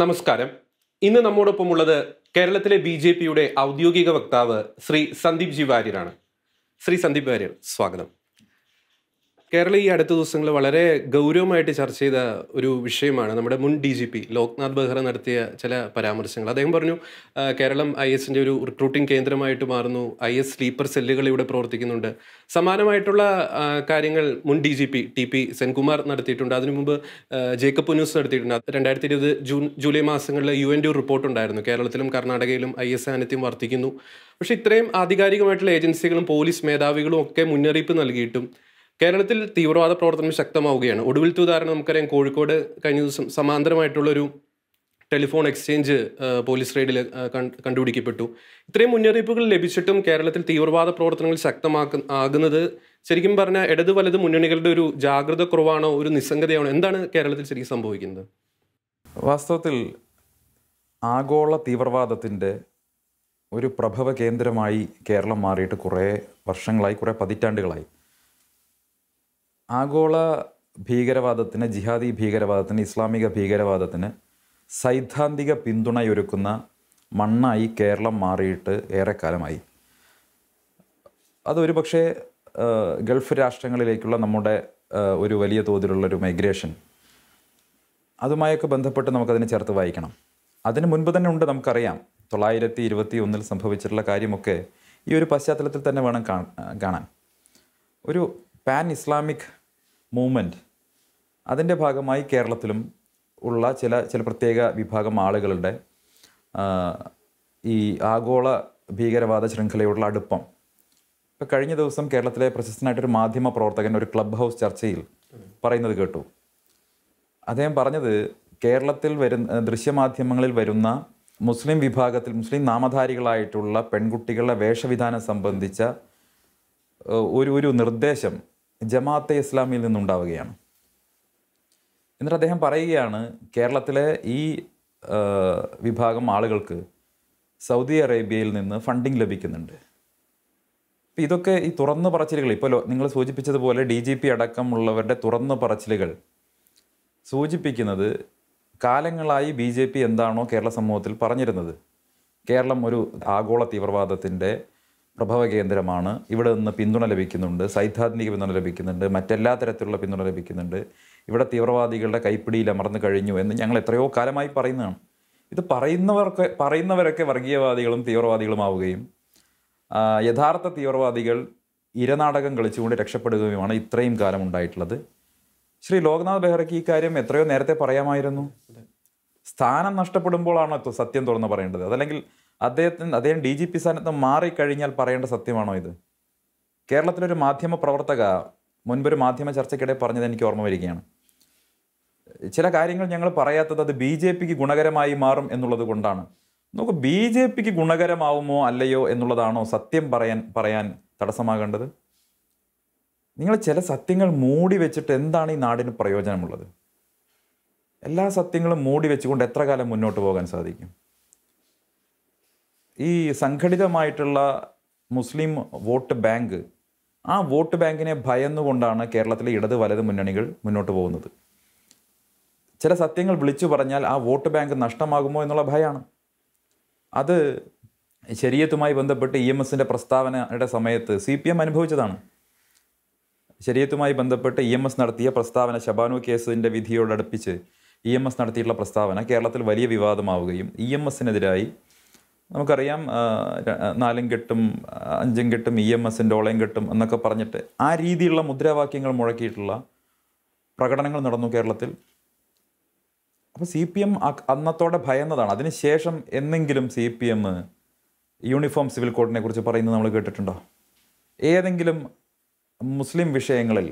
നമസ്കാരം ഇന്ന് നമ്മോടൊപ്പം ഉള്ളത് കേരളത്തിലെ ബി ജെ പിയുടെ ഔദ്യോഗിക വക്താവ് ശ്രീ സന്ദീപ് ജി വാര്യരാണ് ശ്രീ സന്ദീപ് വാര്യർ സ്വാഗതം കേരളം ഈ അടുത്ത ദിവസങ്ങളിൽ വളരെ ഗൗരവമായിട്ട് ചർച്ച ചെയ്ത ഒരു വിഷയമാണ് നമ്മുടെ മുൻ D G P Loknath Behera നടത്തിയ ചില പരാമർശങ്ങൾ അദ്ദേഹം പറഞ്ഞു കേരളം ഐ എസിൻ്റെ ഒരു റിക്രൂട്ടിംഗ് കേന്ദ്രമായിട്ട് മാറുന്നു ഐ എസ് സ്ലീപ്പർ സെല്ലുകൾ ഇവിടെ പ്രവർത്തിക്കുന്നുണ്ട് സമാനമായിട്ടുള്ള കാര്യങ്ങൾ മുൻ D G P T P Senkumar നടത്തിയിട്ടുണ്ട് അതിനു മുമ്പ് ജേക്കബ് പുനൂസ് നടത്തിയിട്ടുണ്ട് രണ്ടായിരത്തി ഇരുപത് ജൂൺ ജൂലൈ മാസങ്ങളിൽ യു എൻ്റെ ഒരു റിപ്പോർട്ട് ഉണ്ടായിരുന്നു കേരളത്തിലും കർണാടകയിലും ഐ എസ് സാന്നിധ്യം വർദ്ധിക്കുന്നു പക്ഷേ ഇത്രയും ആധികാരികമായിട്ടുള്ള ഏജൻസികളും പോലീസ് മേധാവികളും ഒക്കെ മുന്നറിയിപ്പ് നൽകിയിട്ടും കേരളത്തിൽ തീവ്രവാദ പ്രവർത്തനം ശക്തമാവുകയാണ് ഒടുവിൽ ഉദാഹരണം നമുക്കറിയാം കോഴിക്കോട് കഴിഞ്ഞ ദിവസം സമാന്തരമായിട്ടുള്ളൊരു ടെലിഫോൺ എക്സ്ചേഞ്ച് പോലീസ് റെയ്ഡിൽ കണ്ടുപിടിക്കപ്പെട്ടു ഇത്രയും മുന്നറിയിപ്പുകൾ ലഭിച്ചിട്ടും കേരളത്തിൽ തീവ്രവാദ പ്രവർത്തനങ്ങൾ ശക്തമാക്ക ആകുന്നത് ശരിക്കും പറഞ്ഞാൽ ഇടത് വലത് മുന്നണികളുടെ ഒരു ജാഗ്രത കുറവാണോ ഒരു നിസ്സംഗതയാണോ എന്താണ് കേരളത്തിൽ ശരിക്കും സംഭവിക്കുന്നത് വാസ്തവത്തിൽ ആഗോള തീവ്രവാദത്തിൻ്റെ ഒരു പ്രഭവ കേന്ദ്രമായി കേരളം മാറിയിട്ട് കുറേ വർഷങ്ങളായി കുറേ പതിറ്റാണ്ടുകളായി ആഗോള ഭീകരവാദത്തിന് ജിഹാദി ഭീകരവാദത്തിന് ഇസ്ലാമിക ഭീകരവാദത്തിന് സൈദ്ധാന്തിക പിന്തുണയൊരുക്കുന്ന മണ്ണായി കേരളം മാറിയിട്ട് ഏറെക്കാലമായി അതൊരു പക്ഷേ ഗൾഫ് രാഷ്ട്രങ്ങളിലേക്കുള്ള നമ്മുടെ ഒരു വലിയ തോതിലുള്ളൊരു മൈഗ്രേഷൻ അതുമായൊക്കെ ബന്ധപ്പെട്ട് നമുക്കതിനെ ചേർത്ത് വായിക്കണം അതിന് മുൻപ് തന്നെ ഉണ്ട് നമുക്കറിയാം തൊള്ളായിരത്തി ഇരുപത്തി ഒന്നിൽ സംഭവിച്ചിട്ടുള്ള കാര്യമൊക്കെ ഈ ഒരു പശ്ചാത്തലത്തിൽ തന്നെ വേണം കാണാൻ ഒരു പാൻ ഇസ്ലാമിക് മൂവ്മെൻറ്റ് അതിൻ്റെ ഭാഗമായി കേരളത്തിലും ഉള്ള ചില ചില പ്രത്യേക വിഭാഗം ആളുകളുടെ ഈ ആഗോള ഭീകരവാദ ശൃംഖലയോടുള്ള അടുപ്പം ഇപ്പം കഴിഞ്ഞ ദിവസം കേരളത്തിലെ പ്രശസ്തനായിട്ടൊരു മാധ്യമ പ്രവർത്തകൻ ഒരു ക്ലബ് ഹൗസ് ചർച്ചയിൽ പറയുന്നത് കേട്ടു അദ്ദേഹം പറഞ്ഞത് കേരളത്തിൽ വരുന്ന ദൃശ്യമാധ്യമങ്ങളിൽ വരുന്ന മുസ്ലിം വിഭാഗത്തിൽ മുസ്ലിം നാമധാരികളായിട്ടുള്ള പെൺകുട്ടികളുടെ വേഷവിധാനം സംബന്ധിച്ച ഒരു ഒരു നിർദ്ദേശം ജമാഅത്തെ ഇസ്ലാമിയിൽ നിന്നുണ്ടാവുകയാണ് എന്നിട്ട് അദ്ദേഹം പറയുകയാണ് കേരളത്തിലെ ഈ വിഭാഗം ആളുകൾക്ക് സൗദി അറേബ്യയിൽ നിന്ന് ഫണ്ടിങ് ലഭിക്കുന്നുണ്ട് അപ്പം ഇതൊക്കെ ഈ തുറന്നു പറച്ചിലുകൾ ഇപ്പോൾ നിങ്ങൾ സൂചിപ്പിച്ചതുപോലെ ഡി ജി പി അടക്കമുള്ളവരുടെ തുറന്നു പറച്ചിലുകൾ സൂചിപ്പിക്കുന്നത് കാലങ്ങളായി ബി ജെ പി എന്താണോ കേരള സമൂഹത്തിൽ പറഞ്ഞിരുന്നത് കേരളം ഒരു ആഗോള തീവ്രവാദത്തിൻ്റെ പ്രഭവ കേന്ദ്രമാണ് ഇവിടെ നിന്ന് പിന്തുണ ലഭിക്കുന്നുണ്ട് സൈദ്ധാന്തിക പിന്തുണ ലഭിക്കുന്നുണ്ട് മറ്റെല്ലാ തരത്തിലുള്ള പിന്തുണ ലഭിക്കുന്നുണ്ട് ഇവിടെ തീവ്രവാദികളുടെ കൈപ്പിടിയിൽ അമർന്നു കഴിഞ്ഞു എന്ന് ഞങ്ങൾ എത്രയോ കാലമായി പറയുന്നതാണ് ഇത് പറയുന്നവർക്ക് പറയുന്നവരൊക്കെ വർഗീയവാദികളും തീവ്രവാദികളുമാവുകയും യഥാർത്ഥ തീവ്രവാദികൾ ഇരനാടകം കളിച്ചുകൊണ്ട് രക്ഷപ്പെടുകയുമാണ് ഇത്രയും കാലം ഉണ്ടായിട്ടുള്ളത് ശ്രീ ലോക്നാഥ് ബെഹ്റയ്ക്ക് ഈ കാര്യം എത്രയോ നേരത്തെ പറയാമായിരുന്നു സ്ഥാനം നഷ്ടപ്പെടുമ്പോഴാണോ സത്യം തുറന്ന് പറയേണ്ടത് അതല്ലെങ്കിൽ അദ്ദേഹത്തിന് അദ്ദേഹം ഡി ജി പി സ്ഥാനത്ത് മാറിക്കഴിഞ്ഞാൽ പറയേണ്ട സത്യമാണോ ഇത് കേരളത്തിലൊരു മാധ്യമ പ്രവർത്തക മുൻപൊരു മാധ്യമ ചർച്ചയ്ക്കിടെ പറഞ്ഞത് എനിക്ക് ഓർമ്മ വരികയാണ് ചില കാര്യങ്ങൾ ഞങ്ങൾ പറയാത്തത് അത് ബി ജെ പിക്ക് ഗുണകരമായി മാറും എന്നുള്ളത് കൊണ്ടാണ് നമുക്ക് ബി ജെ പിക്ക് ഗുണകരമാവുമോ അല്ലയോ എന്നുള്ളതാണോ സത്യം പറയാൻ പറയാൻ തടസ്സമാകേണ്ടത് നിങ്ങൾ ചില സത്യങ്ങൾ മൂടി വെച്ചിട്ട് എന്താണ് ഈ നാടിന് പ്രയോജനമുള്ളത് എല്ലാ സത്യങ്ങളും മൂടി വെച്ചുകൊണ്ട് എത്ര കാലം മുന്നോട്ട് പോകാൻ സാധിക്കും ഈ സംഘടിതമായിട്ടുള്ള മുസ്ലിം വോട്ട് ബാങ്ക് ആ വോട്ട് ബാങ്കിനെ ഭയന്നുകൊണ്ടാണ് കേരളത്തിലെ ഇടത് വലത് മുന്നണികൾ മുന്നോട്ട് പോകുന്നത് ചില സത്യങ്ങൾ വിളിച്ചു പറഞ്ഞാൽ ആ വോട്ട് ബാങ്ക് നഷ്ടമാകുമോ എന്നുള്ള ഭയമാണ് അത് ശരീരത്തുമായി ബന്ധപ്പെട്ട് ഇ എം എസിൻ്റെ പ്രസ്താവനയുടെ സമയത്ത് സി പി എം അനുഭവിച്ചതാണ് ശരീരത്തുമായി ബന്ധപ്പെട്ട് ഇ എം എസ് നടത്തിയ പ്രസ്താവന ശബാനു കേസിൻ്റെ വിധിയോടടുപ്പിച്ച് ഇ എം എസ് നടത്തിയിട്ടുള്ള പ്രസ്താവന കേരളത്തിൽ വലിയ വിവാദമാവുകയും ഇ എം എസിനെതിരായി നമുക്കറിയാം നാലും കെട്ടും അഞ്ചും കെട്ടും ഇ e എം എസിൻ്റെ ഓളയും കെട്ടും എന്നൊക്കെ പറഞ്ഞിട്ട് ആ രീതിയിലുള്ള മുദ്രാവാക്യങ്ങൾ മുഴക്കിയിട്ടുള്ള പ്രകടനങ്ങൾ നടന്നു കേരളത്തിൽ അപ്പോൾ സി പി എം അന്നത്തോടെ ഭയന്നതാണ് അതിനുശേഷം എന്നെങ്കിലും C P M uniform civil കോഡിനെ കുറിച്ച് പറയുന്നത് നമ്മൾ കേട്ടിട്ടുണ്ടോ ഏതെങ്കിലും മുസ്ലിം വിഷയങ്ങളിൽ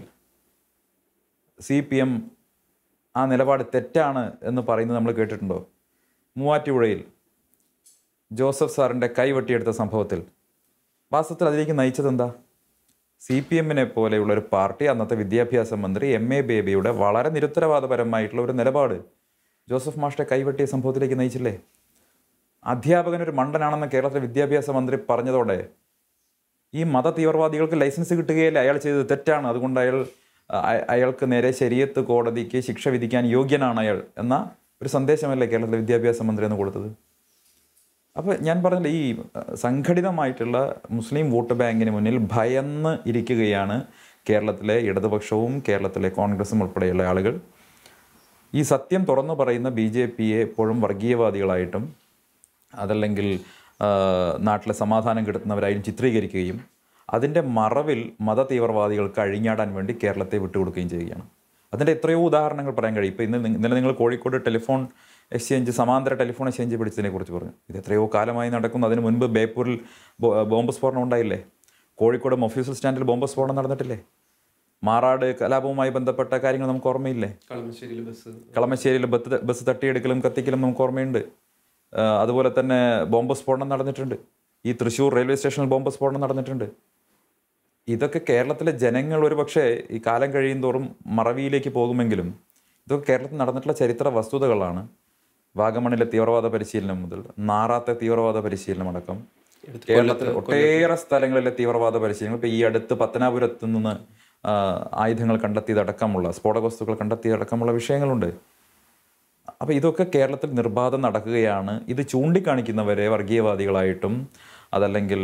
സി പി എം ആ നിലപാട് തെറ്റാണ് എന്ന് പറയുന്നത് നമ്മൾ കേട്ടിട്ടുണ്ടോ മൂവാറ്റുപുഴയിൽ ജോസഫ് സാറിൻ്റെ കൈവെട്ടിയെടുത്ത സംഭവത്തിൽ വാസ്തവത്തിൽ അതിലേക്ക് എന്താ സി പി എമ്മിനെ പോലെയുള്ള ഒരു പാർട്ടി അന്നത്തെ വിദ്യാഭ്യാസ മന്ത്രി എം എ ബേബിയുടെ വളരെ നിരുത്തരവാദപരമായിട്ടുള്ള ഒരു നിലപാട് ജോസഫ് മാഷ്ടെ കൈവെട്ടിയ സംഭവത്തിലേക്ക് നയിച്ചില്ലേ അധ്യാപകനൊരു മണ്ടനാണെന്ന് കേരളത്തിലെ വിദ്യാഭ്യാസ മന്ത്രി പറഞ്ഞതോടെ ഈ മത തീവ്രവാദികൾക്ക് ലൈസൻസ് കിട്ടുകയല്ലേ അയാൾ ചെയ്തത് തെറ്റാണ് അതുകൊണ്ട് അയാൾ അയാൾക്ക് നേരെ ശരിയത്ത് കോടതിക്ക് ശിക്ഷ വിധിക്കാൻ യോഗ്യനാണ് അയാൾ എന്ന ഒരു സന്ദേശമല്ലേ കേരളത്തിലെ വിദ്യാഭ്യാസ മന്ത്രി എന്ന് കൊടുത്തത് അപ്പോൾ ഞാൻ പറഞ്ഞില്ല ഈ സംഘടിതമായിട്ടുള്ള മുസ്ലിം വോട്ട് ബാങ്കിന് മുന്നിൽ ഭയന്ന് ഇരിക്കുകയാണ് കേരളത്തിലെ ഇടതുപക്ഷവും കേരളത്തിലെ കോൺഗ്രസും ഉൾപ്പെടെയുള്ള ആളുകൾ ഈ സത്യം തുറന്നു പറയുന്ന ബി ജെ പിയെ എപ്പോഴും വർഗീയവാദികളായിട്ടും അതല്ലെങ്കിൽ നാട്ടിലെ സമാധാനം കിടത്തുന്നവരായും ചിത്രീകരിക്കുകയും അതിൻ്റെ മറവിൽ മത തീവ്രവാദികൾക്ക് അഴിഞ്ഞാടാൻ വേണ്ടി കേരളത്തെ വിട്ടുകൊടുക്കുകയും ചെയ്യുകയാണ് അതിൻ്റെ എത്രയോ ഉദാഹരണങ്ങൾ പറയാൻ കഴിയും ഇപ്പോൾ ഇന്ന് ഇന്നലെ നിങ്ങൾ കോഴിക്കോട് ടെലിഫോൺ എക്സ്ചേഞ്ച് സമാന്തര ടെലിഫോൺ എക്സ്ചേഞ്ച് പിടിച്ചതിനെക്കുറിച്ച് പറഞ്ഞു ഇത് എത്രയോ കാലമായി നടക്കുന്നു അതിന് മുൻപ് ബേപ്പൂരിൽ ബോംബ് സ്ഫോടനം ഉണ്ടായില്ലേ കോഴിക്കോട് മൊഫ്യൂസൽ സ്റ്റാൻഡിൽ ബോംബ് സ്ഫോടനം നടന്നിട്ടില്ലേ മാറാട് കലാപവുമായി ബന്ധപ്പെട്ട കാര്യങ്ങൾ നമുക്ക് ഓർമ്മയില്ലേ കളമശ്ശേരിയിൽ ബസ് കളമശ്ശേരിയിൽ ബസ് ബസ് തട്ടിയെടുക്കലും കത്തിക്കലും നമുക്ക് ഓർമ്മയുണ്ട് അതുപോലെ തന്നെ ബോംബ് സ്ഫോടനം നടന്നിട്ടുണ്ട് ഈ തൃശ്ശൂർ റെയിൽവേ സ്റ്റേഷനിൽ ബോംബ് സ്ഫോടനം നടന്നിട്ടുണ്ട് ഇതൊക്കെ കേരളത്തിലെ ജനങ്ങൾ ഒരു പക്ഷേ ഈ കാലം കഴിയും തോറും മറവിയിലേക്ക് പോകുമെങ്കിലും ഇതൊക്കെ കേരളത്തിൽ നടന്നിട്ടുള്ള ചരിത്ര വസ്തുതകളാണ് വാഗമണിലെ തീവ്രവാദ പരിശീലനം മുതൽ നാറാത്തെ തീവ്രവാദ പരിശീലനം അടക്കം കേരളത്തിൽ ഒട്ടേറെ സ്ഥലങ്ങളിലെ തീവ്രവാദ പരിശീലനം ഇപ്പൊ ഈ അടുത്ത് പത്തനാപുരത്ത് നിന്ന് ആയുധങ്ങൾ കണ്ടെത്തിയതടക്കമുള്ള സ്ഫോടക വസ്തുക്കൾ കണ്ടെത്തിയതടക്കമുള്ള വിഷയങ്ങളുണ്ട് അപ്പോൾ ഇതൊക്കെ കേരളത്തിൽ നിർബാധം നടക്കുകയാണ് ഇത് ചൂണ്ടിക്കാണിക്കുന്നവരെ വർഗീയവാദികളായിട്ടും അതല്ലെങ്കിൽ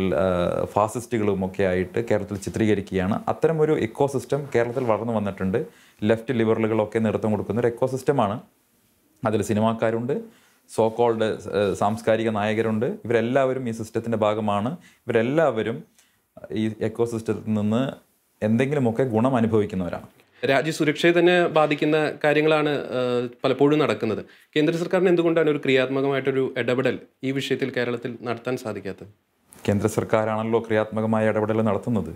ഫാസിസ്റ്റുകളും ഒക്കെ ആയിട്ട് കേരളത്തിൽ ചിത്രീകരിക്കുകയാണ് ഒരു ഇക്കോസിസ്റ്റം കേരളത്തിൽ വളർന്നു വന്നിട്ടുണ്ട് ലെഫ്റ്റ് ലിബറലുകളൊക്കെ നൃത്തം കൊടുക്കുന്ന ഒരു ഇക്കോസിസ്റ്റമാണ് അതിൽ സിനിമാക്കാരുണ്ട് സോ കോൾഡ് സാംസ്കാരിക നായകരുണ്ട് ഇവരെല്ലാവരും ഈ സിസ്റ്റത്തിൻ്റെ ഭാഗമാണ് ഇവരെല്ലാവരും ഈ എക്കോ സിസ്റ്റത്തിൽ നിന്ന് എന്തെങ്കിലുമൊക്കെ ഗുണം അനുഭവിക്കുന്നവരാണ് രാജ്യസുരക്ഷയെ തന്നെ ബാധിക്കുന്ന കാര്യങ്ങളാണ് പലപ്പോഴും നടക്കുന്നത് കേന്ദ്ര സർക്കാരിന് എന്തുകൊണ്ടാണ് ഒരു ക്രിയാത്മകമായിട്ടൊരു ഇടപെടൽ ഈ വിഷയത്തിൽ കേരളത്തിൽ നടത്താൻ സാധിക്കാത്തത് കേന്ദ്ര സർക്കാരാണല്ലോ ക്രിയാത്മകമായ ഇടപെടൽ നടത്തുന്നത്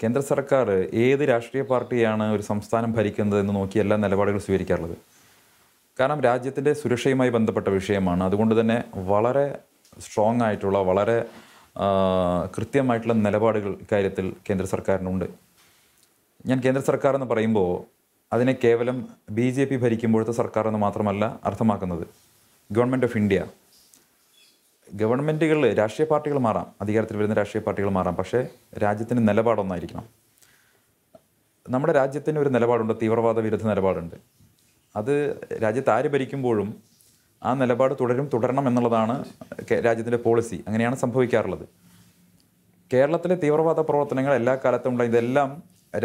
കേന്ദ്ര സർക്കാർ ഏത് രാഷ്ട്രീയ പാർട്ടിയാണ് ഒരു സംസ്ഥാനം ഭരിക്കുന്നത് എന്ന് നോക്കി എല്ലാ നിലപാടുകൾ സ്വീകരിക്കാറുള്ളത് കാരണം രാജ്യത്തിൻ്റെ സുരക്ഷയുമായി ബന്ധപ്പെട്ട വിഷയമാണ് അതുകൊണ്ട് തന്നെ വളരെ സ്ട്രോങ് ആയിട്ടുള്ള വളരെ കൃത്യമായിട്ടുള്ള നിലപാടുകൾ ഇക്കാര്യത്തിൽ കേന്ദ്ര സർക്കാരിനുണ്ട് ഞാൻ കേന്ദ്ര സർക്കാർ എന്ന് പറയുമ്പോൾ അതിനെ കേവലം ബി ജെ പി ഭരിക്കുമ്പോഴത്തെ സർക്കാർ എന്ന് മാത്രമല്ല അർത്ഥമാക്കുന്നത് ഗവൺമെൻറ് ഓഫ് ഇന്ത്യ ഗവൺമെൻറ്റുകളിൽ രാഷ്ട്രീയ പാർട്ടികൾ മാറാം അധികാരത്തിൽ വരുന്ന രാഷ്ട്രീയ പാർട്ടികൾ മാറാം പക്ഷേ രാജ്യത്തിന് നിലപാടൊന്നായിരിക്കണം നമ്മുടെ രാജ്യത്തിന് ഒരു നിലപാടുണ്ട് തീവ്രവാദ വിരുദ്ധ നിലപാടുണ്ട് അത് രാജ്യത്ത് ആര് ഭരിക്കുമ്പോഴും ആ നിലപാട് തുടരും തുടരണം എന്നുള്ളതാണ് രാജ്യത്തിൻ്റെ പോളിസി അങ്ങനെയാണ് സംഭവിക്കാറുള്ളത് കേരളത്തിലെ തീവ്രവാദ പ്രവർത്തനങ്ങൾ എല്ലാ കാലത്തും ഉണ്ടായി ഇതെല്ലാം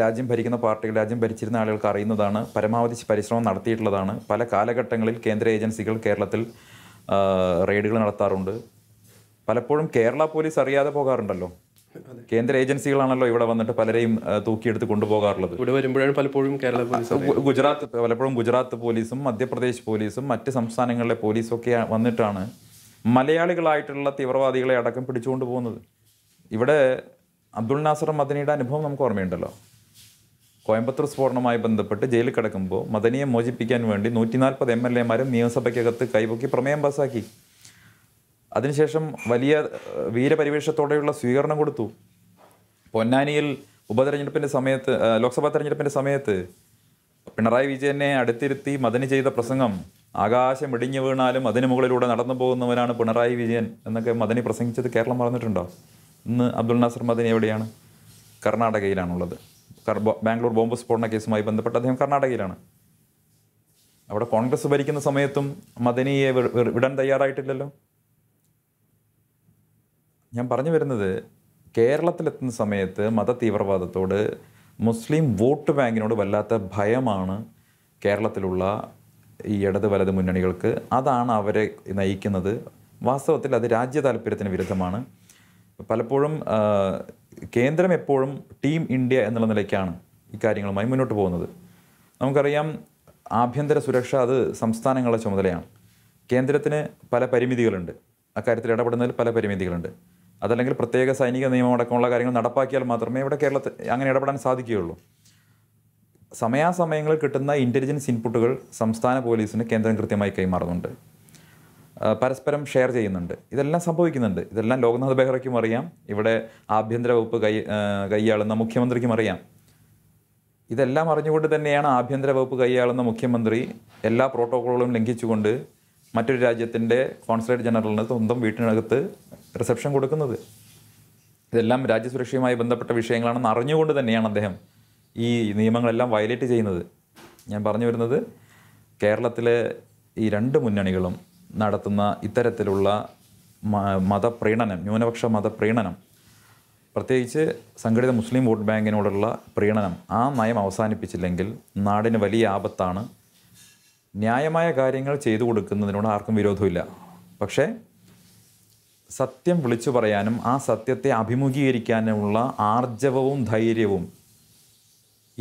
രാജ്യം ഭരിക്കുന്ന പാർട്ടികൾ രാജ്യം ഭരിച്ചിരുന്ന ആളുകൾക്ക് അറിയുന്നതാണ് പരമാവധി പരിശ്രമം നടത്തിയിട്ടുള്ളതാണ് പല കാലഘട്ടങ്ങളിൽ കേന്ദ്ര ഏജൻസികൾ കേരളത്തിൽ റെയ്ഡുകൾ നടത്താറുണ്ട് പലപ്പോഴും കേരള പോലീസ് അറിയാതെ പോകാറുണ്ടല്ലോ കേന്ദ്ര ഏജൻസികളാണല്ലോ ഇവിടെ വന്നിട്ട് പലരെയും തൂക്കിയെടുത്ത് കൊണ്ടുപോകാറുള്ളത് ഇവിടെ വരുമ്പോഴാണ് പലപ്പോഴും കേരള പോലീസ് ഗുജറാത്ത് പലപ്പോഴും ഗുജറാത്ത് പോലീസും മധ്യപ്രദേശ് പോലീസും മറ്റ് സംസ്ഥാനങ്ങളിലെ പോലീസും ഒക്കെ വന്നിട്ടാണ് മലയാളികളായിട്ടുള്ള തീവ്രവാദികളെ അടക്കം പിടിച്ചുകൊണ്ട് പോകുന്നത് ഇവിടെ അബ്ദുൾ നാസർ മദനിയുടെ അനുഭവം നമുക്ക് ഓർമ്മയുണ്ടല്ലോ കോയമ്പത്തൂർ സ്ഫോടനവുമായി ബന്ധപ്പെട്ട് ജയിലിൽ കിടക്കുമ്പോൾ മദനിയെ മോചിപ്പിക്കാൻ വേണ്ടി നൂറ്റി നാൽപ്പത് എം എൽ എമാരും നിയമസഭയ്ക്കകത്ത് കൈപൊക്കി പ്രമേയം പാസാക്കി അതിനുശേഷം വലിയ വീരപരിവേഷത്തോടെയുള്ള സ്വീകരണം കൊടുത്തു പൊന്നാനിയിൽ ഉപതെരഞ്ഞെടുപ്പിൻ്റെ സമയത്ത് ലോക്സഭാ തെരഞ്ഞെടുപ്പിൻ്റെ സമയത്ത് പിണറായി വിജയനെ അടുത്തിരുത്തി മദനി ചെയ്ത പ്രസംഗം ആകാശം ഇടിഞ്ഞു വീണാലും അതിന് മുകളിലൂടെ നടന്നു പോകുന്നവനാണ് പിണറായി വിജയൻ എന്നൊക്കെ മദനി പ്രസംഗിച്ചത് കേരളം പറഞ്ഞിട്ടുണ്ടോ ഇന്ന് അബ്ദുൾ നാസർ മദനി എവിടെയാണ് കർണാടകയിലാണുള്ളത് ബാംഗ്ലൂർ ബോംബ് സ്ഫോടന കേസുമായി ബന്ധപ്പെട്ട് അദ്ദേഹം കർണാടകയിലാണ് അവിടെ കോൺഗ്രസ് ഭരിക്കുന്ന സമയത്തും മദനിയെ വിടാൻ തയ്യാറായിട്ടില്ലല്ലോ ഞാൻ പറഞ്ഞു വരുന്നത് കേരളത്തിലെത്തുന്ന സമയത്ത് മത തീവ്രവാദത്തോട് മുസ്ലിം വോട്ട് ബാങ്കിനോട് വല്ലാത്ത ഭയമാണ് കേരളത്തിലുള്ള ഈ ഇടത് വലത് മുന്നണികൾക്ക് അതാണ് അവരെ നയിക്കുന്നത് വാസ്തവത്തിൽ അത് രാജ്യ താല്പര്യത്തിന് വിരുദ്ധമാണ് പലപ്പോഴും കേന്ദ്രം എപ്പോഴും ടീം ഇന്ത്യ എന്നുള്ള നിലയ്ക്കാണ് ഇക്കാര്യങ്ങളുമായി മുന്നോട്ട് പോകുന്നത് നമുക്കറിയാം ആഭ്യന്തര സുരക്ഷ അത് സംസ്ഥാനങ്ങളുടെ ചുമതലയാണ് കേന്ദ്രത്തിന് പല പരിമിതികളുണ്ട് അക്കാര്യത്തിൽ ഇടപെടുന്നതിൽ പല പരിമിതികളുണ്ട് അതല്ലെങ്കിൽ പ്രത്യേക സൈനിക നിയമം അടക്കമുള്ള കാര്യങ്ങൾ നടപ്പാക്കിയാൽ മാത്രമേ ഇവിടെ കേരളത്തിൽ അങ്ങനെ ഇടപെടാൻ സാധിക്കുകയുള്ളൂ സമയാസമയങ്ങളിൽ കിട്ടുന്ന ഇൻ്റലിജൻസ് ഇൻപുട്ടുകൾ സംസ്ഥാന പോലീസിന് കേന്ദ്രം കൃത്യമായി കൈമാറുന്നുണ്ട് പരസ്പരം ഷെയർ ചെയ്യുന്നുണ്ട് ഇതെല്ലാം സംഭവിക്കുന്നുണ്ട് ഇതെല്ലാം ലോക്നാഥ് ബെഹ്റയ്ക്കും അറിയാം ഇവിടെ ആഭ്യന്തര വകുപ്പ് കൈ കൈയാളുന്ന മുഖ്യമന്ത്രിക്കും അറിയാം ഇതെല്ലാം അറിഞ്ഞുകൊണ്ട് തന്നെയാണ് ആഭ്യന്തര വകുപ്പ് കൈയാളുന്ന മുഖ്യമന്ത്രി എല്ലാ പ്രോട്ടോക്കോളുകളും ലംഘിച്ചുകൊണ്ട് മറ്റൊരു രാജ്യത്തിൻ്റെ കോൺസുലേറ്റ് ജനറലിന് സ്വന്തം വീട്ടിനകത്ത് റിസപ്ഷൻ കൊടുക്കുന്നത് ഇതെല്ലാം രാജ്യസുരക്ഷയുമായി ബന്ധപ്പെട്ട വിഷയങ്ങളാണെന്ന് അറിഞ്ഞുകൊണ്ട് തന്നെയാണ് അദ്ദേഹം ഈ നിയമങ്ങളെല്ലാം വയലേറ്റ് ചെയ്യുന്നത് ഞാൻ പറഞ്ഞു വരുന്നത് കേരളത്തിലെ ഈ രണ്ട് മുന്നണികളും നടത്തുന്ന ഇത്തരത്തിലുള്ള മതപ്രീണനം ന്യൂനപക്ഷ മതപ്രീണനം പ്രത്യേകിച്ച് സംഘടിത മുസ്ലിം വോട്ട് ബാങ്കിനോടുള്ള പ്രീണനം ആ നയം അവസാനിപ്പിച്ചില്ലെങ്കിൽ നാടിന് വലിയ ആപത്താണ് ന്യായമായ കാര്യങ്ങൾ ചെയ്തു കൊടുക്കുന്നതിനോട് ആർക്കും വിരോധമില്ല പക്ഷേ സത്യം വിളിച്ചു പറയാനും ആ സത്യത്തെ അഭിമുഖീകരിക്കാനുമുള്ള ആർജവവും ധൈര്യവും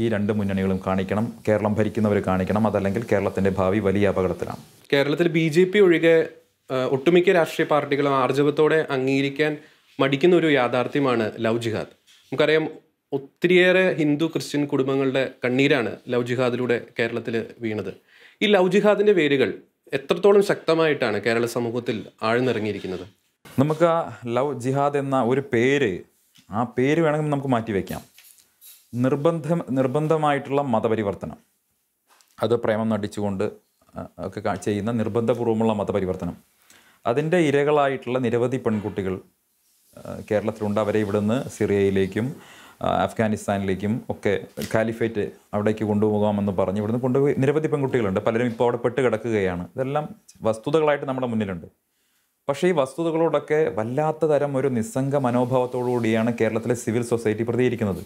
ഈ രണ്ട് മുന്നണികളും കാണിക്കണം കേരളം ഭരിക്കുന്നവർ കാണിക്കണം അതല്ലെങ്കിൽ കേരളത്തിൻ്റെ ഭാവി വലിയ അപകടത്തിലാണ് കേരളത്തിൽ ബി ജെ പി ഒഴികെ ഒട്ടുമിക്ക രാഷ്ട്രീയ പാർട്ടികളും ആർജവത്തോടെ അംഗീകരിക്കാൻ മടിക്കുന്ന ഒരു യാഥാർത്ഥ്യമാണ് ലവ് ജിഹാദ് നമുക്കറിയാം ഒത്തിരിയേറെ ഹിന്ദു ക്രിസ്ത്യൻ കുടുംബങ്ങളുടെ കണ്ണീരാണ് ലവ് ജിഹാദിലൂടെ കേരളത്തിൽ വീണത് ഈ ലവ് ജിഹാദിൻ്റെ വേരുകൾ എത്രത്തോളം ശക്തമായിട്ടാണ് കേരള സമൂഹത്തിൽ ആഴ്ന്നിറങ്ങിയിരിക്കുന്നത് നമുക്ക് ആ ലവ് ജിഹാദ് എന്ന ഒരു പേര് ആ പേര് വേണമെങ്കിൽ നമുക്ക് മാറ്റി വയ്ക്കാം നിർബന്ധം നിർബന്ധമായിട്ടുള്ള മതപരിവർത്തനം അത് പ്രേമം നടിച്ചുകൊണ്ട് ഒക്കെ ചെയ്യുന്ന നിർബന്ധപൂർവ്വമുള്ള മതപരിവർത്തനം അതിൻ്റെ ഇരകളായിട്ടുള്ള നിരവധി പെൺകുട്ടികൾ കേരളത്തിലുണ്ട് അവരെ ഇവിടുന്ന് സിറിയയിലേക്കും അഫ്ഗാനിസ്ഥാനിലേക്കും ഒക്കെ കാലിഫേറ്റ് അവിടേക്ക് കൊണ്ടുപോകാമെന്ന് പറഞ്ഞ് ഇവിടുന്ന് കൊണ്ടുപോയി നിരവധി പെൺകുട്ടികളുണ്ട് പലരും ഇപ്പോൾ അവിടെ പെട്ട് കിടക്കുകയാണ് ഇതെല്ലാം വസ്തുതകളായിട്ട് നമ്മുടെ മുന്നിലുണ്ട് പക്ഷേ ഈ വസ്തുതകളോടൊക്കെ വല്ലാത്ത തരം ഒരു നിസ്സംഗ മനോഭാവത്തോടുകൂടിയാണ് കേരളത്തിലെ സിവിൽ സൊസൈറ്റി പ്രതികരിക്കുന്നത്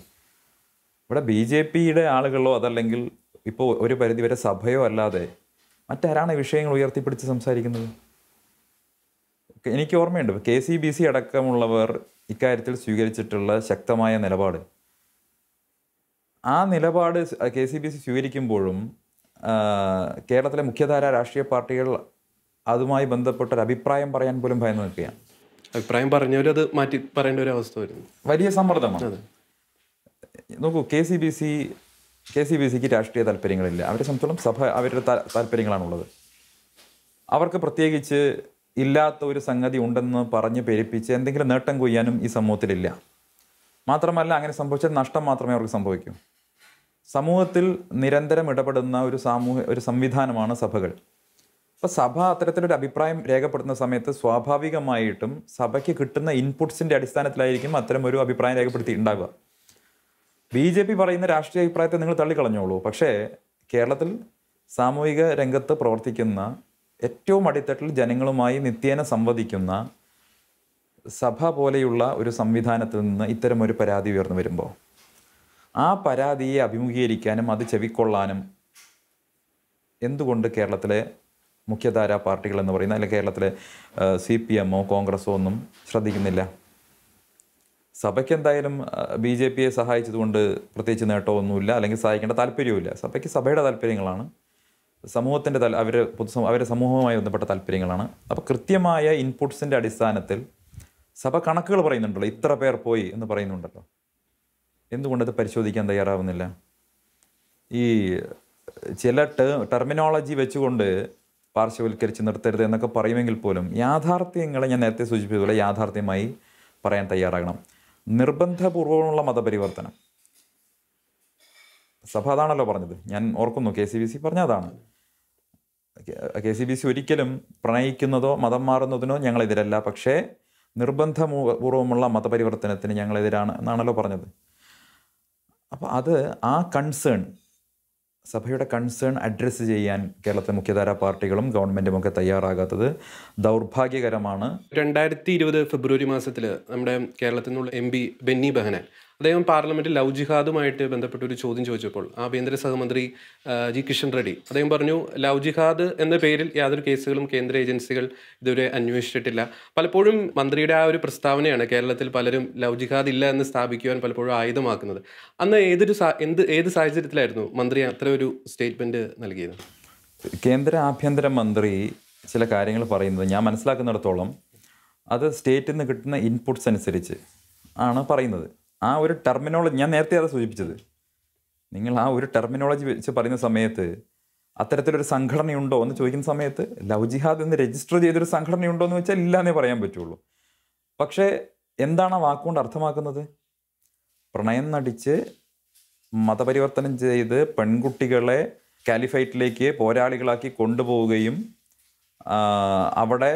ഇവിടെ ബി ജെ പിയുടെ ആളുകളോ അതല്ലെങ്കിൽ ഇപ്പോൾ ഒരു പരിധിവരെ സഭയോ അല്ലാതെ മറ്റാരാണ് വിഷയങ്ങൾ ഉയർത്തിപ്പിടിച്ച് സംസാരിക്കുന്നത് എനിക്ക് ഓർമ്മയുണ്ട് കെ സി ബി സി അടക്കമുള്ളവർ ഇക്കാര്യത്തിൽ സ്വീകരിച്ചിട്ടുള്ള ശക്തമായ നിലപാട് ആ നിലപാട് കെ സി ബി സി സ്വീകരിക്കുമ്പോഴും കേരളത്തിലെ മുഖ്യധാര രാഷ്ട്രീയ പാർട്ടികൾ അതുമായി ബന്ധപ്പെട്ട ഒരു അഭിപ്രായം പറയാൻ പോലും ഭയന്ന് നിൽക്കുകയാണ് അഭിപ്രായം പറഞ്ഞവരും അത് മാറ്റി പറയേണ്ട ഒരു അവസ്ഥ വരുന്നു വലിയ സമ്മർദ്ദമാണ് നോക്കൂ K C B C K C B സിക്ക് രാഷ്ട്രീയ താല്പര്യങ്ങളില്ല അവരെ സംബന്ധിച്ചോളം സഭ അവരുടെ താല്പര്യങ്ങളാണുള്ളത് അവർക്ക് പ്രത്യേകിച്ച് ഇല്ലാത്ത ഒരു സംഗതി ഉണ്ടെന്ന് പറഞ്ഞ് പേരിപ്പിച്ച് എന്തെങ്കിലും നേട്ടം കൊയ്യാനും ഈ സമൂഹത്തിലില്ല മാത്രമല്ല അങ്ങനെ സംഭവിച്ചാൽ നഷ്ടം മാത്രമേ അവർക്ക് സംഭവിക്കൂ സമൂഹത്തിൽ നിരന്തരം ഇടപെടുന്ന ഒരു സാമൂഹ്യ ഒരു സംവിധാനമാണ് സഭകൾ അപ്പോൾ സഭ അത്തരത്തിലൊരു അഭിപ്രായം രേഖപ്പെടുത്തുന്ന സമയത്ത് സ്വാഭാവികമായിട്ടും സഭയ്ക്ക് കിട്ടുന്ന ഇൻപുട്സിൻ്റെ അടിസ്ഥാനത്തിലായിരിക്കും അത്തരം ഒരു അഭിപ്രായം രേഖപ്പെടുത്തി ഉണ്ടാവുക ബി ജെ പി പറയുന്ന രാഷ്ട്രീയ അഭിപ്രായത്തെ നിങ്ങൾ തള്ളിക്കളഞ്ഞോളൂ പക്ഷേ കേരളത്തിൽ സാമൂഹിക രംഗത്ത് പ്രവർത്തിക്കുന്ന ഏറ്റവും അടിത്തട്ടിൽ ജനങ്ങളുമായി നിത്യേന സംവദിക്കുന്ന സഭ പോലെയുള്ള ഒരു സംവിധാനത്തിൽ നിന്ന് ഇത്തരമൊരു പരാതി ഉയർന്നു വരുമ്പോൾ ആ പരാതിയെ അഭിമുഖീകരിക്കാനും അത് ചെവിക്കൊള്ളാനും എന്തുകൊണ്ട് കേരളത്തിലെ മുഖ്യധാര പാർട്ടികൾ എന്ന് പറയുന്ന അല്ലെങ്കിൽ കേരളത്തിലെ സി പി എമ്മോ കോൺഗ്രസോ ഒന്നും ശ്രദ്ധിക്കുന്നില്ല സഭയ്ക്ക് എന്തായാലും ബി ജെ പിയെ സഹായിച്ചതുകൊണ്ട് പ്രത്യേകിച്ച് നേട്ടമൊന്നുമില്ല അല്ലെങ്കിൽ സഹായിക്കേണ്ട താല്പര്യവുമില്ല സഭയ്ക്ക് സഭയുടെ താല്പര്യങ്ങളാണ് സമൂഹത്തിൻ്റെ താൽ അവർ പൊതു അവരെ സമൂഹവുമായി ബന്ധപ്പെട്ട താല്പര്യങ്ങളാണ് അപ്പോൾ കൃത്യമായ ഇൻപുട്സിൻ്റെ അടിസ്ഥാനത്തിൽ സഭ കണക്കുകൾ പറയുന്നുണ്ടല്ലോ ഇത്ര പേർ പോയി എന്ന് പറയുന്നുണ്ടല്ലോ എന്തുകൊണ്ടത് പരിശോധിക്കാൻ തയ്യാറാവുന്നില്ല ഈ ചില ടെർമിനോളജി വെച്ചുകൊണ്ട് പാർശ്വവൽക്കരിച്ച് നിർത്തരുത് എന്നൊക്കെ പറയുമെങ്കിൽ പോലും യാഥാർത്ഥ്യങ്ങളെ ഞാൻ നേരത്തെ സൂചിപ്പിച്ചതുപോലെ യാഥാർത്ഥ്യമായി പറയാൻ തയ്യാറാകണം നിർബന്ധപൂർവമുള്ള മതപരിവർത്തനം സഭ അതാണല്ലോ പറഞ്ഞത് ഞാൻ ഓർക്കുന്നു കെ സി ബി സി പറഞ്ഞ അതാണ് കെ സി ബി സി ഒരിക്കലും പ്രണയിക്കുന്നതോ മതം മാറുന്നതിനോ ഞങ്ങളെതിരല്ല പക്ഷേ നിർബന്ധപൂർവമുള്ള മതപരിവർത്തനത്തിന് ഞങ്ങളെതിരാണ് എന്നാണല്ലോ പറഞ്ഞത് അപ്പോൾ അത് ആ കൺസേൺ സഭയുടെ കൺസേൺ അഡ്രസ്സ് ചെയ്യാൻ കേരളത്തിലെ മുഖ്യധാരാ പാർട്ടികളും ഒക്കെ തയ്യാറാകാത്തത് ദൗർഭാഗ്യകരമാണ് രണ്ടായിരത്തി ഇരുപത് ഫെബ്രുവരി മാസത്തിൽ നമ്മുടെ കേരളത്തിൽ നിന്നുള്ള എം പി ബെന്നി ബെഹനാൻ അദ്ദേഹം പാർലമെന്റിൽ ലവ് ജിഹാദുമായിട്ട് ബന്ധപ്പെട്ട് ഒരു ചോദ്യം ചോദിച്ചപ്പോൾ ആഭ്യന്തര സഹമന്ത്രി ജി കിഷൻ റെഡ്ഡി അദ്ദേഹം പറഞ്ഞു ലവ് ജിഹാദ് എന്ന പേരിൽ യാതൊരു കേസുകളും കേന്ദ്ര ഏജൻസികൾ ഇതുവരെ അന്വേഷിച്ചിട്ടില്ല പലപ്പോഴും മന്ത്രിയുടെ ആ ഒരു പ്രസ്താവനയാണ് കേരളത്തിൽ പലരും ലവ് ജിഹാദ് ഇല്ല എന്ന് സ്ഥാപിക്കുവാൻ പലപ്പോഴും ആയുധമാക്കുന്നത് അന്ന് ഏതൊരു എന്ത് ഏത് സാഹചര്യത്തിലായിരുന്നു മന്ത്രി അത്ര ഒരു സ്റ്റേറ്റ്മെന്റ് നൽകിയത് കേന്ദ്ര ആഭ്യന്തര മന്ത്രി ചില കാര്യങ്ങൾ പറയുന്നത് ഞാൻ മനസ്സിലാക്കുന്നിടത്തോളം അത് സ്റ്റേറ്റിൽ നിന്ന് കിട്ടുന്ന ഇൻപുട്സ് അനുസരിച്ച് ആണ് പറയുന്നത് ആ ഒരു ടെർമിനോളജി ഞാൻ നേരത്തെ അത് സൂചിപ്പിച്ചത് നിങ്ങൾ ആ ഒരു ടെർമിനോളജി വെച്ച് പറയുന്ന സമയത്ത് അത്തരത്തിലൊരു സംഘടനയുണ്ടോ എന്ന് ചോദിക്കുന്ന സമയത്ത് ലവ് ജിഹാദ് എന്ന് രജിസ്റ്റർ ചെയ്തൊരു സംഘടനയുണ്ടോ എന്ന് വെച്ചാൽ ഇല്ലാന്നേ പറയാൻ പറ്റുള്ളൂ പക്ഷേ എന്താണ് ആ വാക്കുകൊണ്ട് അർത്ഥമാക്കുന്നത് പ്രണയം നടിച്ച് മതപരിവർത്തനം ചെയ്ത് പെൺകുട്ടികളെ കാലിഫൈറ്റിലേക്ക് പോരാളികളാക്കി കൊണ്ടുപോവുകയും അവിടെ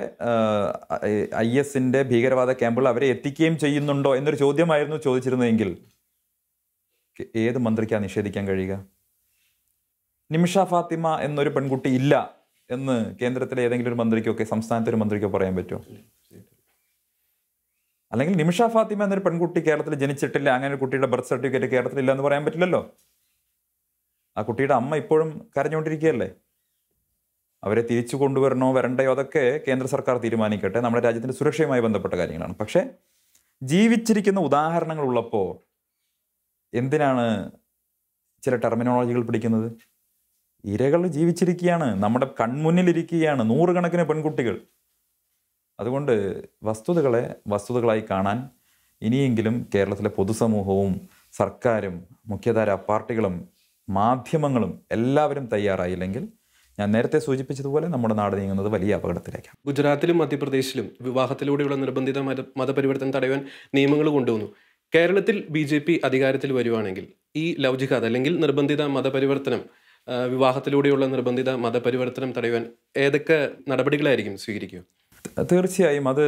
ഐ എസിൻ്റെ ഭീകരവാദ ക്യാമ്പുകൾ അവരെ എത്തിക്കുകയും ചെയ്യുന്നുണ്ടോ എന്നൊരു ചോദ്യമായിരുന്നു ചോദിച്ചിരുന്നതെങ്കിൽ ഏത് മന്ത്രിക്കാണ് നിഷേധിക്കാൻ കഴിയുക നിമിഷ ഫാത്തിമ എന്നൊരു പെൺകുട്ടി ഇല്ല എന്ന് കേന്ദ്രത്തിലെ ഏതെങ്കിലും ഒരു മന്ത്രിക്കൊക്കെ സംസ്ഥാനത്തെ ഒരു മന്ത്രിക്കോ പറയാൻ പറ്റുമോ അല്ലെങ്കിൽ നിമിഷ ഫാത്തിമ എന്നൊരു പെൺകുട്ടി കേരളത്തിൽ ജനിച്ചിട്ടില്ല അങ്ങനെ ഒരു കുട്ടിയുടെ ബർത്ത് സർട്ടിഫിക്കറ്റ് കേരളത്തിലില്ല എന്ന് പറയാൻ പറ്റില്ലല്ലോ ആ കുട്ടിയുടെ അമ്മ ഇപ്പോഴും കരഞ്ഞുകൊണ്ടിരിക്കുകയല്ലേ അവരെ തിരിച്ചു കൊണ്ടുവരണോ വരണ്ടയോ അതൊക്കെ കേന്ദ്ര സർക്കാർ തീരുമാനിക്കട്ടെ നമ്മുടെ രാജ്യത്തിൻ്റെ സുരക്ഷയുമായി ബന്ധപ്പെട്ട കാര്യങ്ങളാണ് പക്ഷേ ജീവിച്ചിരിക്കുന്ന ഉദാഹരണങ്ങൾ ഉള്ളപ്പോൾ എന്തിനാണ് ചില ടെർമിനോളജികൾ പിടിക്കുന്നത് ഇരകൾ ജീവിച്ചിരിക്കുകയാണ് നമ്മുടെ കൺമുന്നിലിരിക്കുകയാണ് നൂറുകണക്കിന് പെൺകുട്ടികൾ അതുകൊണ്ട് വസ്തുതകളെ വസ്തുതകളായി കാണാൻ ഇനിയെങ്കിലും കേരളത്തിലെ പൊതുസമൂഹവും സർക്കാരും മുഖ്യധാര പാർട്ടികളും മാധ്യമങ്ങളും എല്ലാവരും തയ്യാറായില്ലെങ്കിൽ ഞാൻ നേരത്തെ സൂചിപ്പിച്ചതുപോലെ നമ്മുടെ നാട് നീങ്ങുന്നത് വലിയ അപകടത്തിലേക്കാണ് ഗുജറാത്തിലും മധ്യപ്രദേശിലും വിവാഹത്തിലൂടെയുള്ള നിർബന്ധിത മത മതപരിവർത്തനം തടയാൻ നിയമങ്ങൾ കൊണ്ടുവന്നു കേരളത്തിൽ ബി ജെ പി അധികാരത്തിൽ വരുവാണെങ്കിൽ ഈ ലവ് അല്ലെങ്കിൽ നിർബന്ധിത മതപരിവർത്തനം വിവാഹത്തിലൂടെയുള്ള നിർബന്ധിത മതപരിവർത്തനം തടയുവാൻ ഏതൊക്കെ നടപടികളായിരിക്കും സ്വീകരിക്കുക തീർച്ചയായും അത്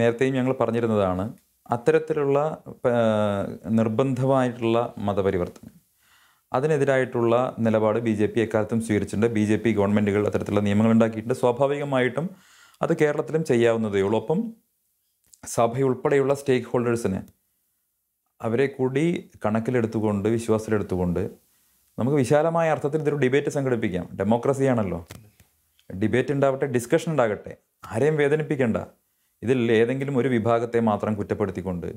നേരത്തെയും ഞങ്ങൾ പറഞ്ഞിരുന്നതാണ് അത്തരത്തിലുള്ള നിർബന്ധമായിട്ടുള്ള മതപരിവർത്തനം അതിനെതിരായിട്ടുള്ള നിലപാട് ബി ജെ പി എക്കാലത്തും സ്വീകരിച്ചിട്ടുണ്ട് ബി ജെ പി ഗവൺമെൻറ്റുകൾ അത്തരത്തിലുള്ള നിയമങ്ങൾ ഉണ്ടാക്കിയിട്ടുണ്ട് സ്വാഭാവികമായിട്ടും അത് കേരളത്തിലും ചെയ്യാവുന്നതേ ഉള്ളൂ ഒപ്പം സഭയുൾപ്പെടെയുള്ള സ്റ്റേക്ക് ഹോൾഡേഴ്സിനെ അവരെ കൂടി കണക്കിലെടുത്തുകൊണ്ട് വിശ്വാസത്തിലെടുത്തുകൊണ്ട് നമുക്ക് വിശാലമായ അർത്ഥത്തിൽ ഇതൊരു ഡിബേറ്റ് സംഘടിപ്പിക്കാം ഡെമോക്രസിയാണല്ലോ ഡിബേറ്റ് ഉണ്ടാവട്ടെ ഡിസ്കഷൻ ഉണ്ടാകട്ടെ ആരെയും വേദനിപ്പിക്കേണ്ട ഇതിൽ ഏതെങ്കിലും ഒരു വിഭാഗത്തെ മാത്രം കുറ്റപ്പെടുത്തിക്കൊണ്ട്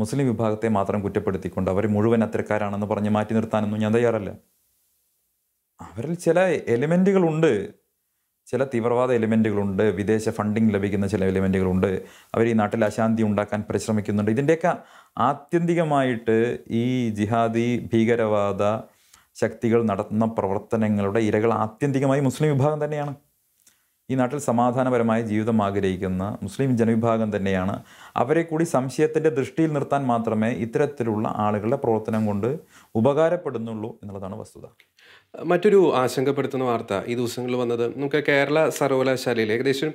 മുസ്ലിം വിഭാഗത്തെ മാത്രം കുറ്റപ്പെടുത്തിക്കൊണ്ട് അവർ മുഴുവൻ അത്തരക്കാരാണെന്ന് പറഞ്ഞ് മാറ്റി നിർത്താനൊന്നും ഞാൻ തയ്യാറല്ല അവരിൽ ചില എലിമെൻറ്റുകളുണ്ട് ചില തീവ്രവാദ എലിമെൻറ്റുകളുണ്ട് വിദേശ ഫണ്ടിങ് ലഭിക്കുന്ന ചില എലിമെൻറ്റുകളുണ്ട് അവർ ഈ നാട്ടിൽ അശാന്തി ഉണ്ടാക്കാൻ പരിശ്രമിക്കുന്നുണ്ട് ഇതിൻ്റെയൊക്കെ ആത്യന്തികമായിട്ട് ഈ ജിഹാദി ഭീകരവാദ ശക്തികൾ നടത്തുന്ന പ്രവർത്തനങ്ങളുടെ ഇരകൾ ആത്യന്തികമായി മുസ്ലിം വിഭാഗം തന്നെയാണ് ഈ നാട്ടിൽ സമാധാനപരമായ ജീവിതം ആഗ്രഹിക്കുന്ന മുസ്ലിം ജനവിഭാഗം തന്നെയാണ് അവരെ കൂടി സംശയത്തിൻ്റെ ദൃഷ്ടിയിൽ നിർത്താൻ മാത്രമേ ഇത്തരത്തിലുള്ള ആളുകളുടെ പ്രവർത്തനം കൊണ്ട് ഉപകാരപ്പെടുന്നുള്ളൂ എന്നുള്ളതാണ് വസ്തുത മറ്റൊരു ആശങ്കപ്പെടുത്തുന്ന വാർത്ത ഈ ദിവസങ്ങളിൽ വന്നത് നമുക്ക് കേരള സർവകലാശാലയിൽ ഏകദേശം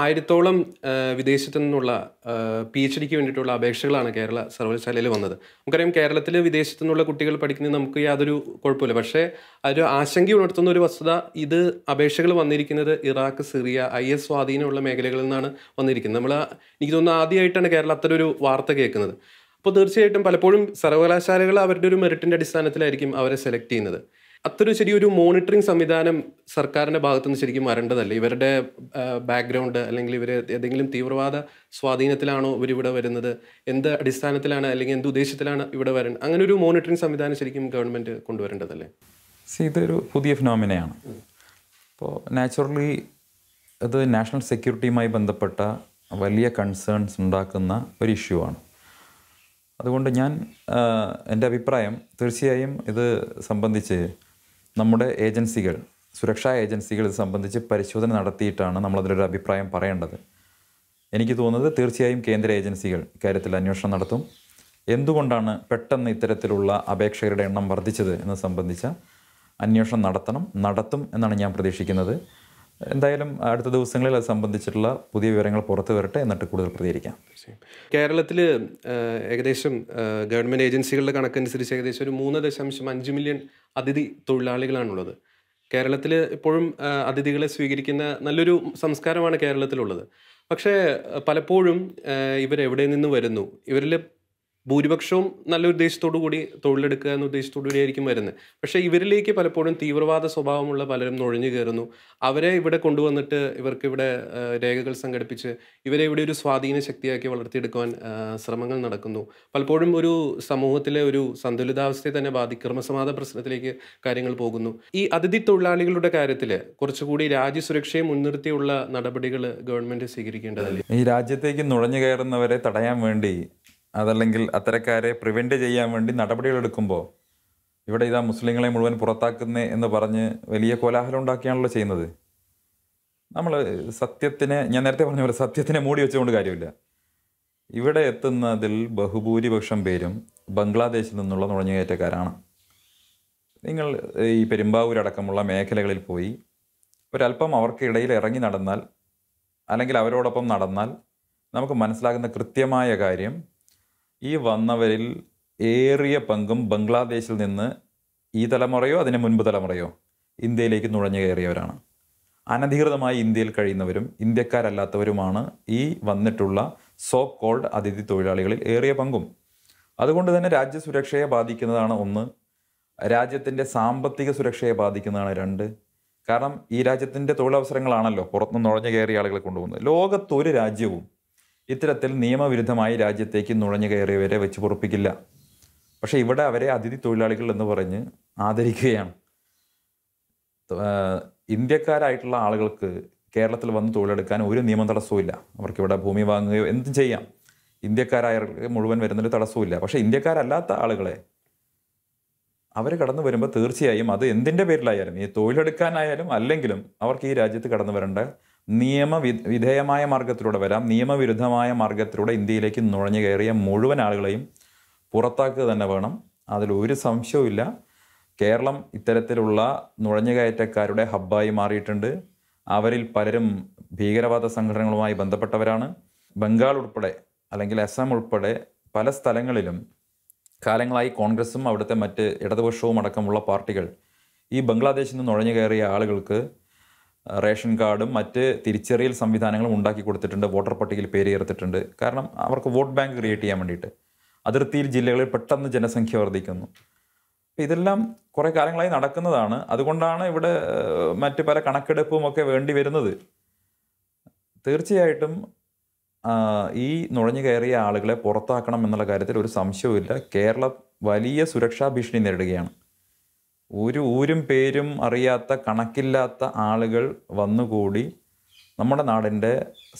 ആയിരത്തോളം വിദേശത്തു നിന്നുള്ള പി എച്ച് ഡിക്ക് വേണ്ടിയിട്ടുള്ള അപേക്ഷകളാണ് കേരള സർവകലാശാലയിൽ വന്നത് നമുക്കറിയാം കേരളത്തിൽ വിദേശത്തു നിന്നുള്ള കുട്ടികൾ പഠിക്കുന്നത് നമുക്ക് യാതൊരു കുഴപ്പമില്ല പക്ഷേ അതൊരു ആശങ്ക ഉണർത്തുന്ന ഒരു വസ്തുത ഇത് അപേക്ഷകൾ വന്നിരിക്കുന്നത് ഇറാഖ് സിറിയ ഐ എസ് സ്വാധീനമുള്ള മേഖലകളിൽ നിന്നാണ് വന്നിരിക്കുന്നത് നമ്മൾ എനിക്ക് തോന്നുന്നു ആദ്യമായിട്ടാണ് കേരളം അത്തരൊരു വാർത്ത കേൾക്കുന്നത് അപ്പോൾ തീർച്ചയായിട്ടും പലപ്പോഴും സർവകലാശാലകൾ അവരുടെ ഒരു മെറിറ്റിൻ്റെ അടിസ്ഥാനത്തിലായിരിക്കും അവരെ സെലക്ട് ചെയ്യുന്നത് അത്ര ശരിയൊരു മോണിറ്ററിങ് സംവിധാനം സർക്കാരിൻ്റെ നിന്ന് ശരിക്കും വരേണ്ടതല്ല ഇവരുടെ ബാക്ക്ഗ്രൗണ്ട് അല്ലെങ്കിൽ ഇവർ ഏതെങ്കിലും തീവ്രവാദ സ്വാധീനത്തിലാണോ ഇവരിവിടെ വരുന്നത് എന്ത് അടിസ്ഥാനത്തിലാണ് അല്ലെങ്കിൽ എന്ത് ഉദ്ദേശത്തിലാണ് ഇവിടെ വരേണ്ടത് അങ്ങനെ ഒരു മോണിറ്ററിങ് സംവിധാനം ശരിക്കും ഗവൺമെൻറ് കൊണ്ടുവരേണ്ടതല്ലേ ഇതൊരു പുതിയ ഫിനോമിനയാണ് അപ്പോൾ നാച്ചുറലി അത് നാഷണൽ സെക്യൂരിറ്റിയുമായി ബന്ധപ്പെട്ട വലിയ കൺസേൺസ് ഉണ്ടാക്കുന്ന ഒരു ഇഷ്യൂ ആണ് അതുകൊണ്ട് ഞാൻ എൻ്റെ അഭിപ്രായം തീർച്ചയായും ഇത് സംബന്ധിച്ച് നമ്മുടെ ഏജൻസികൾ സുരക്ഷാ ഏജൻസികൾ ഇത് സംബന്ധിച്ച് പരിശോധന നടത്തിയിട്ടാണ് നമ്മളതിലൊരു അഭിപ്രായം പറയേണ്ടത് എനിക്ക് തോന്നുന്നത് തീർച്ചയായും കേന്ദ്ര ഏജൻസികൾ ഇക്കാര്യത്തിൽ അന്വേഷണം നടത്തും എന്തുകൊണ്ടാണ് പെട്ടെന്ന് ഇത്തരത്തിലുള്ള അപേക്ഷകരുടെ എണ്ണം വർദ്ധിച്ചത് എന്ന് സംബന്ധിച്ച അന്വേഷണം നടത്തണം നടത്തും എന്നാണ് ഞാൻ പ്രതീക്ഷിക്കുന്നത് എന്തായാലും അടുത്ത ദിവസങ്ങളിൽ അത് സംബന്ധിച്ചിട്ടുള്ള പുതിയ വിവരങ്ങൾ പുറത്തു വരട്ടെ എന്നിട്ട് കൂടുതൽ പ്രതികരിക്കാം കേരളത്തിൽ ഏകദേശം ഗവൺമെൻറ് ഏജൻസികളുടെ കണക്കനുസരിച്ച് ഏകദേശം ഒരു മൂന്ന് ദശാംശം അഞ്ച് മില്യൺ അതിഥി തൊഴിലാളികളാണുള്ളത് കേരളത്തിൽ ഇപ്പോഴും അതിഥികളെ സ്വീകരിക്കുന്ന നല്ലൊരു സംസ്കാരമാണ് കേരളത്തിലുള്ളത് പക്ഷേ പലപ്പോഴും ഇവരെവിടെ നിന്ന് വരുന്നു ഇവരിൽ ഭൂരിപക്ഷവും നല്ല ഉദ്ദേശത്തോടു കൂടി തൊഴിലെടുക്കുക എന്ന ഉദ്ദേശത്തോടു കൂടിയായിരിക്കും വരുന്നത് പക്ഷേ ഇവരിലേക്ക് പലപ്പോഴും തീവ്രവാദ സ്വഭാവമുള്ള പലരും നുഴഞ്ഞു കയറുന്നു അവരെ ഇവിടെ കൊണ്ടുവന്നിട്ട് ഇവർക്ക് ഇവിടെ രേഖകൾ സംഘടിപ്പിച്ച് ഇവരെ ഇവിടെ ഒരു സ്വാധീന ശക്തിയാക്കി വളർത്തിയെടുക്കുവാൻ ശ്രമങ്ങൾ നടക്കുന്നു പലപ്പോഴും ഒരു സമൂഹത്തിലെ ഒരു സന്തുലിതാവസ്ഥയെ തന്നെ ബാധി ക്രമസമാധ പ്രശ്നത്തിലേക്ക് കാര്യങ്ങൾ പോകുന്നു ഈ അതിഥി തൊഴിലാളികളുടെ കാര്യത്തിൽ കുറച്ചുകൂടി രാജ്യസുരക്ഷയെ മുൻനിർത്തിയുള്ള നടപടികൾ ഗവൺമെന്റ് സ്വീകരിക്കേണ്ടതല്ലേ ഈ രാജ്യത്തേക്ക് നുഴഞ്ഞു കയറുന്നവരെ തടയാൻ വേണ്ടി അതല്ലെങ്കിൽ അത്തരക്കാരെ പ്രിവെൻറ്റ് ചെയ്യാൻ വേണ്ടി നടപടികളെടുക്കുമ്പോൾ ഇവിടെ ഇതാ മുസ്ലിങ്ങളെ മുഴുവൻ പുറത്താക്കുന്നേ എന്ന് പറഞ്ഞ് വലിയ കോലാഹലം ഉണ്ടാക്കിയാണല്ലോ ചെയ്യുന്നത് നമ്മൾ സത്യത്തിനെ ഞാൻ നേരത്തെ പറഞ്ഞ പോലെ സത്യത്തിനെ മൂടി വെച്ചുകൊണ്ട് കാര്യമില്ല ഇവിടെ എത്തുന്നതിൽ ബഹുഭൂരിപക്ഷം പേരും ബംഗ്ലാദേശിൽ നിന്നുള്ള നുഴഞ്ഞുകയറ്റക്കാരാണ് നിങ്ങൾ ഈ പെരുമ്പാവൂർ അടക്കമുള്ള മേഖലകളിൽ പോയി ഒരല്പം അവർക്കിടയിൽ ഇറങ്ങി നടന്നാൽ അല്ലെങ്കിൽ അവരോടൊപ്പം നടന്നാൽ നമുക്ക് മനസ്സിലാകുന്ന കൃത്യമായ കാര്യം ഈ വന്നവരിൽ ഏറിയ പങ്കും ബംഗ്ലാദേശിൽ നിന്ന് ഈ തലമുറയോ അതിന് മുൻപ് തലമുറയോ ഇന്ത്യയിലേക്ക് നുഴഞ്ഞു കയറിയവരാണ് അനധികൃതമായി ഇന്ത്യയിൽ കഴിയുന്നവരും ഇന്ത്യക്കാരല്ലാത്തവരുമാണ് ഈ വന്നിട്ടുള്ള സോ കോൾഡ് അതിഥി തൊഴിലാളികളിൽ ഏറിയ പങ്കും അതുകൊണ്ട് തന്നെ രാജ്യസുരക്ഷയെ ബാധിക്കുന്നതാണ് ഒന്ന് രാജ്യത്തിൻ്റെ സാമ്പത്തിക സുരക്ഷയെ ബാധിക്കുന്നതാണ് രണ്ട് കാരണം ഈ രാജ്യത്തിൻ്റെ തൊഴിലവസരങ്ങളാണല്ലോ പുറത്തുനിന്ന് നുഴഞ്ഞു കയറിയ ആളുകളെ കൊണ്ടുപോകുന്നത് ലോകത്തൊരു രാജ്യവും ഇത്തരത്തിൽ നിയമവിരുദ്ധമായി രാജ്യത്തേക്ക് നുഴഞ്ഞു കയറിയവരെ വെച്ച് പൊറപ്പിക്കില്ല പക്ഷേ ഇവിടെ അവരെ അതിഥി തൊഴിലാളികൾ എന്ന് പറഞ്ഞ് ആദരിക്കുകയാണ് ഇന്ത്യക്കാരായിട്ടുള്ള ആളുകൾക്ക് കേരളത്തിൽ വന്ന് തൊഴിലെടുക്കാൻ ഒരു നിയമ തടസ്സവുമില്ല അവർക്കിവിടെ ഭൂമി വാങ്ങുകയോ എന്തും ചെയ്യാം ഇന്ത്യക്കാരായവർക്ക് മുഴുവൻ വരുന്നതിൽ തടസ്സവുമില്ല പക്ഷേ ഇന്ത്യക്കാരല്ലാത്ത ആളുകളെ അവർ കടന്നു വരുമ്പോൾ തീർച്ചയായും അത് എന്തിൻ്റെ പേരിലായാലും ഈ തൊഴിലെടുക്കാനായാലും അല്ലെങ്കിലും അവർക്ക് ഈ രാജ്യത്ത് കടന്നു വരേണ്ട നിയമ വിധേയമായ മാർഗത്തിലൂടെ വരാം നിയമവിരുദ്ധമായ മാർഗത്തിലൂടെ ഇന്ത്യയിലേക്ക് നുഴഞ്ഞു കയറിയ മുഴുവൻ ആളുകളെയും പുറത്താക്കുക തന്നെ വേണം അതിൽ ഒരു സംശയവുമില്ല കേരളം ഇത്തരത്തിലുള്ള നുഴഞ്ഞുകയറ്റക്കാരുടെ ഹബ്ബായി മാറിയിട്ടുണ്ട് അവരിൽ പലരും ഭീകരവാദ സംഘടനകളുമായി ബന്ധപ്പെട്ടവരാണ് ബംഗാൾ ഉൾപ്പെടെ അല്ലെങ്കിൽ അസം ഉൾപ്പെടെ പല സ്ഥലങ്ങളിലും കാലങ്ങളായി കോൺഗ്രസും അവിടുത്തെ മറ്റ് ഇടതുപക്ഷവും അടക്കമുള്ള പാർട്ടികൾ ഈ ബംഗ്ലാദേശിൽ നിന്ന് നുഴഞ്ഞു കയറിയ ആളുകൾക്ക് റേഷൻ കാർഡും മറ്റ് തിരിച്ചറിയൽ സംവിധാനങ്ങളും ഉണ്ടാക്കി കൊടുത്തിട്ടുണ്ട് വോട്ടർ പട്ടികയിൽ പേര് ചേർത്തിട്ടുണ്ട് കാരണം അവർക്ക് വോട്ട് ബാങ്ക് ക്രിയേറ്റ് ചെയ്യാൻ വേണ്ടിയിട്ട് അതിർത്തിയിൽ ജില്ലകളിൽ പെട്ടെന്ന് ജനസംഖ്യ വർദ്ധിക്കുന്നു ഇതെല്ലാം കുറേ കാലങ്ങളായി നടക്കുന്നതാണ് അതുകൊണ്ടാണ് ഇവിടെ മറ്റ് പല കണക്കെടുപ്പും ഒക്കെ വേണ്ടി വരുന്നത് തീർച്ചയായിട്ടും ഈ നുഴഞ്ഞു കയറിയ ആളുകളെ പുറത്താക്കണം എന്നുള്ള കാര്യത്തിൽ ഒരു സംശയവുമില്ല കേരളം വലിയ സുരക്ഷാ ഭീഷണി നേരിടുകയാണ് ഒരു ഊരും പേരും അറിയാത്ത കണക്കില്ലാത്ത ആളുകൾ വന്നുകൂടി നമ്മുടെ നാടിൻ്റെ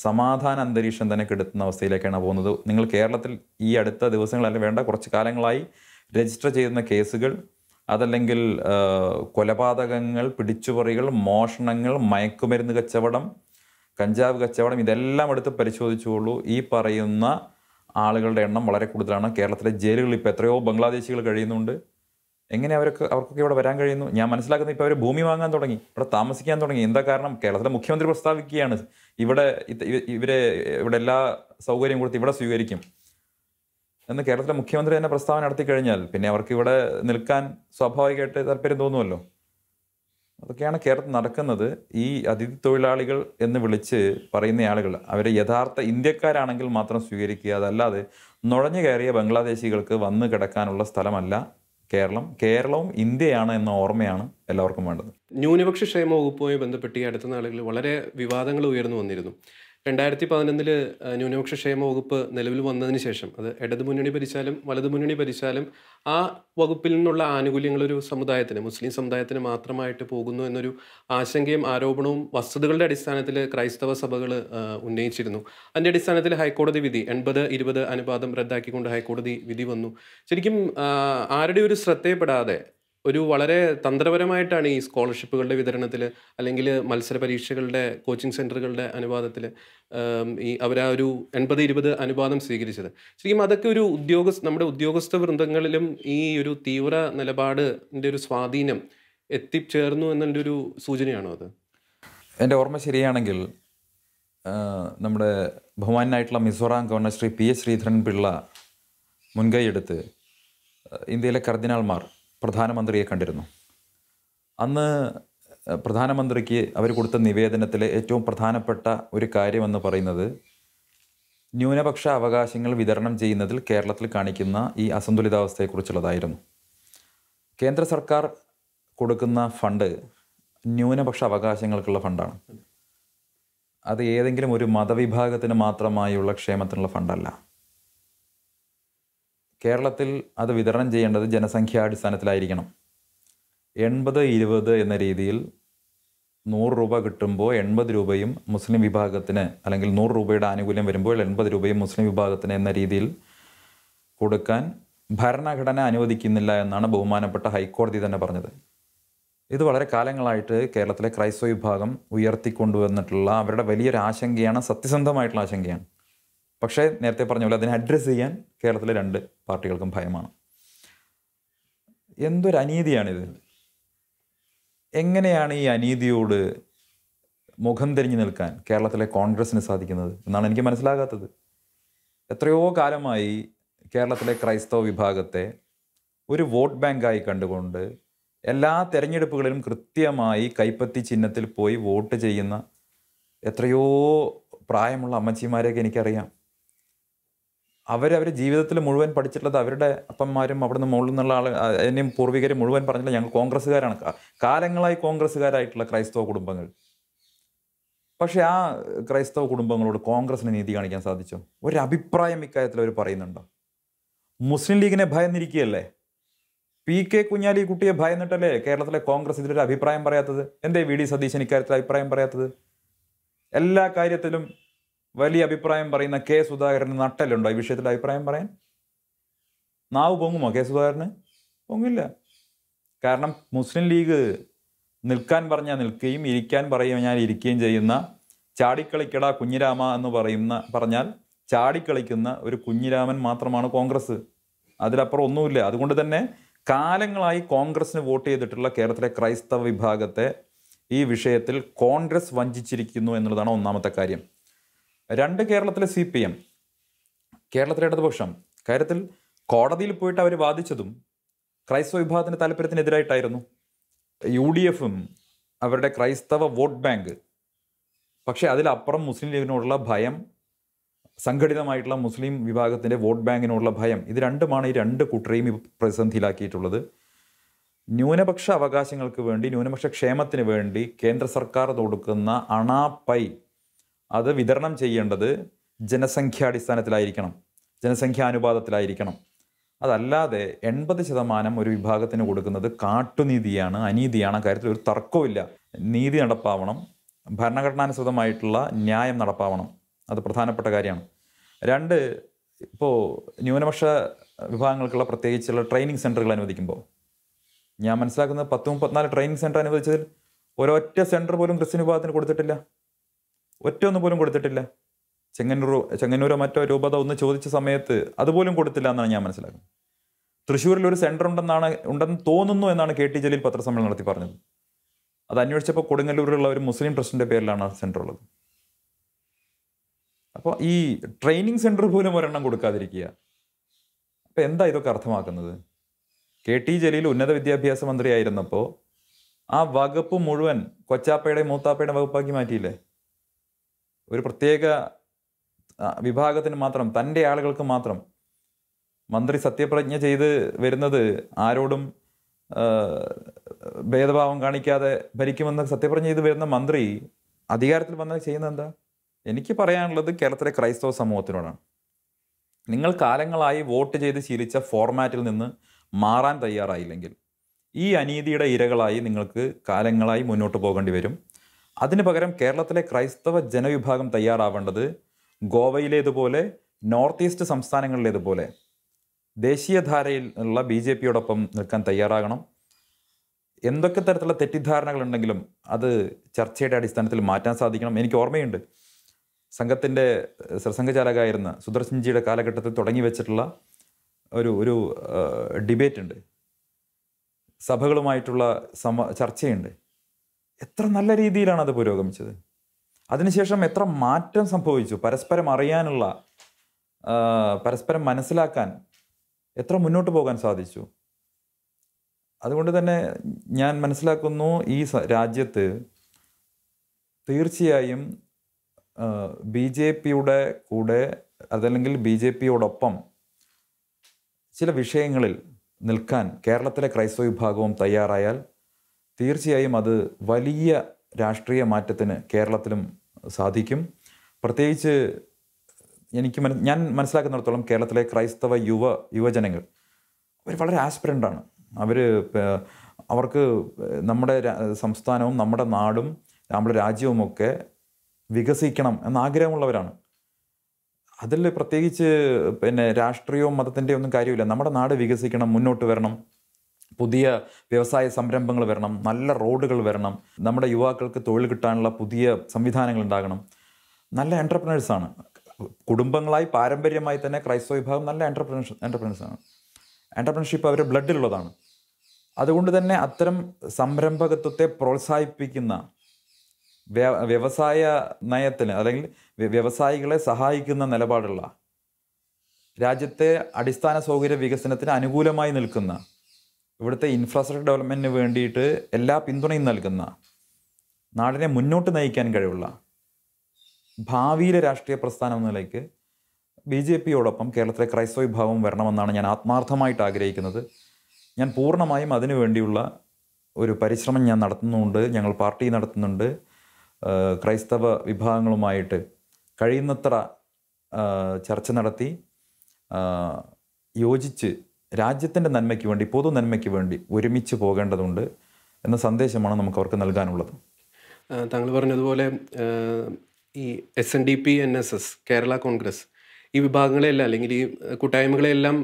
സമാധാന അന്തരീക്ഷം തന്നെ കെടുത്തുന്ന അവസ്ഥയിലേക്കാണ് പോകുന്നത് നിങ്ങൾ കേരളത്തിൽ ഈ അടുത്ത ദിവസങ്ങളല്ല വേണ്ട കുറച്ച് കാലങ്ങളായി രജിസ്റ്റർ ചെയ്യുന്ന കേസുകൾ അതല്ലെങ്കിൽ കൊലപാതകങ്ങൾ പിടിച്ചുപറികൾ മോഷണങ്ങൾ മയക്കുമരുന്ന് കച്ചവടം കഞ്ചാവ് കച്ചവടം ഇതെല്ലാം എടുത്ത് പരിശോധിച്ചുള്ളൂ ഈ പറയുന്ന ആളുകളുടെ എണ്ണം വളരെ കൂടുതലാണ് കേരളത്തിലെ ജയിലുകളിൽ ഇപ്പോൾ എത്രയോ ബംഗ്ലാദേശികൾ കഴിയുന്നുണ്ട് എങ്ങനെ അവർക്ക് അവർക്കൊക്കെ ഇവിടെ വരാൻ കഴിയുന്നു ഞാൻ മനസ്സിലാക്കുന്നത് ഇപ്പോൾ അവർ ഭൂമി വാങ്ങാൻ തുടങ്ങി ഇവിടെ താമസിക്കാൻ തുടങ്ങി എന്താ കാരണം കേരളത്തിലെ മുഖ്യമന്ത്രി പ്രസ്താവിക്കുകയാണ് ഇവിടെ ഇവരെ ഇവിടെ എല്ലാ സൗകര്യം കൊടുത്ത് ഇവിടെ സ്വീകരിക്കും എന്ന് കേരളത്തിലെ മുഖ്യമന്ത്രി തന്നെ പ്രസ്താവന നടത്തി കഴിഞ്ഞാൽ പിന്നെ അവർക്ക് ഇവിടെ നിൽക്കാൻ സ്വാഭാവികമായിട്ട് താല്പര്യം തോന്നുമല്ലോ അതൊക്കെയാണ് കേരളത്തിൽ നടക്കുന്നത് ഈ അതിഥി തൊഴിലാളികൾ എന്ന് വിളിച്ച് പറയുന്ന ആളുകൾ അവരെ യഥാർത്ഥ ഇന്ത്യക്കാരാണെങ്കിൽ മാത്രം സ്വീകരിക്കുക അതല്ലാതെ നുഴഞ്ഞു കയറിയ ബംഗ്ലാദേശികൾക്ക് വന്ന് കിടക്കാനുള്ള സ്ഥലമല്ല കേരളം കേരളവും ഇന്ത്യയാണ് എന്ന ഓർമ്മയാണ് എല്ലാവർക്കും വേണ്ടത് ന്യൂനപക്ഷ ക്ഷേമ വകുപ്പുമായി ബന്ധപ്പെട്ട് ഈ അടുത്ത നാളുകളിൽ വളരെ വിവാദങ്ങൾ ഉയർന്നു വന്നിരുന്നു രണ്ടായിരത്തി പതിനൊന്നിൽ ന്യൂനപക്ഷ ക്ഷേമ വകുപ്പ് നിലവിൽ വന്നതിന് ശേഷം അത് ഇടത് മുന്നണി ഭരിച്ചാലും വലതു മുന്നണി ഭരിച്ചാലും ആ വകുപ്പിൽ നിന്നുള്ള ആനുകൂല്യങ്ങൾ ഒരു സമുദായത്തിന് മുസ്ലിം സമുദായത്തിന് മാത്രമായിട്ട് പോകുന്നു എന്നൊരു ആശങ്കയും ആരോപണവും വസ്തുതകളുടെ അടിസ്ഥാനത്തിൽ ക്രൈസ്തവ സഭകൾ ഉന്നയിച്ചിരുന്നു അതിൻ്റെ അടിസ്ഥാനത്തിൽ ഹൈക്കോടതി വിധി എൺപത് ഇരുപത് അനുപാതം റദ്ദാക്കിക്കൊണ്ട് ഹൈക്കോടതി വിധി വന്നു ശരിക്കും ആരുടെ ഒരു ശ്രദ്ധയപ്പെടാതെ ഒരു വളരെ തന്ത്രപരമായിട്ടാണ് ഈ സ്കോളർഷിപ്പുകളുടെ വിതരണത്തിൽ അല്ലെങ്കിൽ മത്സര പരീക്ഷകളുടെ കോച്ചിങ് സെൻറ്ററുകളുടെ അനുവാദത്തിൽ ഈ അവർ ആ ഒരു എൺപത് ഇരുപത് അനുപാതം സ്വീകരിച്ചത് ശരിക്കും അതൊക്കെ ഒരു ഉദ്യോഗസ്ഥ നമ്മുടെ ഉദ്യോഗസ്ഥ വൃന്ദങ്ങളിലും ഈ ഒരു തീവ്ര നിലപാടിൻ്റെ ഒരു സ്വാധീനം എത്തിച്ചേർന്നു എന്നുള്ള ഒരു സൂചനയാണോ അത് എൻ്റെ ഓർമ്മ ശരിയാണെങ്കിൽ നമ്മുടെ ബഹുമാനായിട്ടുള്ള Mizoram governor Shri P S Sreedharan Pillai മുൻകൈയെടുത്ത് ഇന്ത്യയിലെ കർദിനാൾമാർ പ്രധാനമന്ത്രിയെ കണ്ടിരുന്നു അന്ന് പ്രധാനമന്ത്രിക്ക് അവർ കൊടുത്ത നിവേദനത്തിലെ ഏറ്റവും പ്രധാനപ്പെട്ട ഒരു കാര്യമെന്ന് പറയുന്നത് ന്യൂനപക്ഷ അവകാശങ്ങൾ വിതരണം ചെയ്യുന്നതിൽ കേരളത്തിൽ കാണിക്കുന്ന ഈ അസന്തുലിതാവസ്ഥയെക്കുറിച്ചുള്ളതായിരുന്നു കേന്ദ്ര സർക്കാർ കൊടുക്കുന്ന ഫണ്ട് ന്യൂനപക്ഷ അവകാശങ്ങൾക്കുള്ള ഫണ്ടാണ് അത് ഏതെങ്കിലും ഒരു മതവിഭാഗത്തിന് മാത്രമായുള്ള ക്ഷേമത്തിനുള്ള ഫണ്ടല്ല കേരളത്തിൽ അത് വിതരണം ചെയ്യേണ്ടത് ജനസംഖ്യാടിസ്ഥാനത്തിലായിരിക്കണം എൺപത് ഇരുപത് എന്ന രീതിയിൽ നൂറ് രൂപ കിട്ടുമ്പോൾ എൺപത് രൂപയും മുസ്ലിം വിഭാഗത്തിന് അല്ലെങ്കിൽ നൂറ് രൂപയുടെ ആനുകൂല്യം വരുമ്പോൾ എൺപത് രൂപയും മുസ്ലിം വിഭാഗത്തിന് എന്ന രീതിയിൽ കൊടുക്കാൻ ഭരണഘടന അനുവദിക്കുന്നില്ല എന്നാണ് ബഹുമാനപ്പെട്ട ഹൈക്കോടതി തന്നെ പറഞ്ഞത് ഇത് വളരെ കാലങ്ങളായിട്ട് കേരളത്തിലെ ക്രൈസ്തവ വിഭാഗം ഉയർത്തിക്കൊണ്ടുവന്നിട്ടുള്ള അവരുടെ വലിയൊരു ആശങ്കയാണ് സത്യസന്ധമായിട്ടുള്ള ആശങ്കയാണ് പക്ഷേ നേരത്തെ പറഞ്ഞ പോലെ അതിനെ അഡ്രസ്സ് ചെയ്യാൻ കേരളത്തിലെ രണ്ട് പാർട്ടികൾക്കും ഭയമാണ് എന്തൊരു അനീതിയാണിത് എങ്ങനെയാണ് ഈ അനീതിയോട് മുഖം തിരിഞ്ഞു നിൽക്കാൻ കേരളത്തിലെ കോൺഗ്രസ്സിന് സാധിക്കുന്നത് എന്നാണ് എനിക്ക് മനസ്സിലാകാത്തത് എത്രയോ കാലമായി കേരളത്തിലെ ക്രൈസ്തവ വിഭാഗത്തെ ഒരു വോട്ട് ബാങ്കായി കണ്ടുകൊണ്ട് എല്ലാ തെരഞ്ഞെടുപ്പുകളിലും കൃത്യമായി കൈപ്പത്തി ചിഹ്നത്തിൽ പോയി വോട്ട് ചെയ്യുന്ന എത്രയോ പ്രായമുള്ള അമ്മച്ചിമാരെയൊക്കെ എനിക്കറിയാം അവരവർ ജീവിതത്തിൽ മുഴുവൻ പഠിച്ചിട്ടുള്ളത് അവരുടെ അപ്പന്മാരും അവിടുന്ന് മുകളിൽ നിന്നുള്ള ആൾ എന്നെയും പൂർവികർ മുഴുവൻ പറഞ്ഞില്ല ഞങ്ങൾ കോൺഗ്രസ്സുകാരാണ് കാലങ്ങളായി കോൺഗ്രസ്സുകാരായിട്ടുള്ള ക്രൈസ്തവ കുടുംബങ്ങൾ പക്ഷേ ആ ക്രൈസ്തവ കുടുംബങ്ങളോട് കോൺഗ്രസിന് നീതി കാണിക്കാൻ സാധിച്ചോ ഒരു അഭിപ്രായം ഇക്കാര്യത്തിൽ അവർ പറയുന്നുണ്ടോ മുസ്ലിം ലീഗിനെ ഭയന്നിരിക്കുകയല്ലേ പി കെ കുഞ്ഞാലി കുട്ടിയെ ഭയന്നിട്ടല്ലേ കേരളത്തിലെ കോൺഗ്രസ് ഇതിലൊരു അഭിപ്രായം പറയാത്തത് എന്തേ വി ഡി സതീശൻ ഇക്കാര്യത്തിൽ അഭിപ്രായം പറയാത്തത് എല്ലാ കാര്യത്തിലും വലിയ അഭിപ്രായം പറയുന്ന കെ സുധാകരന് നട്ടലുണ്ടോ ഈ വിഷയത്തിൽ അഭിപ്രായം പറയാൻ നാവ് പൊങ്ങുമോ കെ സുധാകരന് പൊങ്ങില്ല കാരണം മുസ്ലിം ലീഗ് നിൽക്കാൻ പറഞ്ഞാൽ നിൽക്കുകയും ഇരിക്കാൻ പറയുക ഞാൻ ഇരിക്കുകയും ചെയ്യുന്ന ചാടിക്കളിക്കട കുഞ്ഞിരാമ എന്ന് പറയുന്ന പറഞ്ഞാൽ ചാടിക്കളിക്കുന്ന ഒരു കുഞ്ഞിരാമൻ മാത്രമാണ് കോൺഗ്രസ് അതിലപ്പുറം ഒന്നുമില്ല അതുകൊണ്ട് തന്നെ കാലങ്ങളായി കോൺഗ്രസിന് വോട്ട് ചെയ്തിട്ടുള്ള കേരളത്തിലെ ക്രൈസ്തവ വിഭാഗത്തെ ഈ വിഷയത്തിൽ കോൺഗ്രസ് വഞ്ചിച്ചിരിക്കുന്നു എന്നുള്ളതാണ് ഒന്നാമത്തെ കാര്യം രണ്ട് കേരളത്തിലെ സി പി എം കേരളത്തിലെ ഇടതുപക്ഷം കാര്യത്തിൽ കോടതിയിൽ പോയിട്ട് അവർ വാദിച്ചതും ക്രൈസ്തവ വിഭാഗത്തിൻ്റെ താല്പര്യത്തിനെതിരായിട്ടായിരുന്നു യു ഡി എഫും അവരുടെ ക്രൈസ്തവ വോട്ട് ബാങ്ക് പക്ഷേ അതിലപ്പുറം മുസ്ലിം ലീഗിനോടുള്ള ഭയം സംഘടിതമായിട്ടുള്ള മുസ്ലിം വിഭാഗത്തിൻ്റെ വോട്ട് ബാങ്കിനോടുള്ള ഭയം ഇത് രണ്ടുമാണ് ഈ രണ്ട് കൂട്ടരെയും പ്രതിസന്ധിയിലാക്കിയിട്ടുള്ളത് ന്യൂനപക്ഷ അവകാശങ്ങൾക്ക് വേണ്ടി ന്യൂനപക്ഷ ക്ഷേമത്തിന് വേണ്ടി കേന്ദ്ര സർക്കാർ കൊടുക്കുന്ന അണാപൈ അത് വിതരണം ചെയ്യേണ്ടത് ജനസംഖ്യാടിസ്ഥാനത്തിലായിരിക്കണം ജനസംഖ്യാനുപാതത്തിലായിരിക്കണം അതല്ലാതെ എൺപത് ശതമാനം ഒരു വിഭാഗത്തിന് കൊടുക്കുന്നത് കാട്ടുനീതിയാണ് അനീതിയാണ് കാര്യത്തിൽ ഒരു തർക്കവുമില്ല നീതി നടപ്പാവണം ഭരണഘടനാനുസൃതമായിട്ടുള്ള ന്യായം നടപ്പാവണം അത് പ്രധാനപ്പെട്ട കാര്യമാണ് രണ്ട് ഇപ്പോൾ ന്യൂനപക്ഷ വിഭാഗങ്ങൾക്കുള്ള പ്രത്യേകിച്ചുള്ള ട്രെയിനിങ് സെൻറ്ററുകൾ അനുവദിക്കുമ്പോൾ ഞാൻ മനസ്സിലാക്കുന്നത് പത്ത് മുപ്പത്തിനാല് ട്രെയിനിങ് സെൻറ്റർ അനുവദിച്ചതിൽ ഒരൊറ്റ സെൻറ്റർ പോലും ക്രിസ്ത്യൻ വിഭാഗത്തിന് കൊടുത്തിട്ടില്ല ഒറ്റൊന്നും പോലും കൊടുത്തിട്ടില്ല ചെങ്ങന്നൂർ ചെങ്ങന്നൂരോ മറ്റോ രൂപത ഒന്ന് ചോദിച്ച സമയത്ത് അതുപോലും കൊടുത്തില്ല എന്നാണ് ഞാൻ മനസ്സിലാക്കുന്നത് തൃശ്ശൂരിൽ ഒരു സെൻറ്റർ ഉണ്ടെന്നാണ് ഉണ്ടെന്ന് തോന്നുന്നു എന്നാണ് കെ ടി ജലീൽ പത്രസമ്മേളനം നടത്തി പറഞ്ഞത് അത് അന്വേഷിച്ചപ്പോൾ കൊടുങ്ങല്ലൂരിലുള്ള ഒരു മുസ്ലിം ട്രസ്റ്റിൻ്റെ പേരിലാണ് ആ സെൻറ്റർ ഉള്ളത് അപ്പോൾ ഈ ട്രെയിനിങ് സെൻറ്റർ പോലും ഒരെണ്ണം കൊടുക്കാതിരിക്കുക അപ്പോൾ എന്താ ഇതൊക്കെ അർത്ഥമാക്കുന്നത് കെ ടി ജലീൽ ഉന്നത വിദ്യാഭ്യാസ മന്ത്രിയായിരുന്നപ്പോൾ ആ വകുപ്പ് മുഴുവൻ കൊച്ചാപ്പയുടെ മൂത്താപ്പയുടെ വകുപ്പാക്കി മാറ്റിയില്ലേ ഒരു പ്രത്യേക വിഭാഗത്തിന് മാത്രം തൻ്റെ ആളുകൾക്ക് മാത്രം മന്ത്രി സത്യപ്രതിജ്ഞ ചെയ്ത് വരുന്നത് ആരോടും ഭേദഭാവം കാണിക്കാതെ ഭരിക്കുമെന്ന് സത്യപ്രതിജ്ഞ ചെയ്ത് വരുന്ന മന്ത്രി അധികാരത്തിൽ വന്നാൽ ചെയ്യുന്നത് എന്താ എനിക്ക് പറയാനുള്ളത് കേരളത്തിലെ ക്രൈസ്തവ സമൂഹത്തിനോടാണ് നിങ്ങൾ കാലങ്ങളായി വോട്ട് ചെയ്ത് ശീലിച്ച ഫോർമാറ്റിൽ നിന്ന് മാറാൻ തയ്യാറായില്ലെങ്കിൽ ഈ അനീതിയുടെ ഇരകളായി നിങ്ങൾക്ക് കാലങ്ങളായി മുന്നോട്ട് പോകേണ്ടി വരും അതിനു പകരം കേരളത്തിലെ ക്രൈസ്തവ ജനവിഭാഗം തയ്യാറാവേണ്ടത് ഗോവയിലേതുപോലെ നോർത്ത് ഈസ്റ്റ് സംസ്ഥാനങ്ങളിലേതുപോലെ ദേശീയധാരയിൽ ഉള്ള ബി ജെ പിയോടൊപ്പം നിൽക്കാൻ തയ്യാറാകണം എന്തൊക്കെ തരത്തിലുള്ള തെറ്റിദ്ധാരണകളുണ്ടെങ്കിലും അത് ചർച്ചയുടെ അടിസ്ഥാനത്തിൽ മാറ്റാൻ സാധിക്കണം എനിക്ക് ഓർമ്മയുണ്ട് സംഘത്തിൻ്റെ സർസംഘചാലകായിരുന്ന സുദർശൻജിയുടെ കാലഘട്ടത്തിൽ തുടങ്ങി വെച്ചിട്ടുള്ള ഒരു ഒരു ഡിബേറ്റ് ഉണ്ട് സഭകളുമായിട്ടുള്ള സമ ചർച്ചയുണ്ട് എത്ര നല്ല രീതിയിലാണ് അത് പുരോഗമിച്ചത് അതിനുശേഷം എത്ര മാറ്റം സംഭവിച്ചു പരസ്പരം അറിയാനുള്ള പരസ്പരം മനസ്സിലാക്കാൻ എത്ര മുന്നോട്ട് പോകാൻ സാധിച്ചു അതുകൊണ്ട് തന്നെ ഞാൻ മനസ്സിലാക്കുന്നു ഈ രാജ്യത്ത് തീർച്ചയായും ബി ജെ പിയുടെ കൂടെ അതല്ലെങ്കിൽ ബി ജെ പിയോടൊപ്പം ചില വിഷയങ്ങളിൽ നിൽക്കാൻ കേരളത്തിലെ ക്രൈസ്തവ വിഭാഗവും തയ്യാറായാൽ തീർച്ചയായും അത് വലിയ രാഷ്ട്രീയ മാറ്റത്തിന് കേരളത്തിലും സാധിക്കും പ്രത്യേകിച്ച് എനിക്ക് മന ഞാൻ മനസ്സിലാക്കുന്നിടത്തോളം കേരളത്തിലെ ക്രൈസ്തവ യുവ യുവജനങ്ങൾ അവർ വളരെ ആസ്പിരൻ്റാണ് അവർ അവർക്ക് നമ്മുടെ സംസ്ഥാനവും നമ്മുടെ നാടും നമ്മുടെ രാജ്യവുമൊക്കെ വികസിക്കണം എന്ന ആഗ്രഹമുള്ളവരാണ് അതിൽ പ്രത്യേകിച്ച് പിന്നെ രാഷ്ട്രീയവും മതത്തിൻ്റെ ഒന്നും കാര്യമില്ല നമ്മുടെ നാട് വികസിക്കണം മുന്നോട്ട് വരണം പുതിയ വ്യവസായ സംരംഭങ്ങൾ വരണം നല്ല റോഡുകൾ വരണം നമ്മുടെ യുവാക്കൾക്ക് തൊഴിൽ കിട്ടാനുള്ള പുതിയ സംവിധാനങ്ങൾ ഉണ്ടാകണം നല്ല എൻ്റർപ്രനേഴ്സാണ് കുടുംബങ്ങളായി പാരമ്പര്യമായി തന്നെ ക്രൈസ്തവ വിഭാഗം നല്ല എൻ്റർപ്രണേഴ്സ് എൻ്റർപ്രനേഴ്സാണ് എൻ്റർപ്രണർഷിപ്പ് അവരുടെ ബ്ലഡിലുള്ളതാണ് അതുകൊണ്ട് തന്നെ അത്തരം സംരംഭകത്വത്തെ പ്രോത്സാഹിപ്പിക്കുന്ന വ്യവസായ നയത്തിന് അല്ലെങ്കിൽ വ്യവസായികളെ സഹായിക്കുന്ന നിലപാടുള്ള രാജ്യത്തെ അടിസ്ഥാന സൗകര്യ വികസനത്തിന് അനുകൂലമായി നിൽക്കുന്ന ഇവിടുത്തെ ഇൻഫ്രാസ്ട്രക്ചർ ഡെവലപ്മെൻറ്റിന് വേണ്ടിയിട്ട് എല്ലാ പിന്തുണയും നൽകുന്ന നാടിനെ മുന്നോട്ട് നയിക്കാൻ കഴിവുള്ള ഭാവിയിലെ രാഷ്ട്രീയ പ്രസ്ഥാനം എന്ന നിലയ്ക്ക് ബി ജെ പിയോടൊപ്പം കേരളത്തിലെ ക്രൈസ്തവ വിഭാഗം വരണമെന്നാണ് ഞാൻ ആത്മാർത്ഥമായിട്ട് ആഗ്രഹിക്കുന്നത് ഞാൻ പൂർണ്ണമായും അതിനു വേണ്ടിയുള്ള ഒരു പരിശ്രമം ഞാൻ നടത്തുന്നുണ്ട് ഞങ്ങൾ പാർട്ടി നടത്തുന്നുണ്ട് ക്രൈസ്തവ വിഭാഗങ്ങളുമായിട്ട് കഴിയുന്നത്ര ചർച്ച നടത്തി യോജിച്ച് രാജ്യത്തിൻ്റെ നന്മയ്ക്ക് വേണ്ടി പൊതു നന്മയ്ക്ക് വേണ്ടി ഒരുമിച്ച് പോകേണ്ടതുണ്ട് എന്ന സന്ദേശമാണ് നമുക്ക് അവർക്ക് നൽകാനുള്ളത് താങ്കൾ പറഞ്ഞതുപോലെ ഈ S N D P N S S Kerala Congress ഈ വിഭാഗങ്ങളെല്ലാം അല്ലെങ്കിൽ ഈ കൂട്ടായ്മകളെയെല്ലാം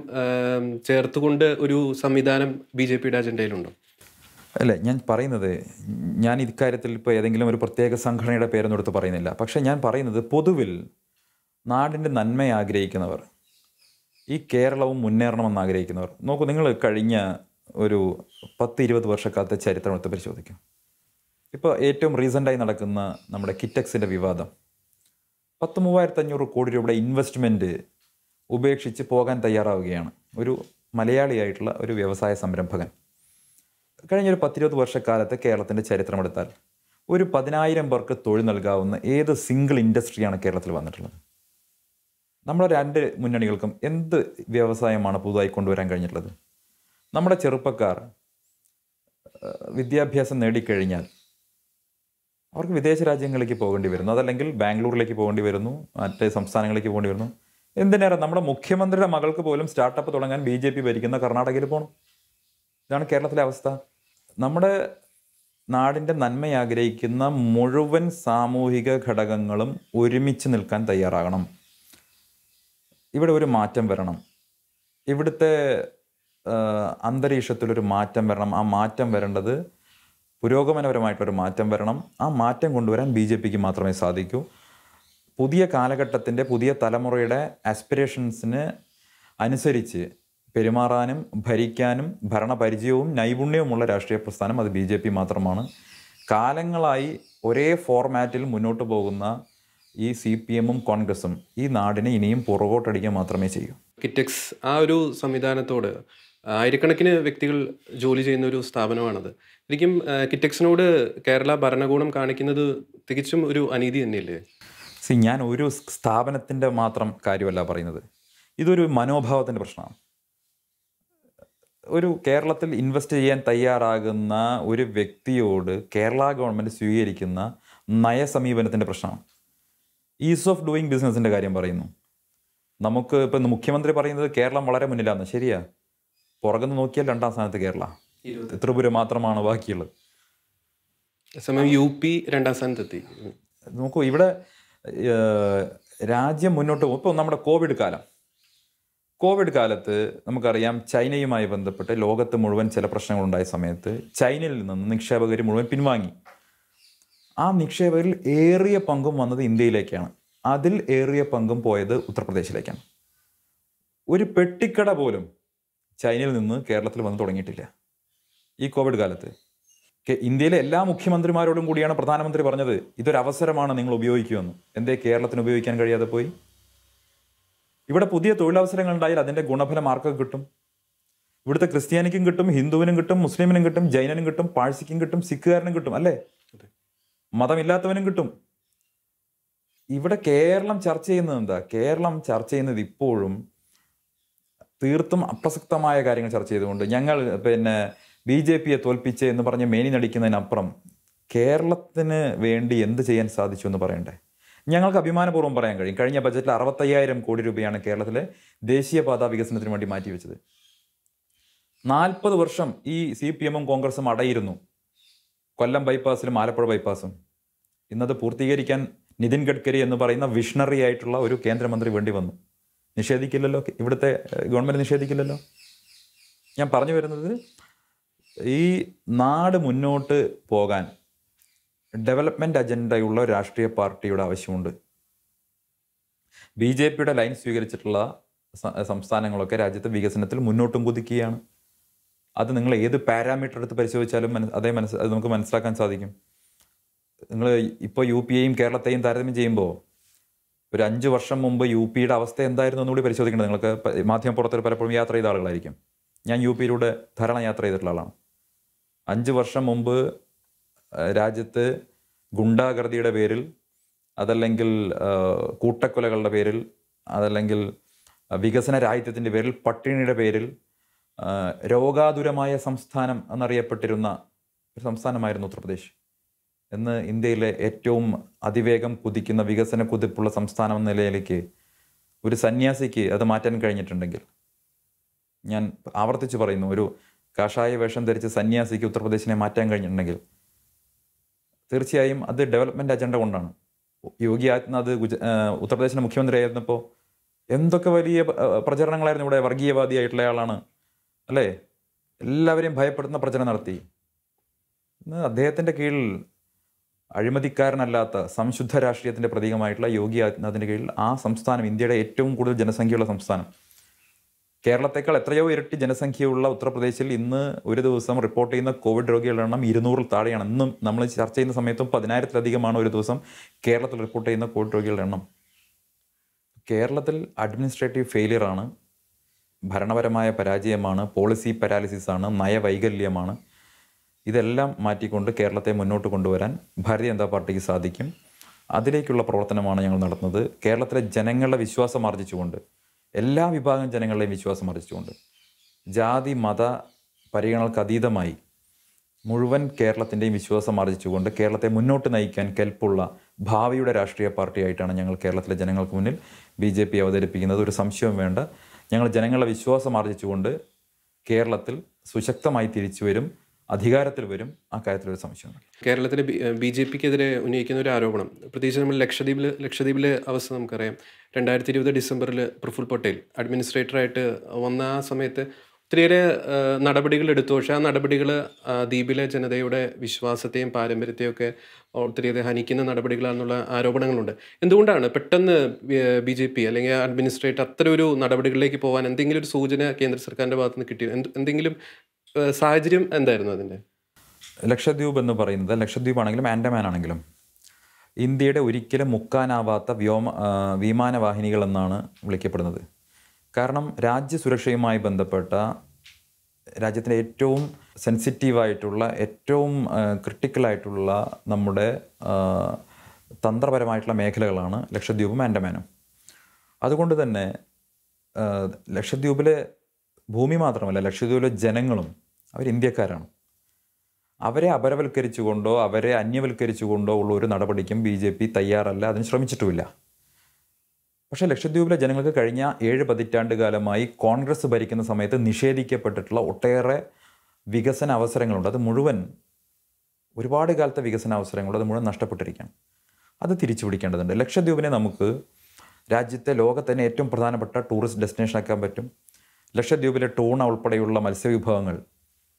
ചേർത്തുകൊണ്ട് ഒരു സംവിധാനം ബി ജെ പിയുടെ അജണ്ടയിലുണ്ടോ അല്ലേ ഞാൻ പറയുന്നത് ഞാൻ ഇക്കാര്യത്തിൽ ഇപ്പോൾ ഏതെങ്കിലും ഒരു പ്രത്യേക സംഘടനയുടെ പേരൊന്നും എടുത്ത് പറയുന്നില്ല പക്ഷേ ഞാൻ പറയുന്നത് പൊതുവിൽ നാടിൻ്റെ നന്മയെ ആഗ്രഹിക്കുന്നവർ ഈ കേരളവും മുന്നേറണമെന്ന് ആഗ്രഹിക്കുന്നവർ നോക്കൂ നിങ്ങൾ കഴിഞ്ഞ ഒരു പത്ത് ഇരുപത് വർഷക്കാലത്തെ ചരിത്രം എടുത്ത് പരിശോധിക്കും ഇപ്പോൾ ഏറ്റവും റീസെൻ്റായി നടക്കുന്ന നമ്മുടെ കിറ്റക്സിൻ്റെ വിവാദം പത്ത് മൂവായിരത്തി അഞ്ഞൂറ് കോടി രൂപയുടെ ഇൻവെസ്റ്റ്മെൻറ്റ് ഉപേക്ഷിച്ച് പോകാൻ തയ്യാറാവുകയാണ് ഒരു മലയാളിയായിട്ടുള്ള ഒരു വ്യവസായ സംരംഭകൻ കഴിഞ്ഞൊരു പത്തിരുപത് വർഷക്കാലത്ത് കേരളത്തിൻ്റെ ചരിത്രമെടുത്താൽ ഒരു പതിനായിരം പേർക്ക് തൊഴിൽ നൽകാവുന്ന ഏത് സിംഗിൾ ഇൻഡസ്ട്രിയാണ് കേരളത്തിൽ വന്നിട്ടുള്ളത് നമ്മുടെ രണ്ട് മുന്നണികൾക്കും എന്ത് വ്യവസായമാണ് പുതുതായി കൊണ്ടുവരാൻ കഴിഞ്ഞിട്ടുള്ളത് നമ്മുടെ ചെറുപ്പക്കാർ വിദ്യാഭ്യാസം നേടിക്കഴിഞ്ഞാൽ അവർക്ക് വിദേശ രാജ്യങ്ങളിലേക്ക് പോകേണ്ടി വരുന്നു അതല്ലെങ്കിൽ ബാംഗ്ലൂരിലേക്ക് പോകേണ്ടി വരുന്നു മറ്റ് സംസ്ഥാനങ്ങളിലേക്ക് പോകേണ്ടി വരുന്നു എന്തിനേറെ നമ്മുടെ മുഖ്യമന്ത്രിയുടെ മകൾക്ക് പോലും സ്റ്റാർട്ടപ്പ് തുടങ്ങാൻ ബി ജെ പി ഭരിക്കുന്ന കർണാടകയിൽ പോകണം ഇതാണ് കേരളത്തിലെ അവസ്ഥ നമ്മുടെ നാടിൻ്റെ നന്മ ആഗ്രഹിക്കുന്ന മുഴുവൻ സാമൂഹിക ഘടകങ്ങളും ഒരുമിച്ച് നിൽക്കാൻ തയ്യാറാകണം ഇവിടെ ഒരു മാറ്റം വരണം ഇവിടുത്തെ അന്തരീക്ഷത്തിലൊരു മാറ്റം വരണം ആ മാറ്റം വരേണ്ടത് പുരോഗമനപരമായിട്ടൊരു മാറ്റം വരണം ആ മാറ്റം കൊണ്ടുവരാൻ ബി ജെ പിക്ക് മാത്രമേ സാധിക്കൂ പുതിയ കാലഘട്ടത്തിൻ്റെ പുതിയ തലമുറയുടെ ആസ്പിറേഷൻസിന് അനുസരിച്ച് പെരുമാറാനും ഭരിക്കാനും ഭരണപരിചയവും നൈപുണ്യവുമുള്ള രാഷ്ട്രീയ പ്രസ്ഥാനം അത് ബി മാത്രമാണ് കാലങ്ങളായി ഒരേ ഫോർമാറ്റിൽ മുന്നോട്ട് പോകുന്ന ഈ സി പി എമ്മും കോൺഗ്രസും ഈ നാടിനെ ഇനിയും പുറകോട്ടടിക്കാൻ മാത്രമേ ചെയ്യൂ കിറ്റക്സ് ആ ഒരു സംവിധാനത്തോട് ആയിരക്കണക്കിന് വ്യക്തികൾ ജോലി ചെയ്യുന്ന ഒരു സ്ഥാപനമാണത് ശരിക്കും കിറ്റക്സിനോട് കേരള ഭരണകൂടം കാണിക്കുന്നത് തികച്ചും ഒരു അനീതി തന്നെയല്ലേ സി ഞാൻ ഒരു സ്ഥാപനത്തിൻ്റെ മാത്രം കാര്യമല്ല പറയുന്നത് ഇതൊരു മനോഭാവത്തിൻ്റെ പ്രശ്നമാണ് ഒരു കേരളത്തിൽ ഇൻവെസ്റ്റ് ചെയ്യാൻ തയ്യാറാകുന്ന ഒരു വ്യക്തിയോട് കേരള ഗവൺമെൻറ് സ്വീകരിക്കുന്ന നയസമീപനത്തിൻ്റെ പ്രശ്നമാണ് ഈസ് ഓഫ് ഡൂയിങ് ബിസിനസ്സിൻ്റെ കാര്യം പറയുന്നു നമുക്ക് ഇപ്പം മുഖ്യമന്ത്രി പറയുന്നത് കേരളം വളരെ മുന്നിലാണ് ശരിയാ പുറകുന്ന് നോക്കിയാൽ രണ്ടാം സ്ഥാനത്ത് കേരള ത്രിപുര മാത്രമാണ് ബാക്കിയുള്ളത് സമയം യു പി രണ്ടാം സ്ഥാനത്തെത്തി നോക്കൂ ഇവിടെ രാജ്യം മുന്നോട്ട് പോകും ഇപ്പോൾ നമ്മുടെ കോവിഡ് കാലം കോവിഡ് കാലത്ത് നമുക്കറിയാം ചൈനയുമായി ബന്ധപ്പെട്ട് ലോകത്ത് മുഴുവൻ ചില പ്രശ്നങ്ങളുണ്ടായ സമയത്ത് ചൈനയിൽ നിന്ന് നിക്ഷേപകർ മുഴുവൻ പിൻവാങ്ങി ആ നിക്ഷേപകരിൽ ഏറിയ പങ്കും വന്നത് ഇന്ത്യയിലേക്കാണ് അതിൽ ഏറിയ പങ്കും പോയത് ഉത്തർപ്രദേശിലേക്കാണ് ഒരു പെട്ടിക്കട പോലും ചൈനയിൽ നിന്ന് കേരളത്തിൽ വന്ന് തുടങ്ങിയിട്ടില്ല ഈ കോവിഡ് കാലത്ത് ഇന്ത്യയിലെ എല്ലാ മുഖ്യമന്ത്രിമാരോടും കൂടിയാണ് പ്രധാനമന്ത്രി പറഞ്ഞത് ഇതൊരവസരമാണ് നിങ്ങൾ ഉപയോഗിക്കുമെന്ന് എന്തേ കേരളത്തിന് ഉപയോഗിക്കാൻ കഴിയാതെ പോയി ഇവിടെ പുതിയ തൊഴിലവസരങ്ങൾ ഉണ്ടായാൽ അതിൻ്റെ ഗുണഫലം ആർക്കൊക്കെ കിട്ടും ഇവിടുത്തെ ക്രിസ്ത്യാനിക്കും കിട്ടും ഹിന്ദുവിനും കിട്ടും മുസ്ലിമിനും കിട്ടും ജൈനനും കിട്ടും പാഴ്സിക്കും കിട്ടും സിഖുകാരനും കിട്ടും അല്ലേ മതമില്ലാത്തവനും കിട്ടും ഇവിടെ കേരളം ചർച്ച ചെയ്യുന്നത് എന്താ കേരളം ചർച്ച ചെയ്യുന്നത് ഇപ്പോഴും തീർത്തും അപ്രസക്തമായ കാര്യങ്ങൾ ചർച്ച ചെയ്തുകൊണ്ട് ഞങ്ങൾ പിന്നെ ബി ജെ പിയെ തോൽപ്പിച്ച് എന്ന് പറഞ്ഞ് മേനി നടിക്കുന്നതിനപ്പുറം കേരളത്തിന് വേണ്ടി എന്ത് ചെയ്യാൻ സാധിച്ചു എന്ന് പറയണ്ടേ ഞങ്ങൾക്ക് അഭിമാനപൂർവ്വം പറയാൻ കഴിയും കഴിഞ്ഞ ബജറ്റിൽ അറുപത്തയ്യായിരം കോടി രൂപയാണ് കേരളത്തിലെ ദേശീയപാത വികസനത്തിന് വേണ്ടി മാറ്റിവെച്ചത് നാൽപ്പത് വർഷം ഈ സി പി എമ്മും കോൺഗ്രസും അടയിരുന്നു കൊല്ലം ബൈപ്പാസിലും ആലപ്പുഴ ബൈപ്പാസും ഇന്നത് പൂർത്തീകരിക്കാൻ നിതിൻ ഗഡ്കരി എന്ന് പറയുന്ന വിഷണറി ആയിട്ടുള്ള ഒരു കേന്ദ്രമന്ത്രി വേണ്ടി വന്നു നിഷേധിക്കില്ലല്ലോ ഇവിടുത്തെ ഗവൺമെൻറ് നിഷേധിക്കില്ലല്ലോ ഞാൻ പറഞ്ഞു വരുന്നത് ഈ നാട് മുന്നോട്ട് പോകാൻ ഡെവലപ്മെൻ്റ് അജണ്ടയുള്ള രാഷ്ട്രീയ പാർട്ടിയുടെ ആവശ്യമുണ്ട് ബി ജെ പിയുടെ ലൈൻ സ്വീകരിച്ചിട്ടുള്ള സംസ്ഥാനങ്ങളൊക്കെ രാജ്യത്തെ വികസനത്തിൽ മുന്നോട്ടും കുതിക്കുകയാണ് അത് നിങ്ങൾ ഏത് പാരാമീറ്റർ എടുത്ത് പരിശോധിച്ചാലും മനസ് അതേ മനസ്സ് അത് നമുക്ക് മനസ്സിലാക്കാൻ സാധിക്കും നിങ്ങൾ ഇപ്പോൾ യു പി എയും കേരളത്തെയും താരതമ്യം ചെയ്യുമ്പോൾ ഒരു അഞ്ച് വർഷം മുമ്പ് യു പിയുടെ അവസ്ഥ എന്തായിരുന്നു എന്നുകൂടി പരിശോധിക്കേണ്ടത് നിങ്ങൾക്ക് മാധ്യമ പുറത്തിൽ പലപ്പോഴും യാത്ര ചെയ്ത ആളുകളായിരിക്കും ഞാൻ യു പിയിലൂടെ ധാരണ യാത്ര ചെയ്തിട്ടുള്ള ആളാണ് അഞ്ച് വർഷം മുമ്പ് രാജ്യത്ത് ഗുണ്ടാഗർദിയുടെ പേരിൽ അതല്ലെങ്കിൽ കൂട്ടക്കൊലകളുടെ പേരിൽ അതല്ലെങ്കിൽ വികസന രാജ്യത്തിൻ്റെ പേരിൽ പട്ടിണിയുടെ പേരിൽ രോഗാതുരമായ സംസ്ഥാനം എന്നറിയപ്പെട്ടിരുന്ന ഒരു സംസ്ഥാനമായിരുന്നു ഉത്തർപ്രദേശ് എന്ന് ഇന്ത്യയിലെ ഏറ്റവും അതിവേഗം കുതിക്കുന്ന വികസന കുതിപ്പുള്ള സംസ്ഥാനം എന്ന നിലയിലേക്ക് ഒരു സന്യാസിക്ക് അത് മാറ്റാൻ കഴിഞ്ഞിട്ടുണ്ടെങ്കിൽ ഞാൻ ആവർത്തിച്ച് പറയുന്നു ഒരു കാഷായ വേഷം ധരിച്ച് സന്യാസിക്ക് ഉത്തർപ്രദേശിനെ മാറ്റാൻ കഴിഞ്ഞിട്ടുണ്ടെങ്കിൽ തീർച്ചയായും അത് ഡെവലപ്മെൻ്റ് അജണ്ട കൊണ്ടാണ് യോഗി ആദിത്യനാഥ് ഗുജ ഉത്തർപ്രദേശിൻ്റെ മുഖ്യമന്ത്രിയായിരുന്നപ്പോൾ എന്തൊക്കെ വലിയ പ്രചരണങ്ങളായിരുന്നു ഇവിടെ വർഗീയവാദിയായിട്ടുള്ള ആളാണ് അല്ലേ എല്ലാവരെയും ഭയപ്പെടുത്തുന്ന പ്രചരണം നടത്തി ഇന്ന് അദ്ദേഹത്തിൻ്റെ കീഴിൽ അഴിമതിക്കാരനല്ലാത്ത സംശുദ്ധ രാഷ്ട്രീയത്തിൻ്റെ പ്രതീകമായിട്ടുള്ള യോഗി ആദിത്യനാഥിൻ്റെ കീഴിൽ ആ സംസ്ഥാനം ഇന്ത്യയുടെ ഏറ്റവും കൂടുതൽ ജനസംഖ്യയുള്ള സംസ്ഥാനം കേരളത്തെക്കാൾ എത്രയോ ഇരട്ടി ജനസംഖ്യയുള്ള ഉത്തർപ്രദേശിൽ ഇന്ന് ഒരു ദിവസം റിപ്പോർട്ട് ചെയ്യുന്ന കോവിഡ് രോഗികളുടെ എണ്ണം ഇരുന്നൂറിൽ താഴെയാണ് ഇന്നും നമ്മൾ ചർച്ച ചെയ്യുന്ന സമയത്തും പതിനായിരത്തിലധികമാണ് ഒരു ദിവസം കേരളത്തിൽ റിപ്പോർട്ട് ചെയ്യുന്ന കോവിഡ് രോഗികളുടെ എണ്ണം കേരളത്തിൽ അഡ്മിനിസ്ട്രേറ്റീവ് ഫെയിലിയറാണ് ഭരണപരമായ പരാജയമാണ് പോളിസി പാരാലിസിസാണ് നയവൈകല്യമാണ് ഇതെല്ലാം മാറ്റിക്കൊണ്ട് കേരളത്തെ മുന്നോട്ട് കൊണ്ടുവരാൻ ഭാരതീയ ജനതാ പാർട്ടിക്ക് സാധിക്കും അതിലേക്കുള്ള പ്രവർത്തനമാണ് ഞങ്ങൾ നടത്തുന്നത് കേരളത്തിലെ ജനങ്ങളുടെ വിശ്വാസം ആർജിച്ചുകൊണ്ട് എല്ലാ വിഭാഗം ജനങ്ങളുടെയും വിശ്വാസം ആർജിച്ചുകൊണ്ട് ജാതി മത പരിഗണനകൾക്ക് അതീതമായി മുഴുവൻ കേരളത്തിൻ്റെയും വിശ്വാസം ആർജിച്ചുകൊണ്ട് കേരളത്തെ മുന്നോട്ട് നയിക്കാൻ കെൽപ്പുള്ള ഭാവിയുടെ രാഷ്ട്രീയ പാർട്ടിയായിട്ടാണ് ഞങ്ങൾ കേരളത്തിലെ ജനങ്ങൾക്ക് മുന്നിൽ ബി അവതരിപ്പിക്കുന്നത് ഒരു സംശയവും വേണ്ട ഞങ്ങൾ ജനങ്ങളുടെ വിശ്വാസം ആർജിച്ചുകൊണ്ട് കേരളത്തിൽ സുശക്തമായി തിരിച്ചു വരും അധികാരത്തിൽ വരും ആ കാര്യത്തിൽ ഒരു സംശയമുണ്ട് കേരളത്തിലെ ബി ജെ പിക്കെതിരെ ഉന്നയിക്കുന്ന ഒരു ആരോപണം പ്രത്യേകിച്ച് നമ്മൾ ലക്ഷദ്വീപിൽ ലക്ഷദ്വീപിലെ അവസ്ഥ നമുക്കറിയാം രണ്ടായിരത്തി ഇരുപത് ഡിസംബറിൽ പ്രഫുൽ പട്ടേൽ അഡ്മിനിസ്ട്രേറ്ററായിട്ട് വന്ന ആ സമയത്ത് ഒത്തിരിയേറെ നടപടികൾ എടുത്തു പക്ഷേ ആ നടപടികൾ ദ്വീപിലെ ജനതയുടെ വിശ്വാസത്തെയും പാരമ്പര്യത്തെയും ഒക്കെ ഒത്തിരിയേറെ ഹനിക്കുന്ന നടപടികളാണെന്നുള്ള ആരോപണങ്ങളുണ്ട് എന്തുകൊണ്ടാണ് പെട്ടെന്ന് ബി ജെ പി അല്ലെങ്കിൽ അഡ്മിനിസ്ട്രേറ്റർ അത്ര ഒരു നടപടികളിലേക്ക് പോകാൻ എന്തെങ്കിലും ഒരു സൂചന കേന്ദ്ര സർക്കാരിൻ്റെ ഭാഗത്ത് നിന്ന് കിട്ടിയോ എന്തെങ്കിലും സാഹചര്യം എന്തായിരുന്നു അതിൻ്റെ ലക്ഷദ്വീപ് എന്ന് പറയുന്നത് ലക്ഷദ്വീപ് ആണെങ്കിലും ആൻഡമാൻ ആണെങ്കിലും ഇന്ത്യയുടെ ഒരിക്കലും മുക്കാനാവാത്ത വ്യോമ വിമാനവാഹിനികൾ എന്നാണ് വിളിക്കപ്പെടുന്നത് കാരണം രാജ്യസുരക്ഷയുമായി ബന്ധപ്പെട്ട രാജ്യത്തിൻ്റെ ഏറ്റവും സെൻസിറ്റീവായിട്ടുള്ള ഏറ്റവും ക്രിട്ടിക്കലായിട്ടുള്ള നമ്മുടെ തന്ത്രപരമായിട്ടുള്ള മേഖലകളാണ് ലക്ഷദ്വീപും ആൻഡമാനും അതുകൊണ്ട് തന്നെ ലക്ഷദ്വീപിലെ ഭൂമി മാത്രമല്ല ലക്ഷദ്വീപിലെ ജനങ്ങളും അവർ ഇന്ത്യക്കാരാണ് അവരെ അപരവൽക്കരിച്ചുകൊണ്ടോ അവരെ അന്യവൽക്കരിച്ചുകൊണ്ടോ ഉള്ള ഒരു നടപടിക്കും ബി ജെ പി തയ്യാറല്ല അതിന് ശ്രമിച്ചിട്ടുമില്ല പക്ഷേ ലക്ഷദ്വീപിലെ ജനങ്ങൾക്ക് കഴിഞ്ഞ ഏഴ് പതിറ്റാണ്ട് കാലമായി കോൺഗ്രസ് ഭരിക്കുന്ന സമയത്ത് നിഷേധിക്കപ്പെട്ടിട്ടുള്ള ഒട്ടേറെ വികസന അവസരങ്ങളുണ്ട് അത് മുഴുവൻ ഒരുപാട് കാലത്തെ വികസന അവസരങ്ങളുണ്ട് അത് മുഴുവൻ നഷ്ടപ്പെട്ടിരിക്കുകയാണ് അത് തിരിച്ചു പിടിക്കേണ്ടതുണ്ട് ലക്ഷദ്വീപിനെ നമുക്ക് രാജ്യത്തെ ലോകത്തന്നെ ഏറ്റവും പ്രധാനപ്പെട്ട ടൂറിസ്റ്റ് ഡെസ്റ്റിനേഷൻ ആക്കാൻ പറ്റും ലക്ഷദ്വീപിലെ ടൂണ ഉൾപ്പെടെയുള്ള മത്സ്യവിഭവങ്ങൾ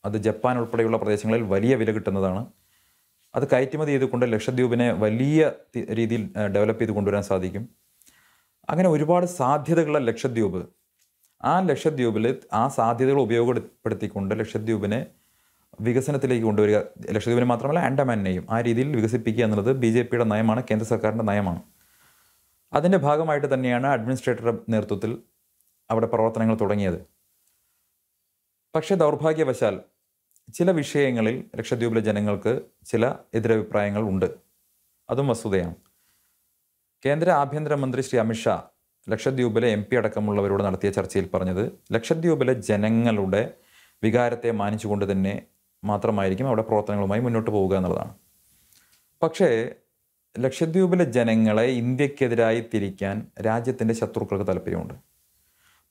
അത് ജപ്പാൻ ഉൾപ്പെടെയുള്ള പ്രദേശങ്ങളിൽ വലിയ വില കിട്ടുന്നതാണ് അത് കയറ്റുമതി ചെയ്തുകൊണ്ട് ലക്ഷദ്വീപിനെ വലിയ രീതിയിൽ ഡെവലപ്പ് ചെയ്ത് കൊണ്ടുവരാൻ സാധിക്കും അങ്ങനെ ഒരുപാട് സാധ്യതകളുള്ള ലക്ഷദ്വീപ് ആ ലക്ഷദ്വീപിൽ ആ സാധ്യതകൾ ഉപയോഗപ്പെടുത്തിക്കൊണ്ട് ലക്ഷദ്വീപിനെ വികസനത്തിലേക്ക് കൊണ്ടുവരിക ലക്ഷദ്വീപിനെ മാത്രമല്ല ആൻഡമാനെയും ആ രീതിയിൽ വികസിപ്പിക്കുക എന്നുള്ളത് ബി ജെ പിയുടെ നയമാണ് കേന്ദ്ര സർക്കാരിൻ്റെ നയമാണ് അതിൻ്റെ ഭാഗമായിട്ട് തന്നെയാണ് അഡ്മിനിസ്ട്രേറ്ററുടെ നേതൃത്വത്തിൽ അവിടെ പ്രവർത്തനങ്ങൾ തുടങ്ങിയത് പക്ഷേ ദൗർഭാഗ്യവശാൽ ചില വിഷയങ്ങളിൽ ലക്ഷദ്വീപിലെ ജനങ്ങൾക്ക് ചില എതിരഭിപ്രായങ്ങൾ ഉണ്ട് അതും വസ്തുതയാണ് കേന്ദ്ര ആഭ്യന്തരമന്ത്രി ശ്രീ അമിത്ഷാ ലക്ഷദ്വീപിലെ എം പി അടക്കമുള്ളവരോട് നടത്തിയ ചർച്ചയിൽ പറഞ്ഞത് ലക്ഷദ്വീപിലെ ജനങ്ങളുടെ വികാരത്തെ മാനിച്ചുകൊണ്ട് തന്നെ മാത്രമായിരിക്കും അവിടെ പ്രവർത്തനങ്ങളുമായി മുന്നോട്ട് പോവുക എന്നുള്ളതാണ് പക്ഷേ ലക്ഷദ്വീപിലെ ജനങ്ങളെ ഇന്ത്യക്കെതിരായി തിരിക്കാൻ രാജ്യത്തിൻ്റെ ശത്രുക്കൾക്ക് താല്പര്യമുണ്ട്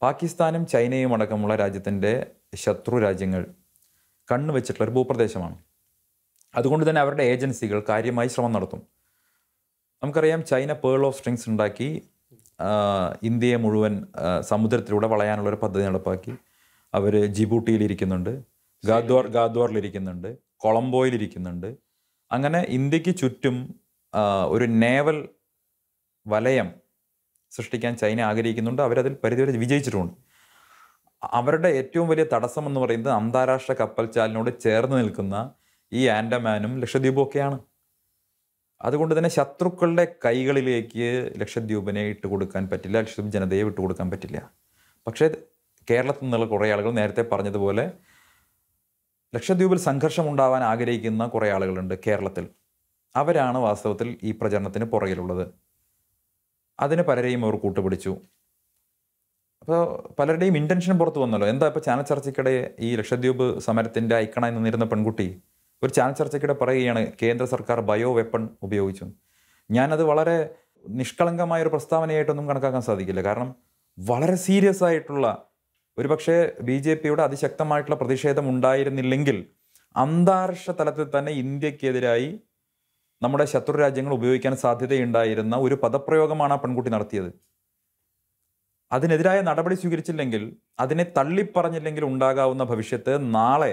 പാകിസ്ഥാനും ചൈനയും അടക്കമുള്ള രാജ്യത്തിൻ്റെ ശത്രു രാജ്യങ്ങൾ കണ്ണുവെച്ചിട്ടുള്ള ഒരു ഭൂപ്രദേശമാണ് അതുകൊണ്ട് തന്നെ അവരുടെ ഏജൻസികൾ കാര്യമായി ശ്രമം നടത്തും നമുക്കറിയാം ചൈന പേൾ ഓഫ് സ്ട്രിങ്സ് ഉണ്ടാക്കി ഇന്ത്യയെ മുഴുവൻ സമുദ്രത്തിലൂടെ വളയാനുള്ള ഒരു പദ്ധതി നടപ്പാക്കി അവർ ജിബൂട്ടിയിൽ ഇരിക്കുന്നുണ്ട് ഗാദ്വാർ ഗാദ്വാറിലിരിക്കുന്നുണ്ട് ഇരിക്കുന്നുണ്ട് കൊളംബോയിൽ ഇരിക്കുന്നുണ്ട് അങ്ങനെ ഇന്ത്യക്ക് ചുറ്റും ഒരു നേവൽ വലയം സൃഷ്ടിക്കാൻ ചൈന ആഗ്രഹിക്കുന്നുണ്ട് അവരതിൽ പരിധിവരെ വിജയിച്ചിട്ടുമുണ്ട് അവരുടെ ഏറ്റവും വലിയ തടസ്സം എന്ന് പറയുന്നത് അന്താരാഷ്ട്ര കപ്പൽ ചാലിനോട് ചേർന്ന് നിൽക്കുന്ന ഈ ആൻഡമാനും ലക്ഷദ്വീപും ഒക്കെയാണ് അതുകൊണ്ട് തന്നെ ശത്രുക്കളുടെ കൈകളിലേക്ക് ലക്ഷദ്വീപിനെ ഇട്ട് കൊടുക്കാൻ പറ്റില്ല ലക്ഷദ്വീപ് ജനതയെ കൊടുക്കാൻ പറ്റില്ല പക്ഷേ കേരളത്തിൽ നിന്നുള്ള കുറേ ആളുകൾ നേരത്തെ പറഞ്ഞതുപോലെ ലക്ഷദ്വീപിൽ സംഘർഷം ഉണ്ടാവാൻ ആഗ്രഹിക്കുന്ന കുറേ ആളുകളുണ്ട് കേരളത്തിൽ അവരാണ് വാസ്തവത്തിൽ ഈ പ്രചരണത്തിന് പുറകിലുള്ളത് അതിന് പലരെയും അവർ കൂട്ടുപിടിച്ചു അപ്പോൾ പലരുടെയും ഇൻറ്റൻഷൻ പുറത്ത് വന്നല്ലോ എന്താ ഇപ്പോൾ ചാനൽ ചർച്ചയ്ക്കിടെ ഈ ലക്ഷദ്വീപ് സമരത്തിൻ്റെ ഐക്കണായി നിന്നിരുന്ന പെൺകുട്ടി ഒരു ചാനൽ ചർച്ചയ്ക്കിടെ പറയുകയാണ് കേന്ദ്ര സർക്കാർ ബയോ വെപ്പൺ ഉപയോഗിച്ചു ഞാനത് വളരെ നിഷ്കളങ്കമായ ഒരു പ്രസ്താവനയായിട്ടൊന്നും കണക്കാക്കാൻ സാധിക്കില്ല കാരണം വളരെ സീരിയസ് ആയിട്ടുള്ള പക്ഷേ ബി ജെ പിയുടെ അതിശക്തമായിട്ടുള്ള പ്രതിഷേധം ഉണ്ടായിരുന്നില്ലെങ്കിൽ അന്താരാഷ്ട്ര തലത്തിൽ തന്നെ ഇന്ത്യക്കെതിരായി നമ്മുടെ ശത്രു രാജ്യങ്ങൾ ഉപയോഗിക്കാൻ സാധ്യതയുണ്ടായിരുന്ന ഒരു പദപ്രയോഗമാണ് ആ പെൺകുട്ടി നടത്തിയത് അതിനെതിരായ നടപടി സ്വീകരിച്ചില്ലെങ്കിൽ അതിനെ തള്ളിപ്പറഞ്ഞില്ലെങ്കിൽ ഉണ്ടാകാവുന്ന ഭവിഷ്യത്ത് നാളെ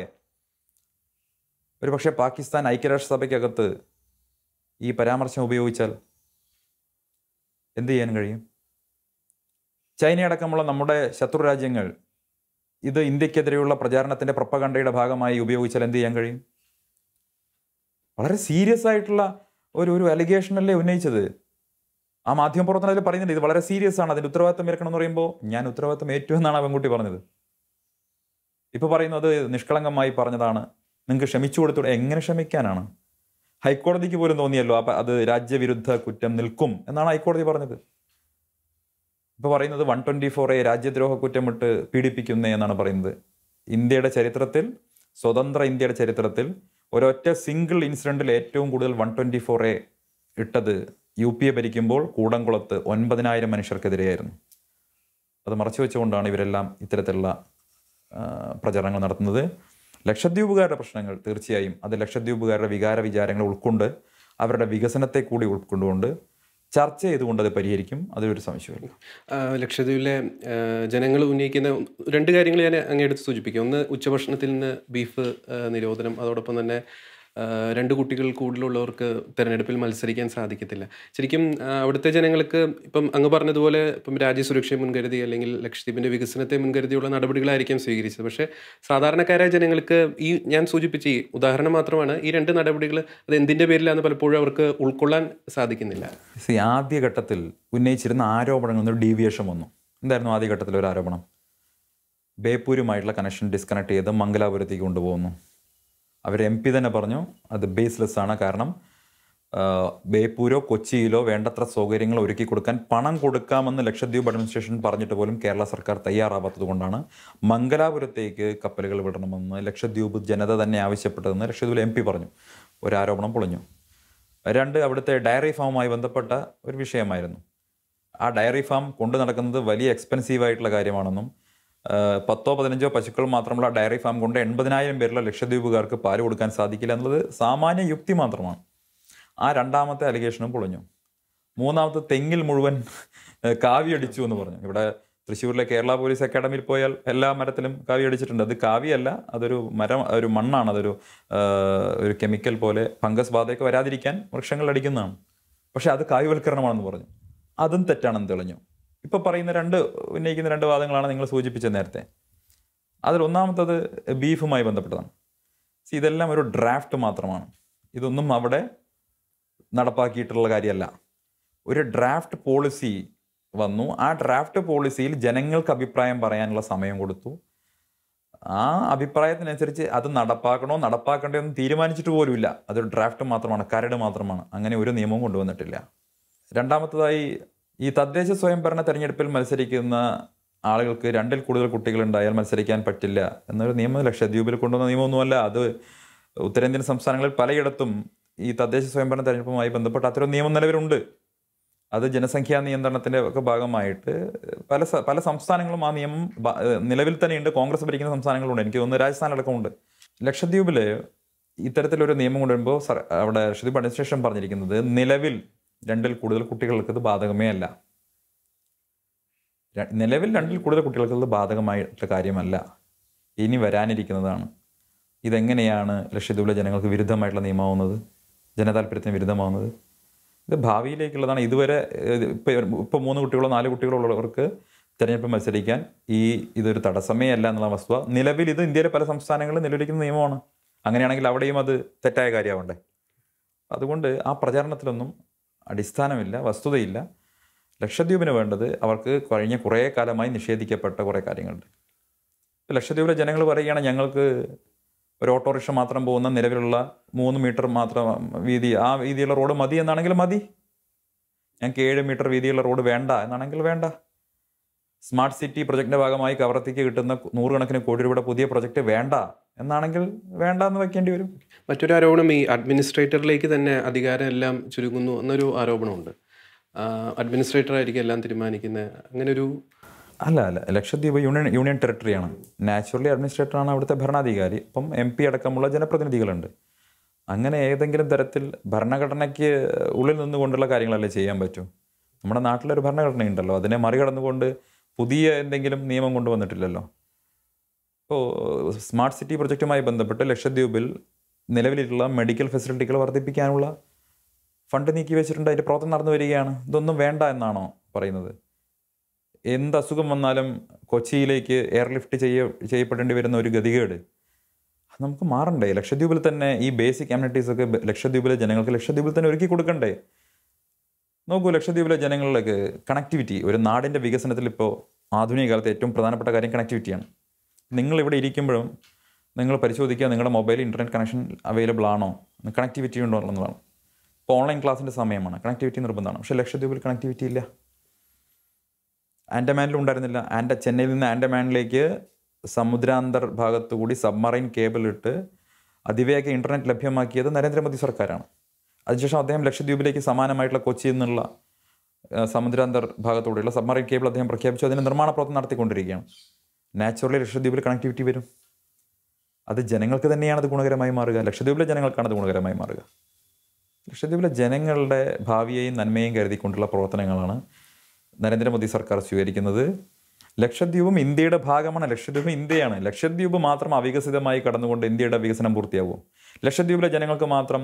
ഒരുപക്ഷെ പാകിസ്ഥാൻ ഐക്യരാഷ്ട്രസഭയ്ക്കകത്ത് ഈ പരാമർശം ഉപയോഗിച്ചാൽ എന്ത് ചെയ്യാൻ കഴിയും ചൈനയടക്കമുള്ള നമ്മുടെ ശത്രു രാജ്യങ്ങൾ ഇത് ഇന്ത്യക്കെതിരെയുള്ള പ്രചാരണത്തിൻ്റെ പ്രപ്പകണ്ഠയുടെ ഭാഗമായി ഉപയോഗിച്ചാൽ എന്ത് ചെയ്യാൻ കഴിയും വളരെ സീരിയസ് ആയിട്ടുള്ള ഒരു ഒരു അലിഗേഷനല്ലേ ഉന്നയിച്ചത് ആ മാധ്യമ പ്രവർത്തനം അതിൽ പറയുന്നില്ല ഇത് വളരെ സീരിയസ് ആണ് അതിൻ്റെ ഉത്തരവാദിത്വം ഏൽക്കണം എന്ന് പറയുമ്പോൾ ഞാൻ ഉത്തരവാദിത്വം ഏറ്റുമെന്നാണ് എന്നാണ് ആ പെൺകുട്ടി പറഞ്ഞത് ഇപ്പോൾ പറയുന്നത് നിഷ്കളങ്കമായി പറഞ്ഞതാണ് നിങ്ങൾക്ക് ക്ഷമിച്ചു കൊടുത്തൂടെ എങ്ങനെ ക്ഷമിക്കാനാണ് ഹൈക്കോടതിക്ക് പോലും തോന്നിയല്ലോ അപ്പം അത് രാജ്യവിരുദ്ധ കുറ്റം നിൽക്കും എന്നാണ് ഹൈക്കോടതി പറഞ്ഞത് ഇപ്പോൾ പറയുന്നത് വൺ ട്വൻറ്റി ഫോർ എ രാജ്യദ്രോഹ കുറ്റമിട്ട് പീഡിപ്പിക്കുന്നേ എന്നാണ് പറയുന്നത് ഇന്ത്യയുടെ ചരിത്രത്തിൽ സ്വതന്ത്ര ഇന്ത്യയുടെ ചരിത്രത്തിൽ ഒരൊറ്റ സിംഗിൾ ഇൻസിഡൻറ്റിൽ ഏറ്റവും കൂടുതൽ വൺ ട്വൻറ്റി ഫോർ എ ഇട്ടത് യു പി എ ഭരിക്കുമ്പോൾ കൂടംകുളത്ത് ഒൻപതിനായിരം മനുഷ്യർക്കെതിരെയായിരുന്നു അത് മറച്ചു വെച്ചുകൊണ്ടാണ് ഇവരെല്ലാം ഇത്തരത്തിലുള്ള പ്രചരണങ്ങൾ നടത്തുന്നത് ലക്ഷദ്വീപുകാരുടെ പ്രശ്നങ്ങൾ തീർച്ചയായും അത് ലക്ഷദ്വീപുകാരുടെ വികാര വിചാരങ്ങൾ ഉൾക്കൊണ്ട് അവരുടെ വികസനത്തെ കൂടി ഉൾക്കൊണ്ടുകൊണ്ട് ചർച്ച ചെയ്തുകൊണ്ട് അത് പരിഹരിക്കും അതൊരു സംശയമില്ല ലക്ഷദ്വീപിലെ ജനങ്ങൾ ഉന്നയിക്കുന്ന രണ്ട് കാര്യങ്ങൾ ഞാൻ അങ്ങേ എടുത്ത് സൂചിപ്പിക്കും ഒന്ന് ഉച്ചഭക്ഷണത്തിൽ നിന്ന് ബീഫ് നിരോധനം അതോടൊപ്പം തന്നെ രണ്ട് കുട്ടികൾ കൂടുതലുള്ളവർക്ക് തിരഞ്ഞെടുപ്പിൽ മത്സരിക്കാൻ സാധിക്കത്തില്ല ശരിക്കും അവിടുത്തെ ജനങ്ങൾക്ക് ഇപ്പം അങ്ങ് പറഞ്ഞതുപോലെ ഇപ്പം രാജ്യസുരക്ഷയെ മുൻകരുതി അല്ലെങ്കിൽ ലക്ഷദ്വീപിൻ്റെ വികസനത്തെ മുൻകരുതിയുള്ള നടപടികളായിരിക്കും സ്വീകരിച്ചത് പക്ഷേ സാധാരണക്കാരായ ജനങ്ങൾക്ക് ഈ ഞാൻ സൂചിപ്പിച്ച ഈ ഉദാഹരണം മാത്രമാണ് ഈ രണ്ട് നടപടികൾ അത് എന്തിൻ്റെ പേരിലാണ് പലപ്പോഴും അവർക്ക് ഉൾക്കൊള്ളാൻ സാധിക്കുന്നില്ല സി ആദ്യഘട്ടത്തിൽ ഉന്നയിച്ചിരുന്ന ആരോപണങ്ങളിൽ ഒരു ഡീവിയേഷൻ വന്നു എന്തായിരുന്നു ആദ്യഘട്ടത്തിൽ ഒരു ആരോപണം ബേപ്പൂരുമായിട്ടുള്ള കണക്ഷൻ ഡിസ്കണക്ട് ചെയ്ത് മംഗലാപുരത്തേക്ക് കൊണ്ടുപോകുന്നു അവർ എം പി തന്നെ പറഞ്ഞു അത് ബേസ്ലെസ് ആണ് കാരണം ബേപ്പൂരോ കൊച്ചിയിലോ വേണ്ടത്ര സൗകര്യങ്ങൾ ഒരുക്കി കൊടുക്കാൻ പണം കൊടുക്കാമെന്ന് ലക്ഷദ്വീപ് അഡ്മിനിസ്ട്രേഷൻ പറഞ്ഞിട്ട് പോലും കേരള സർക്കാർ തയ്യാറാവാത്തത് കൊണ്ടാണ് മംഗലാപുരത്തേക്ക് കപ്പലുകൾ വിടണമെന്ന് ലക്ഷദ്വീപ് ജനത തന്നെ ആവശ്യപ്പെട്ടതെന്ന് ലക്ഷദ്വീപിലെ എം പി പറഞ്ഞു ഒരാരോപണം പൊളിഞ്ഞു രണ്ട് അവിടുത്തെ ഡയറി ഫാമുമായി ബന്ധപ്പെട്ട ഒരു വിഷയമായിരുന്നു ആ ഡയറി ഫാം കൊണ്ടു നടക്കുന്നത് വലിയ എക്സ്പെൻസീവ് ആയിട്ടുള്ള കാര്യമാണെന്നും പത്തോ പതിനഞ്ചോ പശുക്കൾ മാത്രമുള്ള ഡയറി ഫാം കൊണ്ട് എൺപതിനായിരം പേരുള്ള ലക്ഷദ്വീപുകാർക്ക് പാല് കൊടുക്കാൻ സാധിക്കില്ല എന്നുള്ളത് സാമാന്യ യുക്തി മാത്രമാണ് ആ രണ്ടാമത്തെ അലിഗേഷനും പൊളിഞ്ഞു മൂന്നാമത്തെ തെങ്ങിൽ മുഴുവൻ കാവിയടിച്ചു എന്ന് പറഞ്ഞു ഇവിടെ തൃശ്ശൂരിലെ കേരള പോലീസ് അക്കാഡമിയിൽ പോയാൽ എല്ലാ മരത്തിലും കാവി അടിച്ചിട്ടുണ്ട് അത് കാവിയല്ല അതൊരു മരം ഒരു മണ്ണാണ് അതൊരു ഒരു കെമിക്കൽ പോലെ ഫംഗസ് ബാധയൊക്കെ വരാതിരിക്കാൻ വൃക്ഷങ്ങൾ അടിക്കുന്നതാണ് പക്ഷേ അത് കായ്വൽക്കരണമാണെന്ന് പറഞ്ഞു അതും തെറ്റാണെന്ന് തെളിഞ്ഞു ഇപ്പോൾ പറയുന്ന രണ്ട് ഉന്നയിക്കുന്ന രണ്ട് വാദങ്ങളാണ് നിങ്ങൾ സൂചിപ്പിച്ചത് നേരത്തെ അതിൽ ഒന്നാമത്തത് ബീഫുമായി ബന്ധപ്പെട്ടതാണ് ഇതെല്ലാം ഒരു ഡ്രാഫ്റ്റ് മാത്രമാണ് ഇതൊന്നും അവിടെ നടപ്പാക്കിയിട്ടുള്ള കാര്യമല്ല ഒരു ഡ്രാഫ്റ്റ് പോളിസി വന്നു ആ ഡ്രാഫ്റ്റ് പോളിസിയിൽ ജനങ്ങൾക്ക് അഭിപ്രായം പറയാനുള്ള സമയം കൊടുത്തു ആ അഭിപ്രായത്തിനനുസരിച്ച് അത് നടപ്പാക്കണോ നടപ്പാക്കണ്ടോ എന്ന് തീരുമാനിച്ചിട്ട് പോലുമില്ല അതൊരു ഡ്രാഫ്റ്റ് മാത്രമാണ് കരട് മാത്രമാണ് അങ്ങനെ ഒരു നിയമവും കൊണ്ടുവന്നിട്ടില്ല രണ്ടാമത്തതായി ഈ തദ്ദേശ സ്വയംഭരണ തെരഞ്ഞെടുപ്പിൽ മത്സരിക്കുന്ന ആളുകൾക്ക് രണ്ടിൽ കൂടുതൽ കുട്ടികളുണ്ടായാൽ മത്സരിക്കാൻ പറ്റില്ല എന്നൊരു നിയമം ലക്ഷദ്വീപിൽ കൊണ്ടുവന്ന നിയമമൊന്നുമല്ല അത് ഉത്തരേന്ത്യൻ സംസ്ഥാനങ്ങളിൽ പലയിടത്തും ഈ തദ്ദേശ സ്വയംഭരണ തെരഞ്ഞെടുപ്പുമായി ബന്ധപ്പെട്ട് അത്തരം നിയമം നിലവിലുണ്ട് അത് ജനസംഖ്യാ നിയന്ത്രണത്തിൻ്റെ ഒക്കെ ഭാഗമായിട്ട് പല പല സംസ്ഥാനങ്ങളും ആ നിയമം നിലവിൽ തന്നെയുണ്ട് കോൺഗ്രസ് ഭരിക്കുന്ന സംസ്ഥാനങ്ങളുണ്ട് എനിക്ക് തോന്നുന്നു രാജസ്ഥാനിലടക്കമുണ്ട് ലക്ഷദ്വീപിൽ ഇത്തരത്തിലൊരു നിയമം കൊണ്ടുവരുമ്പോൾ അവിടെ ലക്ഷദ്വീപ് അഡ്മിനിസ്ട്രേഷൻ പറഞ്ഞിരിക്കുന്നത് നിലവിൽ രണ്ടിൽ കൂടുതൽ കുട്ടികൾക്ക് ഇത് ബാധകമേ അല്ല നിലവിൽ രണ്ടിൽ കൂടുതൽ കുട്ടികൾക്ക് ഇത് ബാധകമായിട്ടുള്ള കാര്യമല്ല ഇനി വരാനിരിക്കുന്നതാണ് ഇതെങ്ങനെയാണ് ലക്ഷ്യത്തിലുള്ള ജനങ്ങൾക്ക് വിരുദ്ധമായിട്ടുള്ള നിയമമാവുന്നത് ജനതാൽപര്യത്തിന് വിരുദ്ധമാവുന്നത് ഇത് ഭാവിയിലേക്കുള്ളതാണ് ഇതുവരെ ഇപ്പോൾ ഇപ്പോൾ മൂന്ന് കുട്ടികളോ നാല് കുട്ടികളോ ഉള്ളവർക്ക് തിരഞ്ഞെടുപ്പ് മത്സരിക്കാൻ ഈ ഇതൊരു തടസ്സമേ അല്ല എന്നുള്ള വസ്തുത നിലവിൽ ഇത് ഇന്ത്യയിലെ പല സംസ്ഥാനങ്ങളിലും നിലവിലിരിക്കുന്ന നിയമമാണ് അങ്ങനെയാണെങ്കിൽ അവിടെയും അത് തെറ്റായ കാര്യമാവണ്ടേ അതുകൊണ്ട് ആ പ്രചാരണത്തിലൊന്നും അടിസ്ഥാനമില്ല വസ്തുതയില്ല ലക്ഷദ്വീപിന് വേണ്ടത് അവർക്ക് കഴിഞ്ഞ കുറേ കാലമായി നിഷേധിക്കപ്പെട്ട കുറേ കാര്യങ്ങളുണ്ട് ലക്ഷദ്വീപിലെ ജനങ്ങൾ പറയുകയാണ് ഞങ്ങൾക്ക് ഒരു ഓട്ടോറിക്ഷ മാത്രം പോകുന്ന നിലവിലുള്ള മൂന്ന് മീറ്റർ മാത്രം വീതി ആ വീതിയുള്ള റോഡ് മതി എന്നാണെങ്കിൽ മതി ഞങ്ങൾക്ക് ഏഴ് മീറ്റർ വീതിയുള്ള റോഡ് വേണ്ട എന്നാണെങ്കിൽ വേണ്ട സ്മാർട്ട് സിറ്റി പ്രൊജക്ടിന്റെ ഭാഗമായി കവർത്തിക്ക് കിട്ടുന്ന നൂറുകണക്കിന് കോടി രൂപയുടെ പുതിയ പ്രൊജക്ട് വേണ്ട എന്നാണെങ്കിൽ വേണ്ട എന്ന് വെക്കേണ്ടി വരും മറ്റൊരു ആരോപണം ഈ അഡ്മിനിസ്ട്രേറ്ററിലേക്ക് തന്നെ അധികാരം എല്ലാം ചുരുങ്ങുന്നു എന്നൊരു ആരോപണമുണ്ട് അഡ്മിനിസ്ട്രേറ്റർ ആയിരിക്കും എല്ലാം തീരുമാനിക്കുന്നത് അങ്ങനെ ഒരു അല്ല അല്ല ലക്ഷദ്വീപ് യൂണിയൻ യൂണിയൻ ടെറിട്ടറിയാണ് നാച്ചുറലി അഡ്മിനിസ്ട്രേറ്ററാണ് അവിടുത്തെ ഭരണാധികാരി അപ്പം എം പി അടക്കമുള്ള ജനപ്രതിനിധികളുണ്ട് അങ്ങനെ ഏതെങ്കിലും തരത്തിൽ ഭരണഘടനയ്ക്ക് ഉള്ളിൽ നിന്നുകൊണ്ടുള്ള കാര്യങ്ങളല്ലേ ചെയ്യാൻ പറ്റൂ നമ്മുടെ നാട്ടിലൊരു ഭരണഘടനയുണ്ടല്ലോ അതിനെ മറികടന്നുകൊണ്ട് പുതിയ എന്തെങ്കിലും നിയമം കൊണ്ടുവന്നിട്ടില്ലല്ലോ ഇപ്പോൾ സ്മാർട്ട് സിറ്റി പ്രൊജക്റ്റുമായി ബന്ധപ്പെട്ട് ലക്ഷദ്വീപിൽ നിലവിലുള്ള മെഡിക്കൽ ഫെസിലിറ്റികൾ വർദ്ധിപ്പിക്കാനുള്ള ഫണ്ട് നീക്കി വെച്ചിട്ടുണ്ട് അതിൻ്റെ പ്രവർത്തനം നടന്നു വരികയാണ് ഇതൊന്നും വേണ്ട എന്നാണോ പറയുന്നത് എന്ത് അസുഖം വന്നാലും കൊച്ചിയിലേക്ക് എയർലിഫ്റ്റ് ചെയ്യ ചെയ്യപ്പെടേണ്ടി വരുന്ന ഒരു ഗതികേട് നമുക്ക് മാറണ്ടേ ലക്ഷദ്വീപിൽ തന്നെ ഈ ബേസിക് അമ്യൂണിറ്റീസ് ഒക്കെ ലക്ഷദ്വീപിലെ ജനങ്ങൾക്ക് ലക്ഷദ്വീപിൽ തന്നെ ഒരുക്കി കൊടുക്കണ്ടേ നോക്കൂ ലക്ഷദ്വീപിലെ ജനങ്ങളിലേക്ക് കണക്ടിവിറ്റി ഒരു നാടിൻ്റെ വികസനത്തിൽ ഇപ്പോൾ ആധുനിക കാലത്ത് ഏറ്റവും പ്രധാനപ്പെട്ട കാര്യം കണക്ടിവിറ്റിയാണ് നിങ്ങൾ ഇവിടെ ഇരിക്കുമ്പോഴും നിങ്ങൾ പരിശോധിക്കുക നിങ്ങളുടെ മൊബൈൽ ഇൻ്റർനെറ്റ് കണക്ഷൻ അവൈലബിൾ ആണോ കണക്ടിവിറ്റി ഉണ്ടോ എന്നുള്ളതാണ് ഇപ്പോൾ ഓൺലൈൻ ക്ലാസ്സിൻ്റെ സമയമാണ് കണക്ടിവിറ്റി നിർബന്ധമാണ് പക്ഷേ ലക്ഷദ്വീപിൽ കണക്ടിവിറ്റി ഇല്ല ആൻഡമാനിൽ ഉണ്ടായിരുന്നില്ല ആൻഡ ചെന്നൈയിൽ നിന്ന് ആൻഡമാനിലേക്ക് സമുദ്രാന്തർ ഭാഗത്തുകൂടി സബ്മറൈൻ കേബിൾ ഇട്ട് അതിവേഗ ഇൻ്റർനെറ്റ് ലഭ്യമാക്കിയത് നരേന്ദ്രമോദി സർക്കാരാണ് അതിനുശേഷം അദ്ദേഹം ലക്ഷദ്വീപിലേക്ക് സമാനമായിട്ടുള്ള കൊച്ചിയിൽ നിന്നുള്ള സമുദ്രാന്തർ ഭാഗത്തോടെയുള്ള സബ്മറൈൻ കേബിൾ അദ്ദേഹം പ്രഖ്യാപിച്ചു അതിൻ്റെ നിർമ്മാണ പ്രവർത്തനം നടത്തിക്കൊണ്ടിരിക്കുകയാണ് നാച്ചുറലി ലക്ഷദ്വീപിൽ കണക്ടിവിറ്റി വരും അത് ജനങ്ങൾക്ക് തന്നെയാണ് അത് ഗുണകരമായി മാറുക ലക്ഷദ്വീപിലെ ജനങ്ങൾക്കാണ് അത് ഗുണകരമായി മാറുക ലക്ഷദ്വീപിലെ ജനങ്ങളുടെ ഭാവിയെയും നന്മയെയും കരുതിക്കൊണ്ടുള്ള പ്രവർത്തനങ്ങളാണ് നരേന്ദ്രമോദി സർക്കാർ സ്വീകരിക്കുന്നത് ലക്ഷദ്വീപും ഇന്ത്യയുടെ ഭാഗമാണ് ലക്ഷദ്വീപ് ഇന്ത്യയാണ് ലക്ഷദ്വീപ് മാത്രം അവികസിതമായി കടന്നുകൊണ്ട് ഇന്ത്യയുടെ വികസനം പൂർത്തിയാവും ലക്ഷദ്വീപിലെ ജനങ്ങൾക്ക് മാത്രം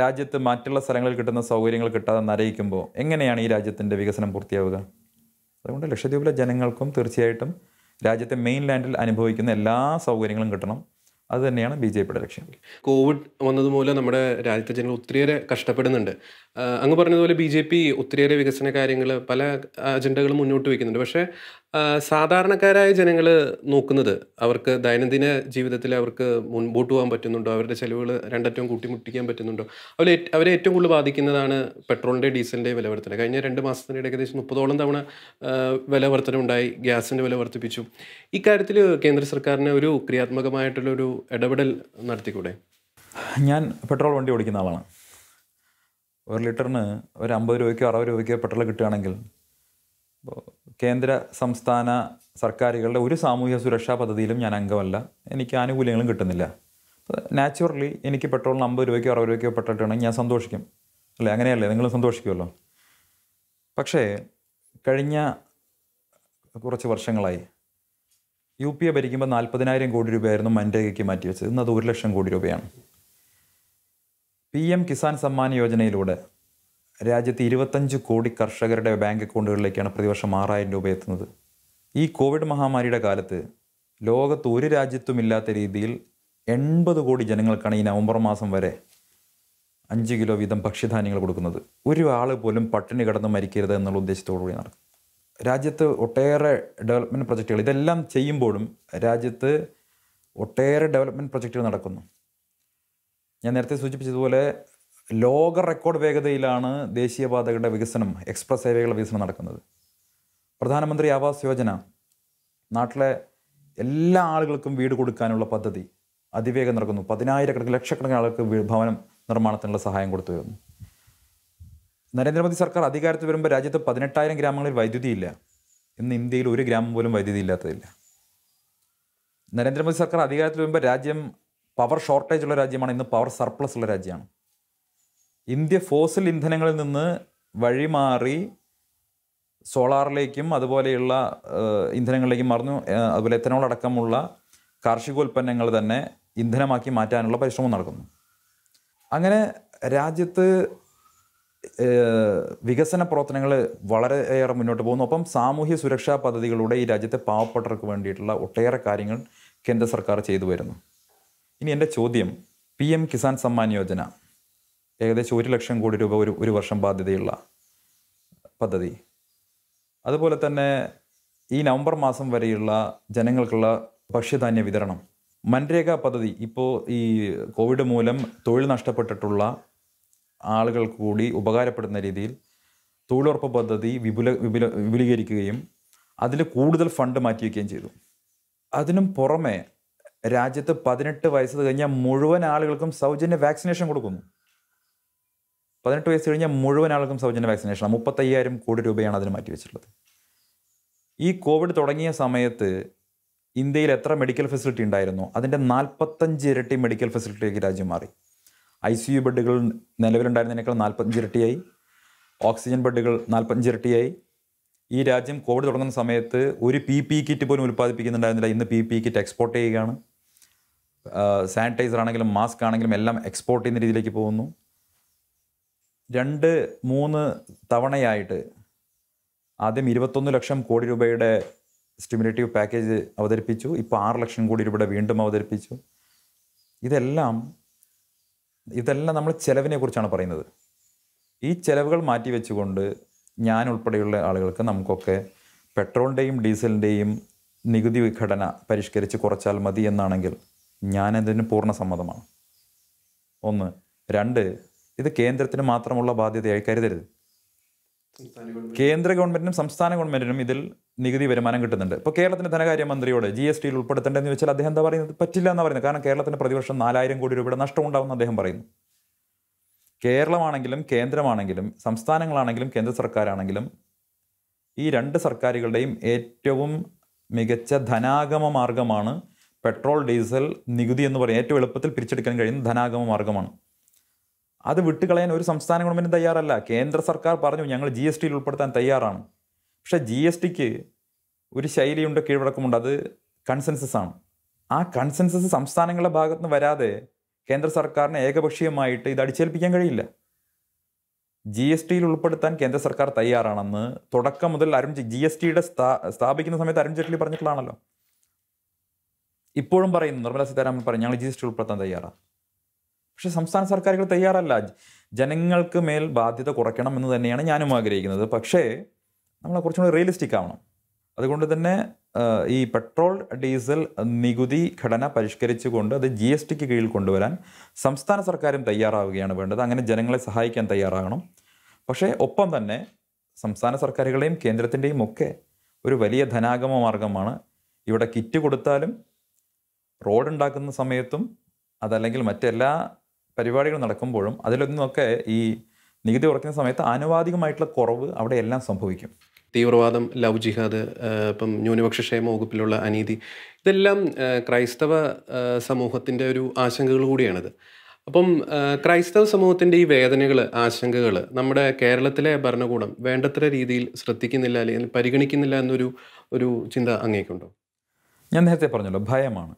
രാജ്യത്ത് മറ്റുള്ള സ്ഥലങ്ങളിൽ കിട്ടുന്ന സൗകര്യങ്ങൾ കിട്ടാതെ നരയിക്കുമ്പോൾ എങ്ങനെയാണ് ഈ രാജ്യത്തിൻ്റെ വികസനം പൂർത്തിയാവുക അതുകൊണ്ട് ലക്ഷദ്വീപിലെ ജനങ്ങൾക്കും തീർച്ചയായിട്ടും രാജ്യത്തെ മെയിൻ ലാൻഡിൽ അനുഭവിക്കുന്ന എല്ലാ സൗകര്യങ്ങളും കിട്ടണം അത് തന്നെയാണ് ബി ജെ പിയുടെ ലക്ഷ്യം കോവിഡ് വന്നതുമൂലം നമ്മുടെ രാജ്യത്തെ ജനങ്ങൾ ഒത്തിരിയേറെ കഷ്ടപ്പെടുന്നുണ്ട് അങ്ങ് പറഞ്ഞതുപോലെ ബി ജെ പി ഒത്തിരിയേറെ വികസന കാര്യങ്ങൾ പല അജണ്ടകളും മുന്നോട്ട് വയ്ക്കുന്നുണ്ട് പക്ഷേ സാധാരണക്കാരായ ജനങ്ങൾ നോക്കുന്നത് അവർക്ക് ദൈനംദിന ജീവിതത്തിൽ അവർക്ക് മുൻപോട്ട് പോകാൻ പറ്റുന്നുണ്ടോ അവരുടെ ചിലവുകൾ രണ്ടറ്റവും കൂട്ടിമുട്ടിക്കാൻ പറ്റുന്നുണ്ടോ അവരെ അവരെ ഏറ്റവും കൂടുതൽ ബാധിക്കുന്നതാണ് പെട്രോളിൻ്റെ ഡീസലിൻ്റെ വില കഴിഞ്ഞ രണ്ട് മാസത്തിനിടെ ഏകദേശം മുപ്പതോളം തവണ വില ഉണ്ടായി ഗ്യാസിൻ്റെ വില വർദ്ധിപ്പിച്ചു ഇക്കാര്യത്തിൽ കേന്ദ്ര സർക്കാരിന് ഒരു ക്രിയാത്മകമായിട്ടുള്ളൊരു ഇടപെടൽ നടത്തിക്കൂടെ ഞാൻ പെട്രോൾ വണ്ടി ഓടിക്കുന്ന ആളാണ് ഒരു ലിറ്ററിന് ഒരു അമ്പത് രൂപയ്ക്കോ അറുപത് രൂപയ്ക്കോ പെട്രോൾ കിട്ടുകയാണെങ്കിൽ കേന്ദ്ര സംസ്ഥാന സർക്കാരുകളുടെ ഒരു സാമൂഹ്യ സുരക്ഷാ പദ്ധതിയിലും ഞാൻ അംഗമല്ല എനിക്ക് ആനുകൂല്യങ്ങളും കിട്ടുന്നില്ല നാച്ചുറലി എനിക്ക് പെട്രോളിന് അമ്പത് രൂപയ്ക്കോ അറുപത് രൂപയ്ക്കോ പെട്ടിട്ടുണ്ടെങ്കിൽ ഞാൻ സന്തോഷിക്കും അല്ലേ അങ്ങനെയല്ലേ നിങ്ങൾ സന്തോഷിക്കുമല്ലോ പക്ഷേ കഴിഞ്ഞ കുറച്ച് വർഷങ്ങളായി യു പി എ ഭരിക്കുമ്പോൾ നാൽപ്പതിനായിരം കോടി രൂപയായിരുന്നു മൻരേഗയ്ക്ക് മാറ്റിവെച്ചത് ഇന്നത് അത് ഒരു ലക്ഷം കോടി രൂപയാണ് പി എം കിസാൻ സമ്മാൻ യോജനയിലൂടെ രാജ്യത്ത് ഇരുപത്തഞ്ച് കോടി കർഷകരുടെ ബാങ്ക് അക്കൗണ്ടുകളിലേക്കാണ് പ്രതിവർഷം ആറായിരം രൂപ എത്തുന്നത് ഈ കോവിഡ് മഹാമാരിയുടെ കാലത്ത് ലോകത്ത് ഒരു രാജ്യത്തും ഇല്ലാത്ത രീതിയിൽ എൺപത് കോടി ജനങ്ങൾക്കാണ് ഈ നവംബർ മാസം വരെ അഞ്ച് കിലോ വീതം ഭക്ഷ്യധാന്യങ്ങൾ കൊടുക്കുന്നത് ഒരു ആൾ പോലും പട്ടിണി കിടന്ന് മരിക്കരുത് എന്നുള്ള ഉദ്ദേശത്തോടുകൂടി നടക്കും രാജ്യത്ത് ഒട്ടേറെ ഡെവലപ്മെൻറ്റ് പ്രൊജക്റ്റുകൾ ഇതെല്ലാം ചെയ്യുമ്പോഴും രാജ്യത്ത് ഒട്ടേറെ ഡെവലപ്മെൻറ്റ് പ്രൊജക്റ്റുകൾ നടക്കുന്നു ഞാൻ നേരത്തെ സൂചിപ്പിച്ചതുപോലെ ലോക റെക്കോർഡ് വേഗതയിലാണ് ദേശീയപാതകളുടെ വികസനം എക്സ്പ്രസ് ഹൈവേകളുടെ വികസനം നടക്കുന്നത് പ്രധാനമന്ത്രി ആവാസ് യോജന നാട്ടിലെ എല്ലാ ആളുകൾക്കും വീട് കൊടുക്കാനുള്ള പദ്ധതി അതിവേഗം നടക്കുന്നു പതിനായിരക്കണക്കിന് ലക്ഷക്കണക്കിന് ആളുകൾക്ക് ഭവനം നിർമ്മാണത്തിനുള്ള സഹായം കൊടുത്തു വരുന്നു നരേന്ദ്രമോദി സർക്കാർ അധികാരത്തിൽ വരുമ്പോൾ രാജ്യത്ത് പതിനെട്ടായിരം ഗ്രാമങ്ങളിൽ വൈദ്യുതിയില്ല ഇന്ന് ഇന്ത്യയിൽ ഒരു ഗ്രാമം പോലും വൈദ്യുതി ഇല്ലാത്തതില്ല നരേന്ദ്രമോദി സർക്കാർ അധികാരത്തിൽ വരുമ്പോൾ രാജ്യം പവർ ഷോർട്ടേജ് ഉള്ള രാജ്യമാണ് ഇന്ന് പവർ സർപ്ലസ് ഉള്ള രാജ്യമാണ് ഇന്ത്യ ഫോസിൽ ഇന്ധനങ്ങളിൽ നിന്ന് വഴിമാറി സോളാറിലേക്കും അതുപോലെയുള്ള ഇന്ധനങ്ങളിലേക്കും മറന്നു അതുപോലെ എത്തനോൾ അടക്കമുള്ള കാർഷികോൽപ്പന്നങ്ങൾ തന്നെ ഇന്ധനമാക്കി മാറ്റാനുള്ള പരിശ്രമം നടക്കുന്നു അങ്ങനെ രാജ്യത്ത് വികസന പ്രവർത്തനങ്ങൾ വളരെയേറെ മുന്നോട്ട് പോകുന്നു ഒപ്പം സാമൂഹ്യ സുരക്ഷാ പദ്ധതികളുടെ ഈ രാജ്യത്തെ പാവപ്പെട്ടവർക്ക് വേണ്ടിയിട്ടുള്ള ഒട്ടേറെ കാര്യങ്ങൾ കേന്ദ്ര സർക്കാർ ചെയ്തു വരുന്നു ഇനി എൻ്റെ ചോദ്യം പി എം കിസാൻ സമ്മാൻ യോജന ഏകദേശം ഒരു ലക്ഷം കോടി രൂപ ഒരു ഒരു വർഷം ബാധ്യതയുള്ള പദ്ധതി അതുപോലെ തന്നെ ഈ നവംബർ മാസം വരെയുള്ള ജനങ്ങൾക്കുള്ള ഭക്ഷ്യധാന്യ വിതരണം മൻരേഖ പദ്ധതി ഇപ്പോൾ ഈ കോവിഡ് മൂലം തൊഴിൽ നഷ്ടപ്പെട്ടിട്ടുള്ള ആളുകൾ കൂടി ഉപകാരപ്പെടുന്ന രീതിയിൽ തൊഴിലുറപ്പ് പദ്ധതി വിപുല വിപുല വിപുലീകരിക്കുകയും അതിൽ കൂടുതൽ ഫണ്ട് മാറ്റിവെക്കുകയും ചെയ്തു അതിനും പുറമെ രാജ്യത്ത് പതിനെട്ട് വയസ്സ് കഴിഞ്ഞാൽ മുഴുവൻ ആളുകൾക്കും സൗജന്യ വാക്സിനേഷൻ കൊടുക്കുന്നു പതിനെട്ട് വയസ്സ് കഴിഞ്ഞാൽ മുഴുവൻ ആൾക്കും സൗജന്യ വാക്സിനേഷനാണ് മുപ്പത്തയ്യായിരം കോടി രൂപയാണ് അതിന് മാറ്റിവെച്ചിട്ടുള്ളത് ഈ കോവിഡ് തുടങ്ങിയ സമയത്ത് ഇന്ത്യയിൽ എത്ര മെഡിക്കൽ ഫെസിലിറ്റി ഉണ്ടായിരുന്നു അതിൻ്റെ നാൽപ്പത്തഞ്ച് ഇരട്ടി മെഡിക്കൽ ഫെസിലിറ്റിയിലേക്ക് രാജ്യം മാറി ഐ സി യു ബെഡുകൾ നിലവിലുണ്ടായിരുന്നതിനേക്കാൾ നാൽപ്പത്തഞ്ച് ഇരട്ടിയായി ഓക്സിജൻ ബെഡുകൾ നാൽപ്പത്തഞ്ച് ഇരട്ടിയായി ഈ രാജ്യം കോവിഡ് തുടങ്ങുന്ന സമയത്ത് ഒരു പി പി കിറ്റ് പോലും ഉൽപ്പാദിപ്പിക്കുന്നുണ്ടായിരുന്നില്ല ഇന്ന് പി പി കിറ്റ് എക്സ്പോർട്ട് ചെയ്യുകയാണ് സാനിറ്റൈസർ ആണെങ്കിലും മാസ്ക് ആണെങ്കിലും എല്ലാം എക്സ്പോർട്ട് ചെയ്യുന്ന രീതിയിലേക്ക് പോകുന്നു രണ്ട് മൂന്ന് തവണയായിട്ട് ആദ്യം ഇരുപത്തൊന്ന് ലക്ഷം കോടി രൂപയുടെ സ്റ്റിമുലേറ്റീവ് പാക്കേജ് അവതരിപ്പിച്ചു ഇപ്പോൾ ആറ് ലക്ഷം കോടി രൂപയുടെ വീണ്ടും അവതരിപ്പിച്ചു ഇതെല്ലാം ഇതെല്ലാം നമ്മൾ ചെലവിനെ കുറിച്ചാണ് പറയുന്നത് ഈ ചിലവുകൾ മാറ്റി വെച്ചുകൊണ്ട് ഞാൻ ഉൾപ്പെടെയുള്ള ആളുകൾക്ക് നമുക്കൊക്കെ പെട്രോളിൻ്റെയും ഡീസലിൻ്റെയും നികുതി വിഘടന പരിഷ്കരിച്ച് കുറച്ചാൽ മതി എന്നാണെങ്കിൽ ഞാനതിന് പൂർണ്ണ സമ്മതമാണ് ഒന്ന് രണ്ട് ഇത് കേന്ദ്രത്തിന് മാത്രമുള്ള ബാധ്യതയായി കരുതരുത് കേന്ദ്ര ഗവൺമെന്റിനും സംസ്ഥാന ഗവൺമെന്റിനും ഇതിൽ നികുതി വരുമാനം കിട്ടുന്നുണ്ട് ഇപ്പോൾ കേരളത്തിന്റെ ധനകാര്യമന്ത്രിയോട് ജി എസ് ടിയിൽ ഉൾപ്പെടുത്തേണ്ടതെന്ന് വെച്ചാൽ അദ്ദേഹം എന്താ പറയുന്നത് പറ്റില്ല എന്ന് പറയുന്നത് കാരണം കേരളത്തിന് പ്രതിവർഷം നാലായിരം കോടി രൂപയുടെ നഷ്ടമുണ്ടാവുമെന്ന് അദ്ദേഹം പറയുന്നു കേരളമാണെങ്കിലും കേന്ദ്രമാണെങ്കിലും സംസ്ഥാനങ്ങളാണെങ്കിലും കേന്ദ്ര സർക്കാരാണെങ്കിലും ഈ രണ്ട് സർക്കാരുകളുടെയും ഏറ്റവും മികച്ച ധനാഗമ മാർഗമാണ് പെട്രോൾ ഡീസൽ നികുതി എന്ന് പറയുന്നത് ഏറ്റവും എളുപ്പത്തിൽ പിരിച്ചെടുക്കാൻ കഴിയുന്ന ധനാഗമ മാർഗമാണ് അത് വിട്ടുകളയാൻ ഒരു സംസ്ഥാന ഗവൺമെൻറ്റും തയ്യാറല്ല കേന്ദ്ര സർക്കാർ പറഞ്ഞു ഞങ്ങൾ ജി എസ് ടിയിൽ ഉൾപ്പെടുത്താൻ തയ്യാറാണ് പക്ഷേ ജി എസ് ടിക്ക് ഒരു ശൈലിയുണ്ട് കീഴ്വഴക്കമുണ്ട് അത് കൺസെൻസസ് ആണ് ആ കൺസെൻസസ് സംസ്ഥാനങ്ങളുടെ നിന്ന് വരാതെ കേന്ദ്ര സർക്കാരിനെ ഏകപക്ഷീയമായിട്ട് ഇത് അടിച്ചേൽപ്പിക്കാൻ കഴിയില്ല ജി എസ് ടിയിൽ ഉൾപ്പെടുത്താൻ കേന്ദ്ര സർക്കാർ തയ്യാറാണെന്ന് തുടക്കം മുതൽ അരുൺ ജി എസ് ടിയുടെ സ്ഥാപിക്കുന്ന സമയത്ത് അരുൺ ജെയ്റ്റ്ലി പറഞ്ഞിട്ടുള്ളതാണല്ലോ ഇപ്പോഴും പറയുന്നു നിർമ്മല സീതാരാമൻ പറഞ്ഞു ഞങ്ങൾ ജി എസ് ടി ഉൾപ്പെടുത്താൻ തയ്യാറാണ് പക്ഷേ സംസ്ഥാന സർക്കാരുകൾ തയ്യാറല്ല ജനങ്ങൾക്ക് മേൽ ബാധ്യത കുറയ്ക്കണം എന്ന് തന്നെയാണ് ഞാനും ആഗ്രഹിക്കുന്നത് പക്ഷേ നമ്മൾ കുറച്ചും കൂടി റിയലിസ്റ്റിക് ആവണം അതുകൊണ്ട് തന്നെ ഈ പെട്രോൾ ഡീസൽ നികുതി ഘടന പരിഷ്കരിച്ചുകൊണ്ട് അത് ജി എസ് ടിക്ക് കീഴിൽ കൊണ്ടുവരാൻ സംസ്ഥാന സർക്കാരും തയ്യാറാവുകയാണ് വേണ്ടത് അങ്ങനെ ജനങ്ങളെ സഹായിക്കാൻ തയ്യാറാകണം പക്ഷേ ഒപ്പം തന്നെ സംസ്ഥാന സർക്കാരുകളെയും കേന്ദ്രത്തിൻ്റെയും ഒക്കെ ഒരു വലിയ ധനാഗമ മാർഗമാണ് ഇവിടെ കിറ്റ് കൊടുത്താലും ഉണ്ടാക്കുന്ന സമയത്തും അതല്ലെങ്കിൽ മറ്റെല്ലാ പരിപാടികൾ നടക്കുമ്പോഴും അതിലൊന്നൊക്കെ ഈ നികുതി കുറയ്ക്കുന്ന സമയത്ത് ആനുവാദികമായിട്ടുള്ള കുറവ് അവിടെ എല്ലാം സംഭവിക്കും തീവ്രവാദം ലവ് ജിഹാദ് ഇപ്പം ന്യൂനപക്ഷ ക്ഷേമ വകുപ്പിലുള്ള അനീതി ഇതെല്ലാം ക്രൈസ്തവ സമൂഹത്തിൻ്റെ ഒരു ആശങ്കകൾ കൂടിയാണിത് അപ്പം ക്രൈസ്തവ സമൂഹത്തിൻ്റെ ഈ വേദനകൾ ആശങ്കകൾ നമ്മുടെ കേരളത്തിലെ ഭരണകൂടം വേണ്ടത്ര രീതിയിൽ ശ്രദ്ധിക്കുന്നില്ല അല്ലെങ്കിൽ പരിഗണിക്കുന്നില്ല എന്നൊരു ഒരു ചിന്ത അങ്ങേക്കുണ്ടോ ഞാൻ നേരത്തെ പറഞ്ഞല്ലോ ഭയമാണ്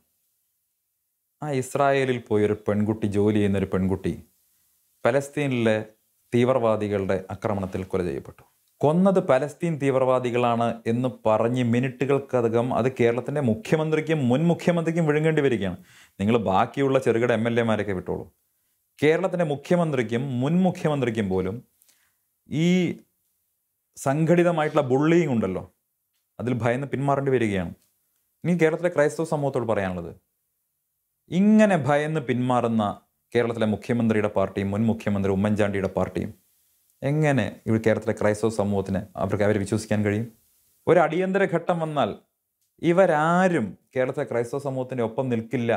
ആ ഇസ്രായേലിൽ പോയൊരു ഒരു പെൺകുട്ടി ജോലി ചെയ്യുന്നൊരു പെൺകുട്ടി പലസ്തീനിലെ തീവ്രവാദികളുടെ ആക്രമണത്തിൽ കൊല ചെയ്യപ്പെട്ടു കൊന്നത് പലസ്തീൻ തീവ്രവാദികളാണ് എന്ന് പറഞ്ഞ് മിനിറ്റുകൾക്കകം അത് കേരളത്തിൻ്റെ മുഖ്യമന്ത്രിക്കും മുൻ മുഖ്യമന്ത്രിക്കും വിഴുങ്ങേണ്ടി വരികയാണ് നിങ്ങൾ ബാക്കിയുള്ള ചെറുകിട എം എൽ എമാരൊക്കെ വിട്ടോളൂ കേരളത്തിൻ്റെ മുഖ്യമന്ത്രിക്കും മുൻ മുഖ്യമന്ത്രിക്കും പോലും ഈ സംഘടിതമായിട്ടുള്ള ബുള്ളിയും ഉണ്ടല്ലോ അതിൽ ഭയന്ന് പിന്മാറേണ്ടി വരികയാണ് ഇനി കേരളത്തിലെ ക്രൈസ്തവ സമൂഹത്തോട് പറയാനുള്ളത് ഇങ്ങനെ ഭയന്ന് പിന്മാറുന്ന കേരളത്തിലെ മുഖ്യമന്ത്രിയുടെ പാർട്ടിയും മുൻ മുഖ്യമന്ത്രി ഉമ്മൻചാണ്ടിയുടെ പാർട്ടിയും എങ്ങനെ ഇവിടെ കേരളത്തിലെ ക്രൈസ്തവ സമൂഹത്തിന് അവർക്ക് അവരെ വിശ്വസിക്കാൻ കഴിയും ഒരു അടിയന്തര ഘട്ടം വന്നാൽ ഇവരാരും കേരളത്തിലെ ക്രൈസ്തവ സമൂഹത്തിൻ്റെ ഒപ്പം നിൽക്കില്ല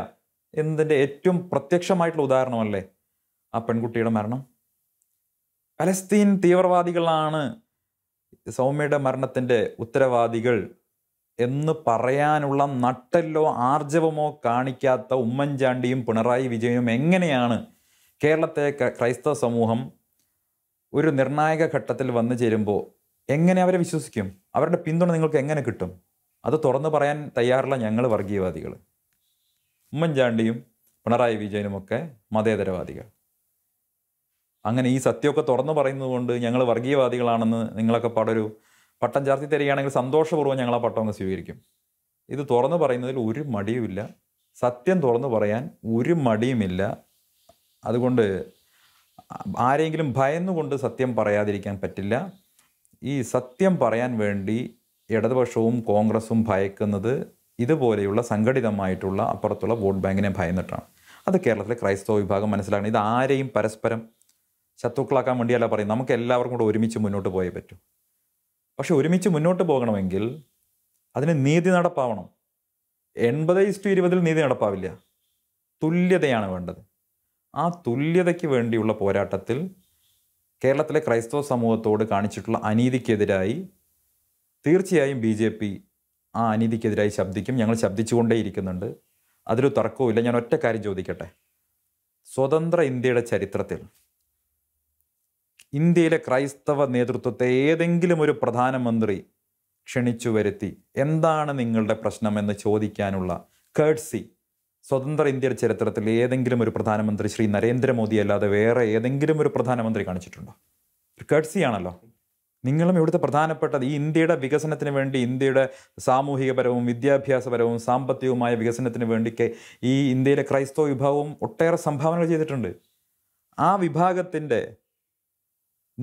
എന്നതിൻ്റെ ഏറ്റവും പ്രത്യക്ഷമായിട്ടുള്ള ഉദാഹരണമല്ലേ ആ പെൺകുട്ടിയുടെ മരണം പലസ്തീൻ തീവ്രവാദികളാണ് സൗമ്യയുടെ മരണത്തിൻ്റെ ഉത്തരവാദികൾ എന്ന് പറയാനുള്ള നട്ടല്ലോ ആർജവമോ കാണിക്കാത്ത ഉമ്മൻചാണ്ടിയും പിണറായി വിജയനും എങ്ങനെയാണ് കേരളത്തെ ക്രൈസ്തവ സമൂഹം ഒരു നിർണായക ഘട്ടത്തിൽ വന്നു ചേരുമ്പോൾ എങ്ങനെ അവരെ വിശ്വസിക്കും അവരുടെ പിന്തുണ നിങ്ങൾക്ക് എങ്ങനെ കിട്ടും അത് തുറന്നു പറയാൻ തയ്യാറുള്ള ഞങ്ങൾ വർഗീയവാദികൾ ഉമ്മൻചാണ്ടിയും പിണറായി വിജയനുമൊക്കെ മതേതരവാദികൾ അങ്ങനെ ഈ സത്യമൊക്കെ തുറന്നു പറയുന്നത് കൊണ്ട് ഞങ്ങൾ വർഗീയവാദികളാണെന്ന് നിങ്ങളൊക്കെ പാടൊരു പട്ടം ചാർത്തി തരികയാണെങ്കിൽ സന്തോഷപൂർവ്വം ഞങ്ങൾ ആ പട്ടം അങ്ങ് സ്വീകരിക്കും ഇത് തുറന്നു പറയുന്നതിൽ ഒരു മടിയുമില്ല സത്യം തുറന്നു പറയാൻ ഒരു മടിയുമില്ല അതുകൊണ്ട് ആരെങ്കിലും ഭയന്നുകൊണ്ട് സത്യം പറയാതിരിക്കാൻ പറ്റില്ല ഈ സത്യം പറയാൻ വേണ്ടി ഇടതുപക്ഷവും കോൺഗ്രസും ഭയക്കുന്നത് ഇതുപോലെയുള്ള സംഘടിതമായിട്ടുള്ള അപ്പുറത്തുള്ള വോട്ട് ബാങ്കിനെ ഭയന്നിട്ടാണ് അത് കേരളത്തിലെ ക്രൈസ്തവ വിഭാഗം മനസ്സിലാക്കണം ഇത് ആരെയും പരസ്പരം ശത്രുക്കളാക്കാൻ വേണ്ടിയല്ല പറയും നമുക്ക് എല്ലാവർക്കും കൂടെ ഒരുമിച്ച് മുന്നോട്ട് പോയേ പറ്റൂ പക്ഷെ ഒരുമിച്ച് മുന്നോട്ട് പോകണമെങ്കിൽ അതിന് നീതി നടപ്പാവണം എൺപത് ഇസ്റ്റു ഇരുപതിൽ നീതി നടപ്പാവില്ല തുല്യതയാണ് വേണ്ടത് ആ തുല്യതയ്ക്ക് വേണ്ടിയുള്ള പോരാട്ടത്തിൽ കേരളത്തിലെ ക്രൈസ്തവ സമൂഹത്തോട് കാണിച്ചിട്ടുള്ള അനീതിക്കെതിരായി തീർച്ചയായും ബി ജെ പി ആ അനീതിക്കെതിരായി ശബ്ദിക്കും ഞങ്ങൾ ശബ്ദിച്ചുകൊണ്ടേയിരിക്കുന്നുണ്ട് അതിലൊരു ഇല്ല ഞാൻ ഒറ്റ കാര്യം ചോദിക്കട്ടെ സ്വതന്ത്ര ഇന്ത്യയുടെ ചരിത്രത്തിൽ ഇന്ത്യയിലെ ക്രൈസ്തവ നേതൃത്വത്തെ ഏതെങ്കിലും ഒരു പ്രധാനമന്ത്രി ക്ഷണിച്ചു വരുത്തി എന്താണ് നിങ്ങളുടെ പ്രശ്നമെന്ന് ചോദിക്കാനുള്ള കേഴ്സി സ്വതന്ത്ര ഇന്ത്യയുടെ ചരിത്രത്തിൽ ഏതെങ്കിലും ഒരു പ്രധാനമന്ത്രി ശ്രീ നരേന്ദ്രമോദി അല്ലാതെ വേറെ ഏതെങ്കിലും ഒരു പ്രധാനമന്ത്രി കാണിച്ചിട്ടുണ്ടോ കേഴ്സിയാണല്ലോ നിങ്ങളും ഇവിടുത്തെ പ്രധാനപ്പെട്ടത് ഈ ഇന്ത്യയുടെ വികസനത്തിന് വേണ്ടി ഇന്ത്യയുടെ സാമൂഹികപരവും വിദ്യാഭ്യാസപരവും സാമ്പത്തികവുമായ വികസനത്തിന് വേണ്ടി ഈ ഇന്ത്യയിലെ ക്രൈസ്തവ വിഭാഗവും ഒട്ടേറെ സംഭാവനകൾ ചെയ്തിട്ടുണ്ട് ആ വിഭാഗത്തിൻ്റെ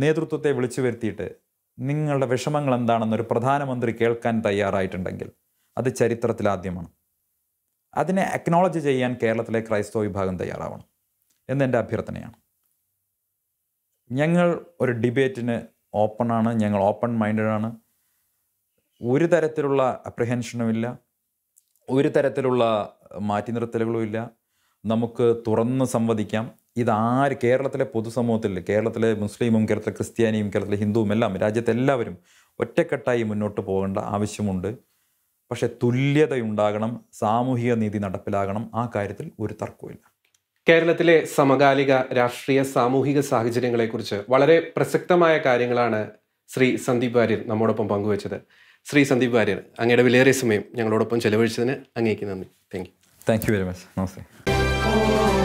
നേതൃത്വത്തെ വിളിച്ചു വരുത്തിയിട്ട് നിങ്ങളുടെ വിഷമങ്ങൾ എന്താണെന്നൊരു പ്രധാനമന്ത്രി കേൾക്കാൻ തയ്യാറായിട്ടുണ്ടെങ്കിൽ അത് ചരിത്രത്തിലാദ്യമാണ് അതിനെ അക്നോളജ് ചെയ്യാൻ കേരളത്തിലെ ക്രൈസ്തവ വിഭാഗം തയ്യാറാവണം എന്നെൻ്റെ അഭ്യർത്ഥനയാണ് ഞങ്ങൾ ഒരു ഡിബേറ്റിന് ഓപ്പണാണ് ഞങ്ങൾ ഓപ്പൺ മൈൻഡാണ് ഒരു തരത്തിലുള്ള അപ്രിഹെൻഷനുമില്ല ഒരു തരത്തിലുള്ള മാറ്റി നിർത്തലുകളുമില്ല നമുക്ക് തുറന്ന് സംവദിക്കാം ഇതാര് കേരളത്തിലെ പൊതുസമൂഹത്തിൽ കേരളത്തിലെ മുസ്ലിമും കേരളത്തിലെ ക്രിസ്ത്യാനിയും കേരളത്തിലെ ഹിന്ദുവും എല്ലാം രാജ്യത്തെ എല്ലാവരും ഒറ്റക്കെട്ടായി മുന്നോട്ട് പോകേണ്ട ആവശ്യമുണ്ട് പക്ഷേ തുല്യതയുണ്ടാകണം സാമൂഹിക നീതി നടപ്പിലാകണം ആ കാര്യത്തിൽ ഒരു തർക്കവുമില്ല കേരളത്തിലെ സമകാലിക രാഷ്ട്രീയ സാമൂഹിക സാഹചര്യങ്ങളെക്കുറിച്ച് വളരെ പ്രസക്തമായ കാര്യങ്ങളാണ് ശ്രീ സന്ദീപ് വാര്യർ നമ്മോടൊപ്പം പങ്കുവച്ചത് ശ്രീ സന്ദീപ് വാര്യർ അങ്ങയുടെ വിലയേറിയ സമയം ഞങ്ങളോടൊപ്പം ചെലവഴിച്ചതിന് അങ്ങേക്ക് നന്ദി thank you thank you very much namaste